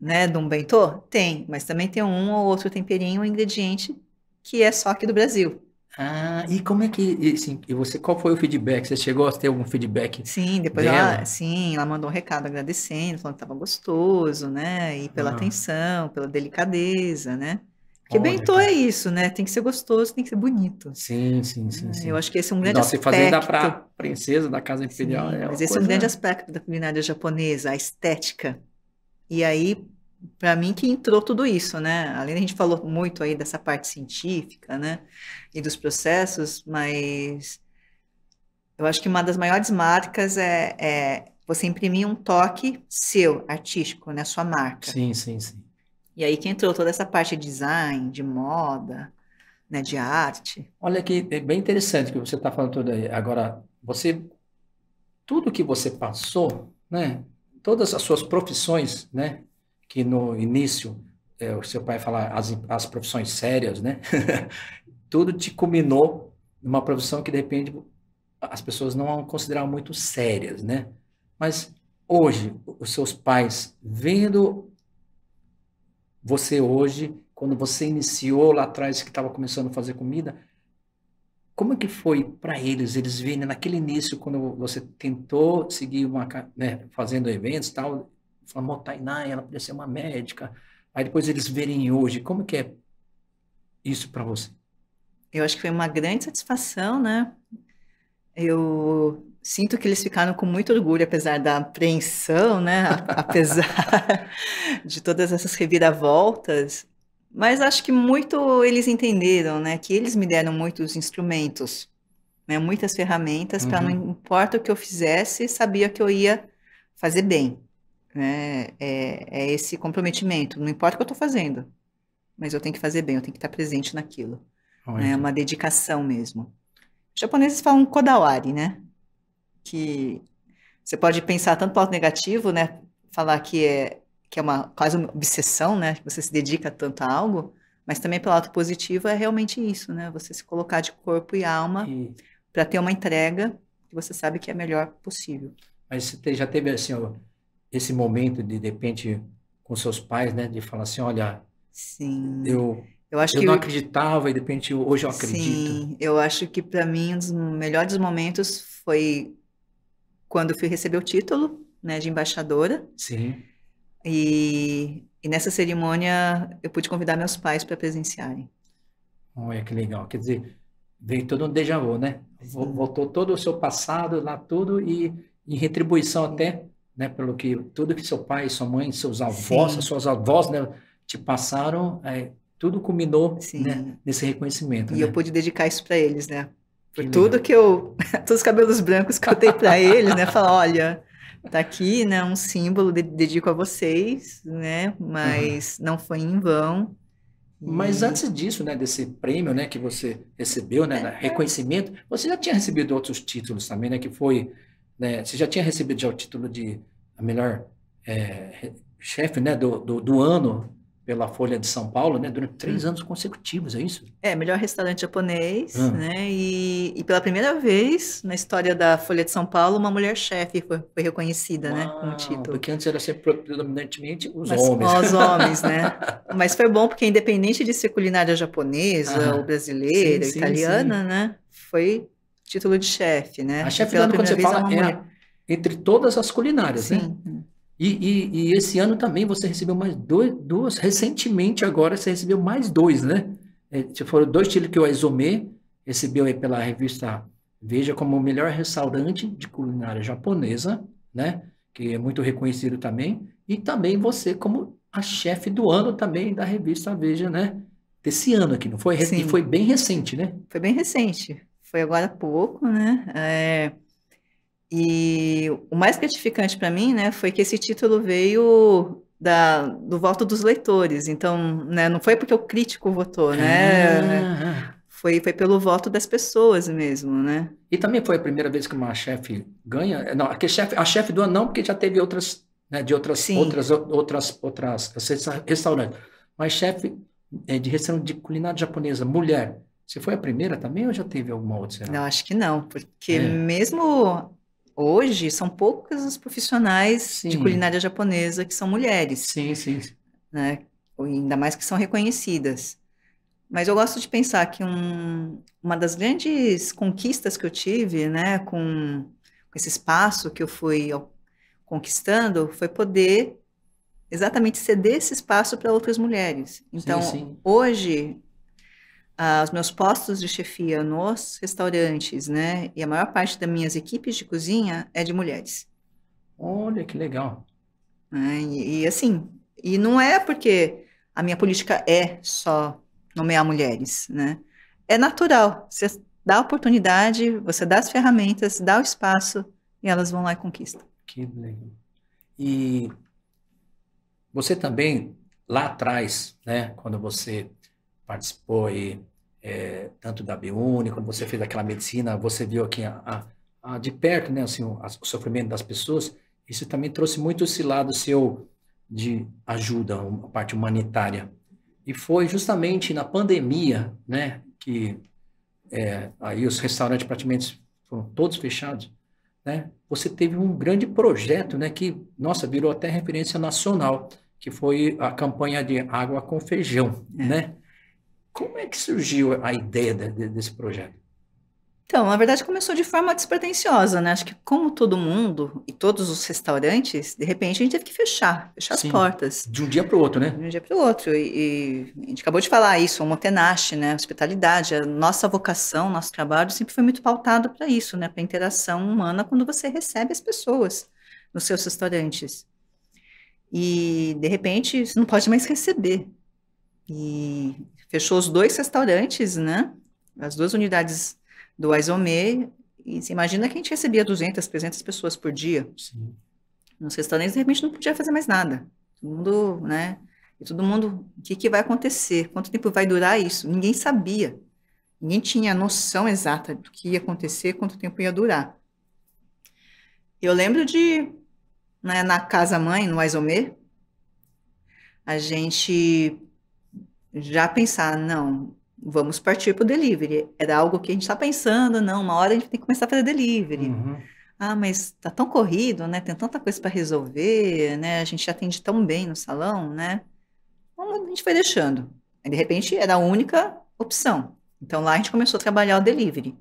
né, de um bentô Tem, mas também tem um ou outro temperinho, um ingrediente que é só aqui do Brasil. Ah, e como é que, assim, e você, qual foi o feedback? Você chegou a ter algum feedback Sim, depois dela? ela, sim, ela mandou um recado agradecendo, falando que estava gostoso, né, e pela ah. atenção, pela delicadeza, né. Porque Olha, bentô é isso, né? Tem que ser gostoso, tem que ser bonito. Sim, sim, sim. É, sim. Eu acho que esse é um grande aspecto. Nossa, se fazer da princesa da casa imperial sim, é Mas esse coisa... é um grande aspecto da culinária japonesa, a estética. E aí, para mim, que entrou tudo isso, né? Além a gente falou muito aí dessa parte científica, né? E dos processos, mas eu acho que uma das maiores marcas é, é você imprimir um toque seu, artístico, né? Sua marca. Sim, sim, sim. E aí que entrou toda essa parte de design, de moda, né, de arte. Olha que é bem interessante que você está falando tudo aí. Agora, você, tudo que você passou, né, todas as suas profissões, né, que no início é, o seu pai falava as, as profissões sérias, né, tudo te culminou numa profissão que de repente as pessoas não consideram muito sérias, né? Mas hoje os seus pais vendo você hoje, quando você iniciou lá atrás que estava começando a fazer comida, como é que foi para eles? Eles virem naquele início, quando você tentou seguir uma, né, fazendo eventos e tal, falou, Tainá, ela podia ser uma médica. Aí depois eles verem hoje, como que é isso para você? Eu acho que foi uma grande satisfação, né? Eu Sinto que eles ficaram com muito orgulho, apesar da apreensão, né? apesar de todas essas reviravoltas. Mas acho que muito eles entenderam, né? Que eles me deram muitos instrumentos, né? muitas ferramentas, uhum. para não importa o que eu fizesse, sabia que eu ia fazer bem. Né? É, é esse comprometimento. Não importa o que eu estou fazendo, mas eu tenho que fazer bem, eu tenho que estar presente naquilo. É uma dedicação mesmo. Os japoneses falam kodawari, né? que você pode pensar tanto para o lado negativo, né? Falar que é, que é uma, quase uma obsessão, né? Que você se dedica tanto a algo, mas também pelo lado positivo é realmente isso, né? Você se colocar de corpo e alma para ter uma entrega que você sabe que é a melhor possível. Mas você já teve assim, ó, esse momento de, de repente, com seus pais, né? De falar assim, olha, Sim. eu eu acho eu que não eu... acreditava e de repente hoje eu acredito. Sim, eu acho que para mim um dos melhores momentos foi quando eu fui receber o título né, de embaixadora. Sim. E, e nessa cerimônia eu pude convidar meus pais para presenciarem. Olha que legal. Quer dizer, veio todo um déjà vu, né? Sim. Voltou todo o seu passado lá, tudo, e em retribuição até, né? Pelo que tudo que seu pai, sua mãe, seus avós, Sim. suas avós, né? Te passaram, é, tudo culminou né, nesse reconhecimento. E né? eu pude dedicar isso para eles, né? Que tudo que eu. Todos os cabelos brancos que eu dei para ele né? Falar, olha, tá aqui, né? Um símbolo, de, dedico a vocês, né? Mas uhum. não foi em vão. Mas antes disso, né, desse prêmio, né, que você recebeu, né, é. reconhecimento, você já tinha recebido outros títulos também, né, que foi, né, você já tinha recebido já o título de a melhor é, chefe, né, do, do, do ano pela Folha de São Paulo, né? Durante três hum. anos consecutivos, é isso? É, melhor restaurante japonês, hum. né? E, e, pela primeira vez na história da Folha de São Paulo, uma mulher chefe foi, foi reconhecida, Uau, né? Com o título. Porque antes era sempre predominantemente os Mas, homens. Os homens, né? Mas foi bom porque independente de ser culinária japonesa, ah, ou brasileira, sim, italiana, sim. né? Foi título de chefe, né? A chefe, quando você fala, é, é entre todas as culinárias, né? Hum. E, e, e, esse ano também você recebeu mais dois, duas, recentemente agora você recebeu mais dois, né? É, foram dois títulos que o Aizome recebeu aí pela revista Veja como o melhor restaurante de culinária japonesa, né? Que é muito reconhecido também. E também você como a chefe do ano também da revista Veja, né? Desse ano aqui, não foi? Sim. E foi bem recente, né? Foi bem recente. Foi agora há pouco, né? É... E o mais gratificante para mim, né, foi que esse título veio da, do voto dos leitores. Então, né, não foi porque o crítico votou, né? Ah. Foi, foi pelo voto das pessoas mesmo, né? E também foi a primeira vez que uma chefe ganha. Não, a chefe, a do anão, porque já teve outras, né, de outras, Sim. outras, outras, outras, restaurantes. Mas chefe é, de restaurante de culinária japonesa, mulher, você foi a primeira também ou já teve alguma outra? Não, acho que não, porque é. mesmo hoje são poucas as profissionais sim. de culinária japonesa que são mulheres. Sim, sim. Né? Ainda mais que são reconhecidas. Mas eu gosto de pensar que um, uma das grandes conquistas que eu tive, né, com, com esse espaço que eu fui conquistando, foi poder exatamente ceder esse espaço para outras mulheres. Então, sim, sim. hoje, ah, os meus postos de chefia nos restaurantes, né? E a maior parte das minhas equipes de cozinha é de mulheres. Olha que legal. É, e, e, assim, e não é porque a minha política é só nomear mulheres, né? É natural. Você dá a oportunidade, você dá as ferramentas, dá o espaço e elas vão lá e conquistam. Que legal. E você também lá atrás, né, quando você participou aí é, tanto da Biúnica, quando você fez aquela medicina, você viu aqui a, a, a de perto né, assim, o, a, o, sofrimento das pessoas, isso também trouxe muito esse lado seu de ajuda, a parte humanitária. E foi justamente na pandemia né, que é, aí os restaurantes e praticamente foram todos fechados, né? Você teve um grande projeto, né? Que nossa virou até referência nacional, que foi a campanha de água com feijão, é. né? Como é que surgiu a ideia de, desse projeto? Então, na verdade, começou de forma despretensiosa, né? Acho que como todo mundo e todos os restaurantes, de repente a gente teve que fechar, fechar Sim, as portas. De um dia para o outro, né? De um dia para o outro. E, e, a gente acabou de falar isso, o Motenache, né? Hospitalidade, a nossa vocação, nosso trabalho sempre foi muito pautado para isso, né? Para interação humana quando você recebe as pessoas nos seus restaurantes. E de repente você não pode mais receber. E fechou os dois restaurantes, né? As duas unidades do Aizome. E imagina que a gente recebia 200, 300 pessoas por dia. Sim. Nos restaurantes, de repente, não podia fazer mais nada. Todo mundo, né? E todo mundo, o que, que vai acontecer? Quanto tempo vai durar isso? Ninguém sabia. Ninguém tinha noção exata do que ia acontecer, quanto tempo ia durar. Eu lembro de, né, na casa mãe, no Aizomê, a gente já pensar, não, vamos partir para o delivery. Era algo que a gente está pensando, não, uma hora a gente tem que começar a fazer delivery. Uhum. Ah, mas tá tão corrido, né? Tem tanta coisa para resolver, né? A gente atende tão bem no salão, né? Então, a gente foi deixando. Aí, de repente, era a única opção. Então, lá a gente começou a trabalhar o delivery.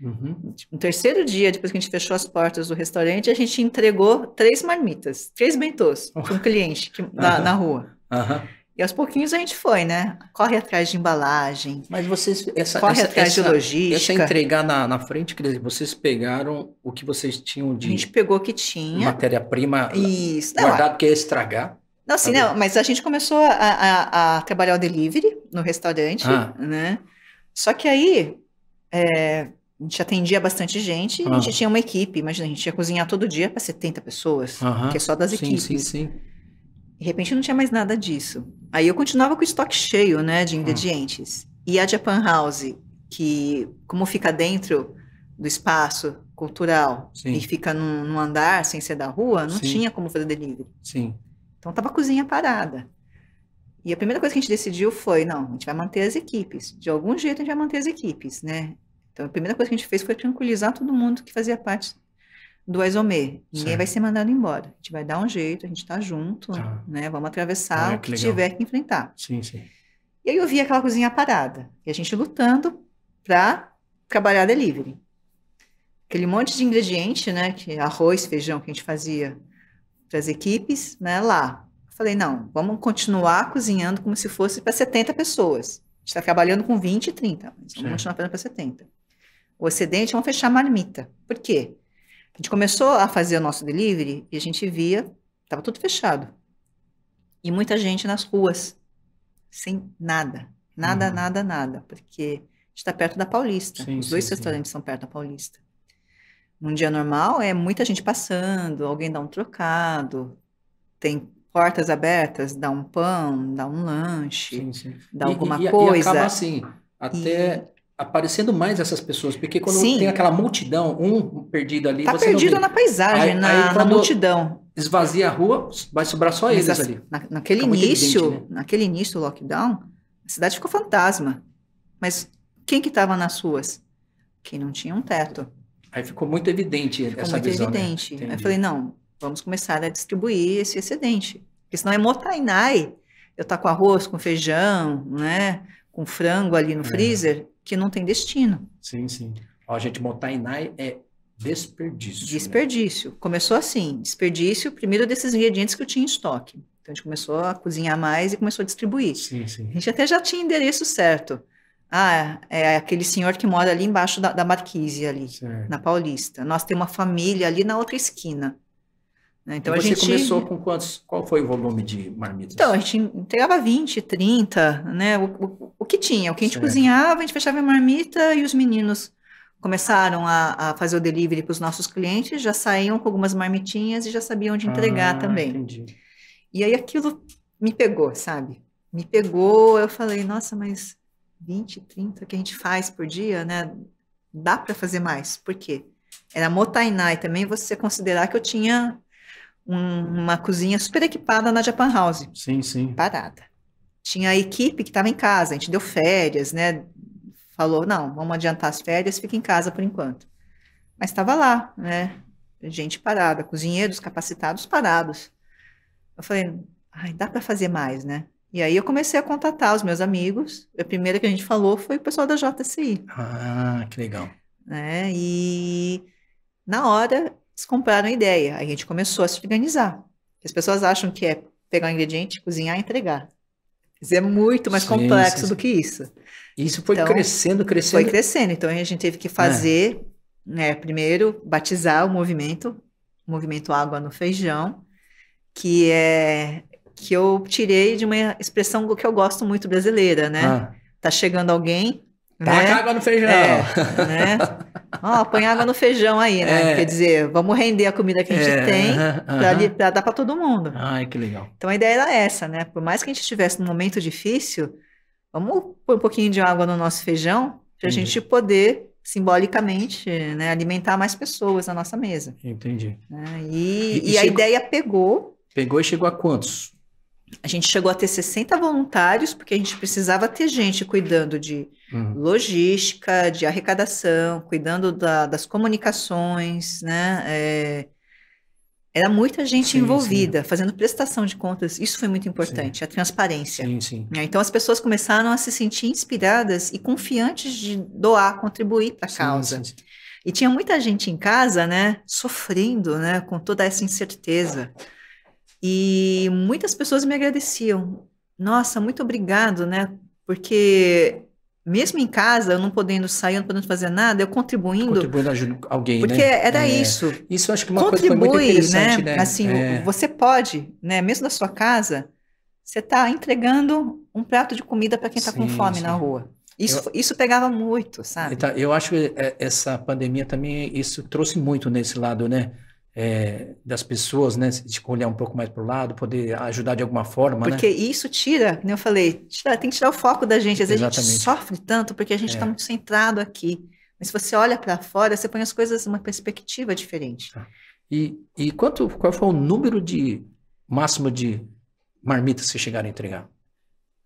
Uhum. No terceiro dia, depois que a gente fechou as portas do restaurante, a gente entregou três marmitas, três bentôs para um cliente que, uhum. na, na, rua. Uhum. E aos pouquinhos a gente foi, né? Corre atrás de embalagem. Mas vocês. Essa, corre essa, atrás essa, de logística. Essa entregar na, na frente, quer dizer, vocês pegaram o que vocês tinham de. A gente pegou o que tinha. Matéria-prima. guardada, Guardado que ia estragar. Não, sim, não, mas a gente começou a, a, a trabalhar o delivery no restaurante, ah. né? Só que aí. É, a gente atendia bastante gente e ah. a gente ah. tinha uma equipe. Imagina, a gente ia cozinhar todo dia para 70 pessoas, que é só das sim, equipes. Sim, sim, sim. De repente não tinha mais nada disso. Aí eu continuava com o estoque cheio, né, de hum. ingredientes. Hum. E a Japan House, que como fica dentro do espaço cultural Sim. e fica num, num, andar sem ser da rua, não Sim. tinha como fazer delivery. Sim. Então tava a cozinha parada. E a primeira coisa que a gente decidiu foi, não, a gente vai manter as equipes. De algum jeito a gente vai manter as equipes, né? Então a primeira coisa que a gente fez foi tranquilizar todo mundo que fazia parte do Aizomê. Ninguém certo. vai ser mandado embora. A gente vai dar um jeito, a gente está junto, tá. né? Vamos atravessar é, o que, tiver que enfrentar. Sim, sim. E aí eu vi aquela cozinha parada. E a gente lutando para trabalhar delivery. Aquele monte de ingrediente, né? Que arroz, feijão que a gente fazia para as equipes, né? Lá. Eu falei, não, vamos continuar cozinhando como se fosse para 70 pessoas. A gente está trabalhando com 20 e 30, mas vamos certo. continuar fazendo para 70. O excedente, vamos é fechar a marmita. Por quê? A gente começou a fazer o nosso delivery e a gente via, estava tudo fechado. E muita gente nas ruas, sem nada. Nada, uhum. nada, nada. Porque a gente está perto da Paulista. Sim, Os dois sim, restaurantes sim. são perto da Paulista. Num dia normal, é muita gente passando, alguém dá um trocado, tem portas abertas, dá um pão, dá um lanche, dá e, alguma e, coisa. E acaba assim, até aparecendo mais essas pessoas, porque quando Sim. tem aquela multidão, um perdido ali. Tá você perdido na paisagem, aí, na, aí na multidão. Esvazia a rua, vai sobrar só eles ali. Na, naquele Fica início, né? naquele início do lockdown, a cidade ficou fantasma. Mas quem que estava nas ruas? Quem não tinha um teto. Aí ficou muito evidente ficou essa muito visão. Né? evidente. Né? Aí eu falei, não, vamos começar a distribuir esse excedente. Porque senão é motainai. Eu tá com arroz, com feijão, né? Com frango ali no é. freezer que não tem destino. Sim, sim. Ó, gente, montar Inai é desperdício. Né? Desperdício. Né? Começou assim, desperdício, primeiro desses ingredientes que eu tinha em estoque. Então a gente começou a cozinhar mais e começou a distribuir. Sim, sim. A gente até já tinha endereço certo. Ah, é aquele senhor que mora ali embaixo da, da Marquise, ali, certo. na Paulista. Nós temos uma família ali na outra esquina. Né? Então, e você a gente... começou com quantos? Qual foi o volume de marmitas? Então, a gente entregava 20, 30, né? O, o, o que tinha, o que a gente certo. cozinhava, a gente fechava a marmita e os meninos começaram a, a fazer o delivery para os nossos clientes, já saíam com algumas marmitinhas e já sabiam onde entregar ah, também. Entendi. E aí aquilo me pegou, sabe? Me pegou, eu falei, nossa, mas 20, 30 que a gente faz por dia, né? Dá para fazer mais. Por quê? Era Motainá e também você considerar que eu tinha uma cozinha super equipada na Japan House. Sim, sim. Parada. Tinha a equipe que estava em casa, a gente deu férias, né? Falou, não, vamos adiantar as férias, fica em casa por enquanto. Mas estava lá, né? Gente parada, cozinheiros capacitados parados. Eu falei, ai, dá para fazer mais, né? E aí eu comecei a contatar os meus amigos. A primeira que a gente falou foi o pessoal da JCI. Ah, que legal. Né? E na hora eles compraram a ideia, a gente começou a se organizar. As pessoas acham que é pegar o um ingrediente, cozinhar e entregar. Mas é muito mais sim, complexo sim, sim. do que isso. Isso foi então, crescendo, crescendo. Foi crescendo. Então a gente teve que fazer, é. né, primeiro, batizar o movimento, o movimento Água no Feijão, que é que eu tirei de uma expressão que eu gosto muito brasileira, né? Ah. Tá chegando alguém, Tá? água né? no feijão. É, né? Ó, põe água no feijão aí, né? É. Quer dizer, vamos render a comida que a gente é. tem para dar para todo mundo. Ai, que legal. Então a ideia era essa, né? Por mais que a gente estivesse num momento difícil, vamos pôr um pouquinho de água no nosso feijão para a gente poder simbolicamente né, alimentar mais pessoas na nossa mesa. Entendi. Né? E, e, e, e chegou... a ideia pegou. Pegou e chegou a quantos? a gente chegou a ter 60 voluntários, porque a gente precisava ter gente cuidando de uhum. logística, de arrecadação, cuidando da, das comunicações, né? É, era muita gente sim, envolvida, sim. fazendo prestação de contas. Isso foi muito importante, sim. a transparência. Né? Então as pessoas começaram a se sentir inspiradas e confiantes de doar, contribuir para a causa. E tinha muita gente em casa, né, sofrendo, né, com toda essa incerteza. Ah. E muitas pessoas me agradeciam. Nossa, muito obrigado, né? Porque mesmo em casa, eu não podendo sair, eu não podendo fazer nada, eu contribuindo. Contribuindo ajuda alguém, porque né? Porque era é. isso. Isso acho que uma Contribui, coisa foi muito interessante, né? né? Assim, é. você pode, né? Mesmo na sua casa, você está entregando um prato de comida para quem está com fome sim. na rua. Isso, eu, isso pegava muito, sabe? Então, eu acho que é, essa pandemia também, isso trouxe muito nesse lado, né? é, das pessoas, né? De olhar um pouco mais para o lado, poder ajudar de alguma forma, né? Porque né? isso tira, como né, eu falei, tira, tem que tirar o foco da gente. Às vezes Exatamente. a gente sofre tanto porque a gente está é. Tá muito centrado aqui. Mas se você olha para fora, você põe as coisas numa perspectiva diferente. Tá. E, e quanto, qual foi o número de máximo de marmitas que chegaram a entregar?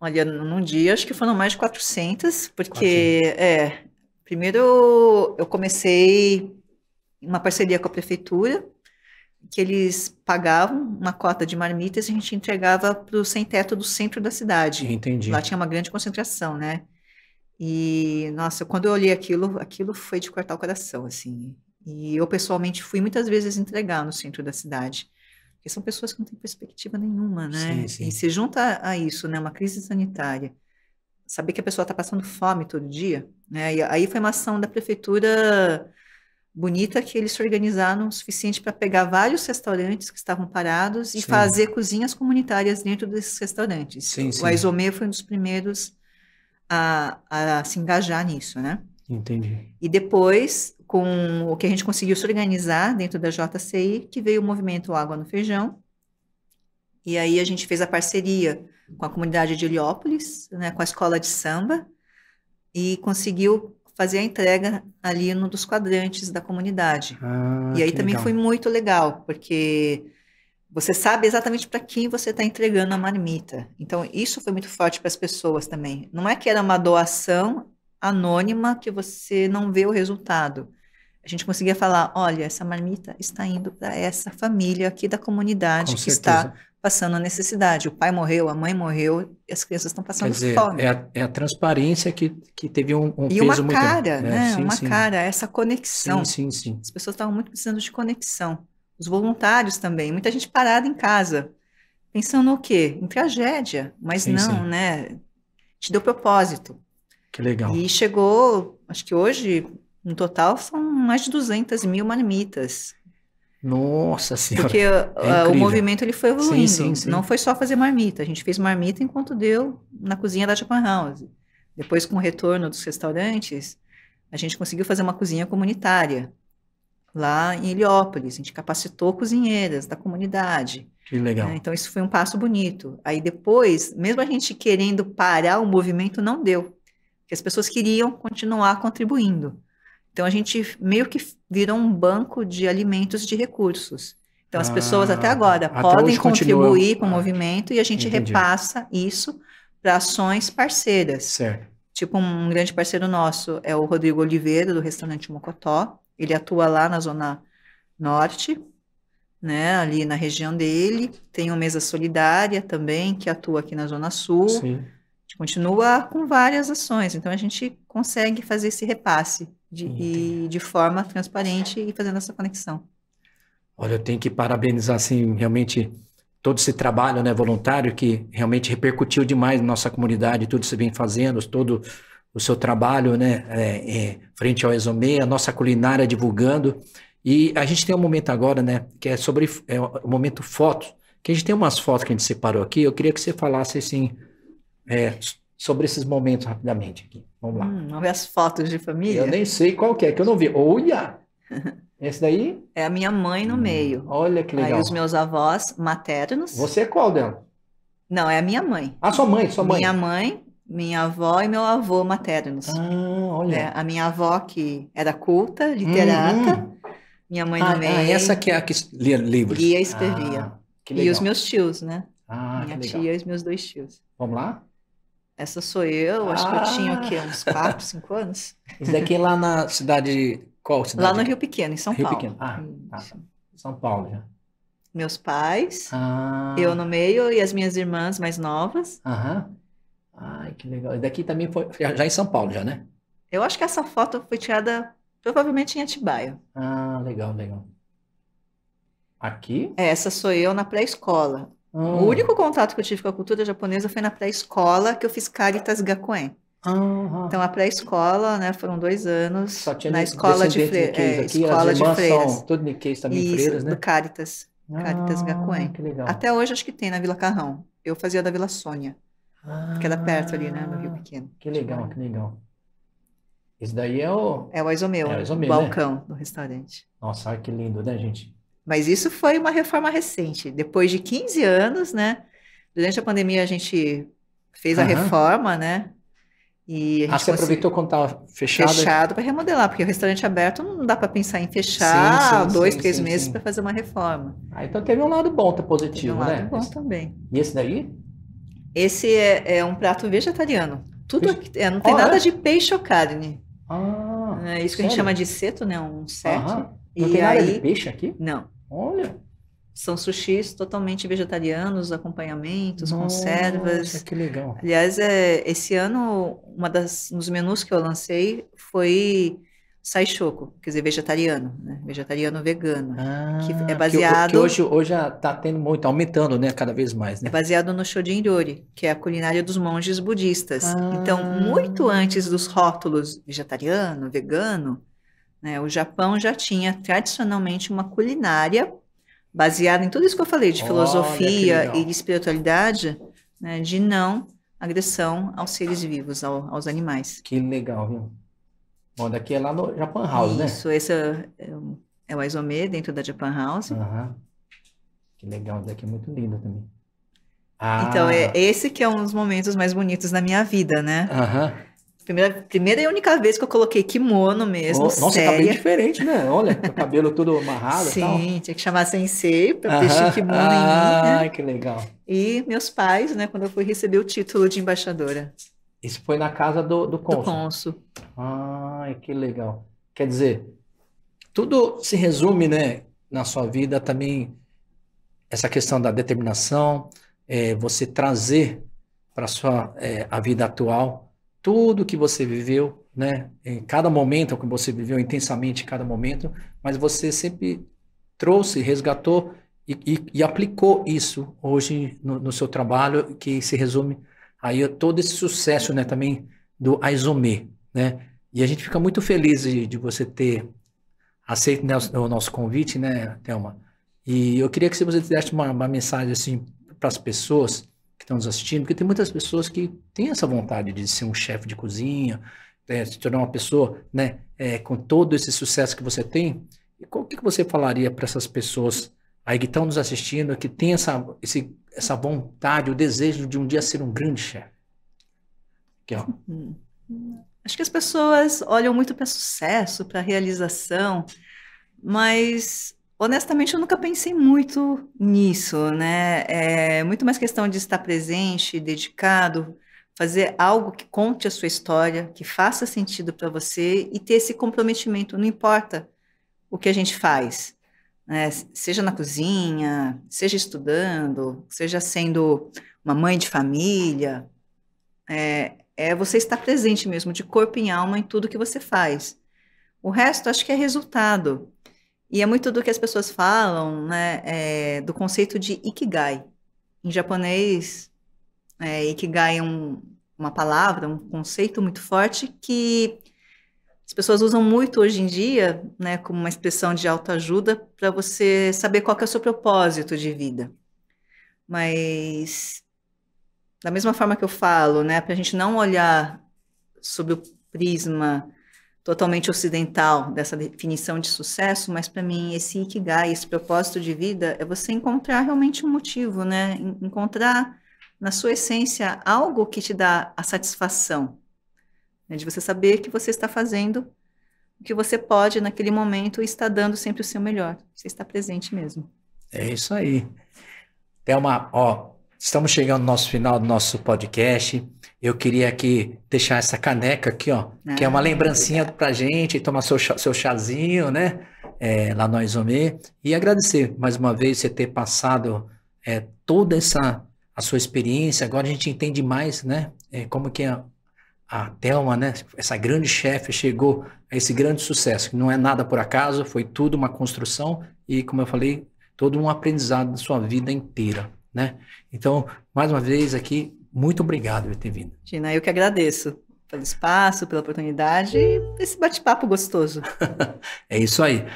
Olha, num dia acho que foram mais de 400, porque 400. é, primeiro eu comecei uma parceria com a prefeitura que eles pagavam uma cota de marmitas e a gente entregava para o sem-teto do centro da cidade. Entendi. Lá tinha uma grande concentração, né? E, nossa, quando eu olhei aquilo, aquilo foi de cortar o coração, assim. E eu, pessoalmente, fui muitas vezes entregar no centro da cidade. Porque são pessoas que não têm perspectiva nenhuma, né? Sim, sim. E se junta a isso, né? Uma crise sanitária. Saber que a pessoa está passando fome todo dia, né? E aí foi uma ação da prefeitura bonita que eles se organizaram o suficiente para pegar vários restaurantes que estavam parados e sim. fazer cozinhas comunitárias dentro desses restaurantes. Sim, o Aizomê foi um dos primeiros a, a, se engajar nisso, né? Entendi. E depois, com o que a gente conseguiu se organizar dentro da JCI, que veio o movimento Água no Feijão, e aí a gente fez a parceria com a comunidade de Heliópolis, né, com a escola de samba, e conseguiu fazer a entrega ali num dos quadrantes da comunidade. Ah, e aí também legal. foi muito legal, porque você sabe exatamente para quem você está entregando a marmita. Então, isso foi muito forte para as pessoas também. Não é que era uma doação anônima que você não vê o resultado. A gente conseguia falar: olha, essa marmita está indo para essa família aqui da comunidade Com que certeza. está passando a necessidade. O pai morreu, a mãe morreu, e as crianças estão passando Quer dizer, fome. É a, é a transparência que, que teve um, um e peso muito... E uma cara, né? né? Sim, uma sim. cara, essa conexão. Sim, sim, sim. As pessoas estavam muito precisando de conexão. Os voluntários também, muita gente parada em casa, pensando no quê? Em tragédia, mas sim, não, sim. né? Te deu propósito. Que legal. E chegou, acho que hoje, no total, são mais de 200 mil marmitas. Nossa Senhora. Porque é ah, o movimento ele foi evoluindo. Sim, sim, sim. Não foi só fazer marmita. A gente fez marmita enquanto deu na cozinha da Japan House. Depois, com o retorno dos restaurantes, a gente conseguiu fazer uma cozinha comunitária lá em Heliópolis. A gente capacitou cozinheiras da comunidade. Que legal. É, então, isso foi um passo bonito. Aí depois, mesmo a gente querendo parar o movimento, não deu. Porque as pessoas queriam continuar contribuindo. Então a gente meio que virou um banco de alimentos de recursos. Então as ah, pessoas até ah, agora até podem contribuir com o ah, movimento e a gente Entendi. repassa isso para ações parceiras. Certo. Tipo, um grande parceiro nosso é o Rodrigo Oliveira, do restaurante Mocotó. Ele atua lá na Zona Norte, né? Ali na região dele. Tem o Mesa Solidária também, que atua aqui na Zona Sul. Sim. A gente continua com várias ações. Então, a gente consegue fazer esse repasse de, e de forma transparente e fazendo essa conexão. Olha, eu tenho que parabenizar, assim, realmente todo esse trabalho né, voluntário que realmente repercutiu demais na nossa comunidade, tudo que você vem fazendo, todo o seu trabalho né, é, é, frente ao Exomê, a nossa culinária divulgando. E a gente tem um momento agora, né, que é sobre é, o momento fotos, que a gente tem umas fotos que a gente separou aqui, eu queria que você falasse, assim, é, sobre esses momentos rapidamente aqui. Vamos lá. Hum, vamos ver as fotos de família? Eu nem sei qual que é, que eu não vi. Olha! Esse daí? É a minha mãe no hum, meio. Olha que legal. Aí os meus avós maternos. Você é qual dela? Não, é a minha mãe. Ah, sua mãe, sua mãe. Minha mãe, minha avó e meu avô maternos. Ah, olha. É, a minha avó que era é culta, literata. Hum, hum. Minha mãe ah, no ah, meio. Ah, essa que é a que lia livros. Lia e escrevia. Ah, e os meus tios, né? Ah, minha tia e os meus dois tios. Vamos lá? Essa sou eu, acho que eu tinha aqui ah. uns 4, 5 anos. Isso daqui é lá na cidade. Qual cidade? Lá no Rio Pequeno, em São Rio Paulo. Pequeno. Ah, ah, São Paulo já. Meus pais, ah. eu no meio e as minhas irmãs mais novas. Aham. Ai, que legal. E daqui também foi. Já, em São Paulo, já, né? Eu acho que essa foto foi tirada provavelmente em Atibaia. Ah, legal, legal. Aqui? É, essa sou eu na pré-escola. O ah. único contato que eu tive com a cultura japonesa foi na pré-escola, que eu fiz Caritas Gakuen. Uhum. Então, a pré-escola, né, foram dois anos Só tinha na escola de, fre... é, aqui, escola de freiras. São, tudo Nikkeis também, Isso, freiras, né? do Caritas. Ah, Caritas Gakuen. Até hoje acho que tem na Vila Carrão. Eu fazia da Vila Sônia, ah, que era é perto ali, né, no Rio ah, Pequeno. Que legal, que legal. Esse daí é o... É o Aizomeu, é o, Aizomeu, né, o né? balcão do restaurante. Nossa, olha que lindo, né, gente? Mas isso foi uma reforma recente. Depois de 15 anos, né? Durante a pandemia a gente fez uhum. a reforma, né? E a gente ah, você aproveitou quando estava fechado? Fechado para remodelar, porque o restaurante aberto não dá para pensar em fechar sim, sim, dois, sim, três meses para fazer uma reforma. Ah, então teve um lado bom, tá positivo, um né? lado bom esse... também. E esse daí? Esse é, é um prato vegetariano. Tudo aqui, é, não tem ah, é? nada é? de peixe ou carne. Ah, é isso sério? que a gente chama de seto, né? Um seto. Não e tem aí... nada de peixe aqui? Não. Olha! São sushis totalmente vegetarianos, acompanhamentos, Nossa, conservas. que legal. Aliás, é, esse ano, uma das, um dos menus que eu lancei foi saishoko, quer dizer, vegetariano, né? vegetariano vegano, ah, que é baseado... Que, que hoje, hoje está tendo muito, aumentando, né, cada vez mais, né? É baseado no Shodin Ryori, que é a culinária dos monges budistas. Ah. Então, muito antes dos rótulos vegetariano, vegano, né? O Japão já tinha tradicionalmente uma culinária baseada em tudo isso que eu falei, de Olha, filosofia e de espiritualidade, né? de não agressão aos seres vivos, ao, aos animais. Que legal, viu? Bom, daqui é lá no Japan House, isso, né? Isso, esse é, é, o é Aizome dentro da Japan House. Uhum. Que legal, daqui é muito lindo também. Então, ah. Então, é esse que é um dos momentos mais bonitos da minha vida, né? Aham. Uhum. Primeira, primeira e única vez que eu coloquei kimono mesmo. Nossa, nossa tá bem diferente, né? Olha, o cabelo todo amarrado. Sim, tal. tinha que chamar sensei para vestir ah, kimono ah, em mim. Né? Ai, que legal. E meus pais, né, quando eu fui receber o título de embaixadora. Isso foi na casa do, do cônsul. Do cônsul. Ai, que legal. Quer dizer, tudo se resume, né, na sua vida também, essa questão da determinação, é, você trazer para sua é, a vida atual tudo que você viveu, né? Em cada momento que você viveu intensamente, cada momento, mas você sempre trouxe, resgatou e, e, e aplicou isso hoje no, no, seu trabalho, que se resume aí a todo esse sucesso, né? Também do Aizome, né? E a gente fica muito feliz de, de você ter aceito né, o nosso convite, né, Thelma? E eu queria que você desse uma, uma mensagem assim para as pessoas estão nos assistindo, porque tem muitas pessoas que têm essa vontade de ser um chefe de cozinha, é, se tornar uma pessoa, né, é, com todo esse sucesso que você tem. E qual que você falaria para essas pessoas aí que estão nos assistindo, que têm essa, esse, essa vontade, o desejo de um dia ser um grande chefe? Aqui, ó. Acho que as pessoas olham muito para sucesso, para realização, mas Honestamente, eu nunca pensei muito nisso, né? É muito mais questão de estar presente, dedicado, fazer algo que conte a sua história, que faça sentido para você e ter esse comprometimento. Não importa o que a gente faz, né? seja na cozinha, seja estudando, seja sendo uma mãe de família, é, é você estar presente mesmo, de corpo e alma em tudo que você faz. O resto, acho que é resultado. E é muito do que as pessoas falam, né? É, do conceito de ikigai. Em japonês, é, ikigai é um, uma palavra, um conceito muito forte que as pessoas usam muito hoje em dia, né, como uma expressão de autoajuda para você saber qual é o seu propósito de vida. Mas da mesma forma que eu falo, né, para a gente não olhar sob o prisma totalmente ocidental dessa definição de sucesso, mas para mim esse ikigai, esse propósito de vida é você encontrar realmente um motivo, né? Encontrar na sua essência algo que te dá a satisfação, né? de você saber que você está fazendo o que você pode naquele momento e está dando sempre o seu melhor. Você está presente mesmo. É isso aí. Thelma, ó, estamos chegando ao nosso final do nosso podcast. Eu queria aqui deixar essa caneca aqui, ó, ah, que é uma ah, lembrancinha obrigado. pra gente, tomar seu, seu chazinho, né? É, lá no Isomê. E agradecer mais uma vez você ter passado é, toda essa a sua experiência. Agora a gente entende mais, né? É, como que a, a Thelma, né? Essa grande chefe chegou a esse grande sucesso. Não é nada por acaso, foi tudo uma construção e, como eu falei, todo um aprendizado da sua vida inteira, né? Então, mais uma vez aqui, muito obrigado por ter vindo. Gina, eu que agradeço pelo espaço, pela oportunidade e esse bate-papo gostoso. é isso aí.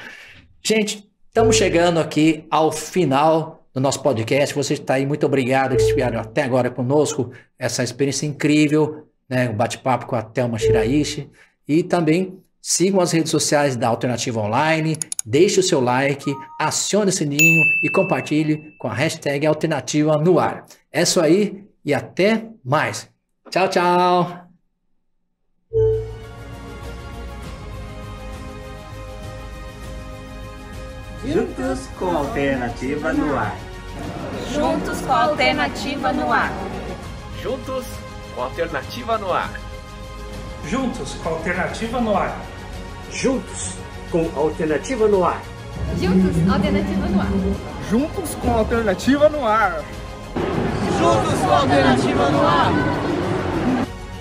Gente, estamos chegando aqui ao final do nosso podcast. Você está aí, muito obrigado que estiveram até agora conosco. Essa experiência incrível, né? O bate-papo com a Thelma Shiraishi. E também sigam as redes sociais da Alternativa Online, deixe o seu like, acione o sininho e compartilhe com a hashtag Alternativa no ar. É isso aí e até mais. Tchau, tchau! Juntos com a alternativa no ar. Juntos com a alternativa no ar. Juntos com a alternativa no ar. Juntos com a alternativa no ar. Juntos com a alternativa no ar. Juntos, alternativa no ar. Juntos com alternativa no ar. Juntos com a alternativa no ar.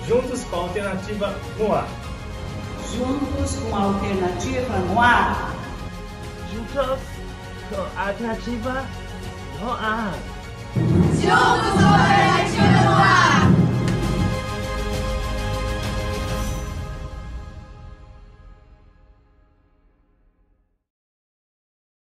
Juntos com a alternativa no ar. Juntos com a alternativa no ar. Juntos com a alternativa no ar. Juntos com a alternativa no ar.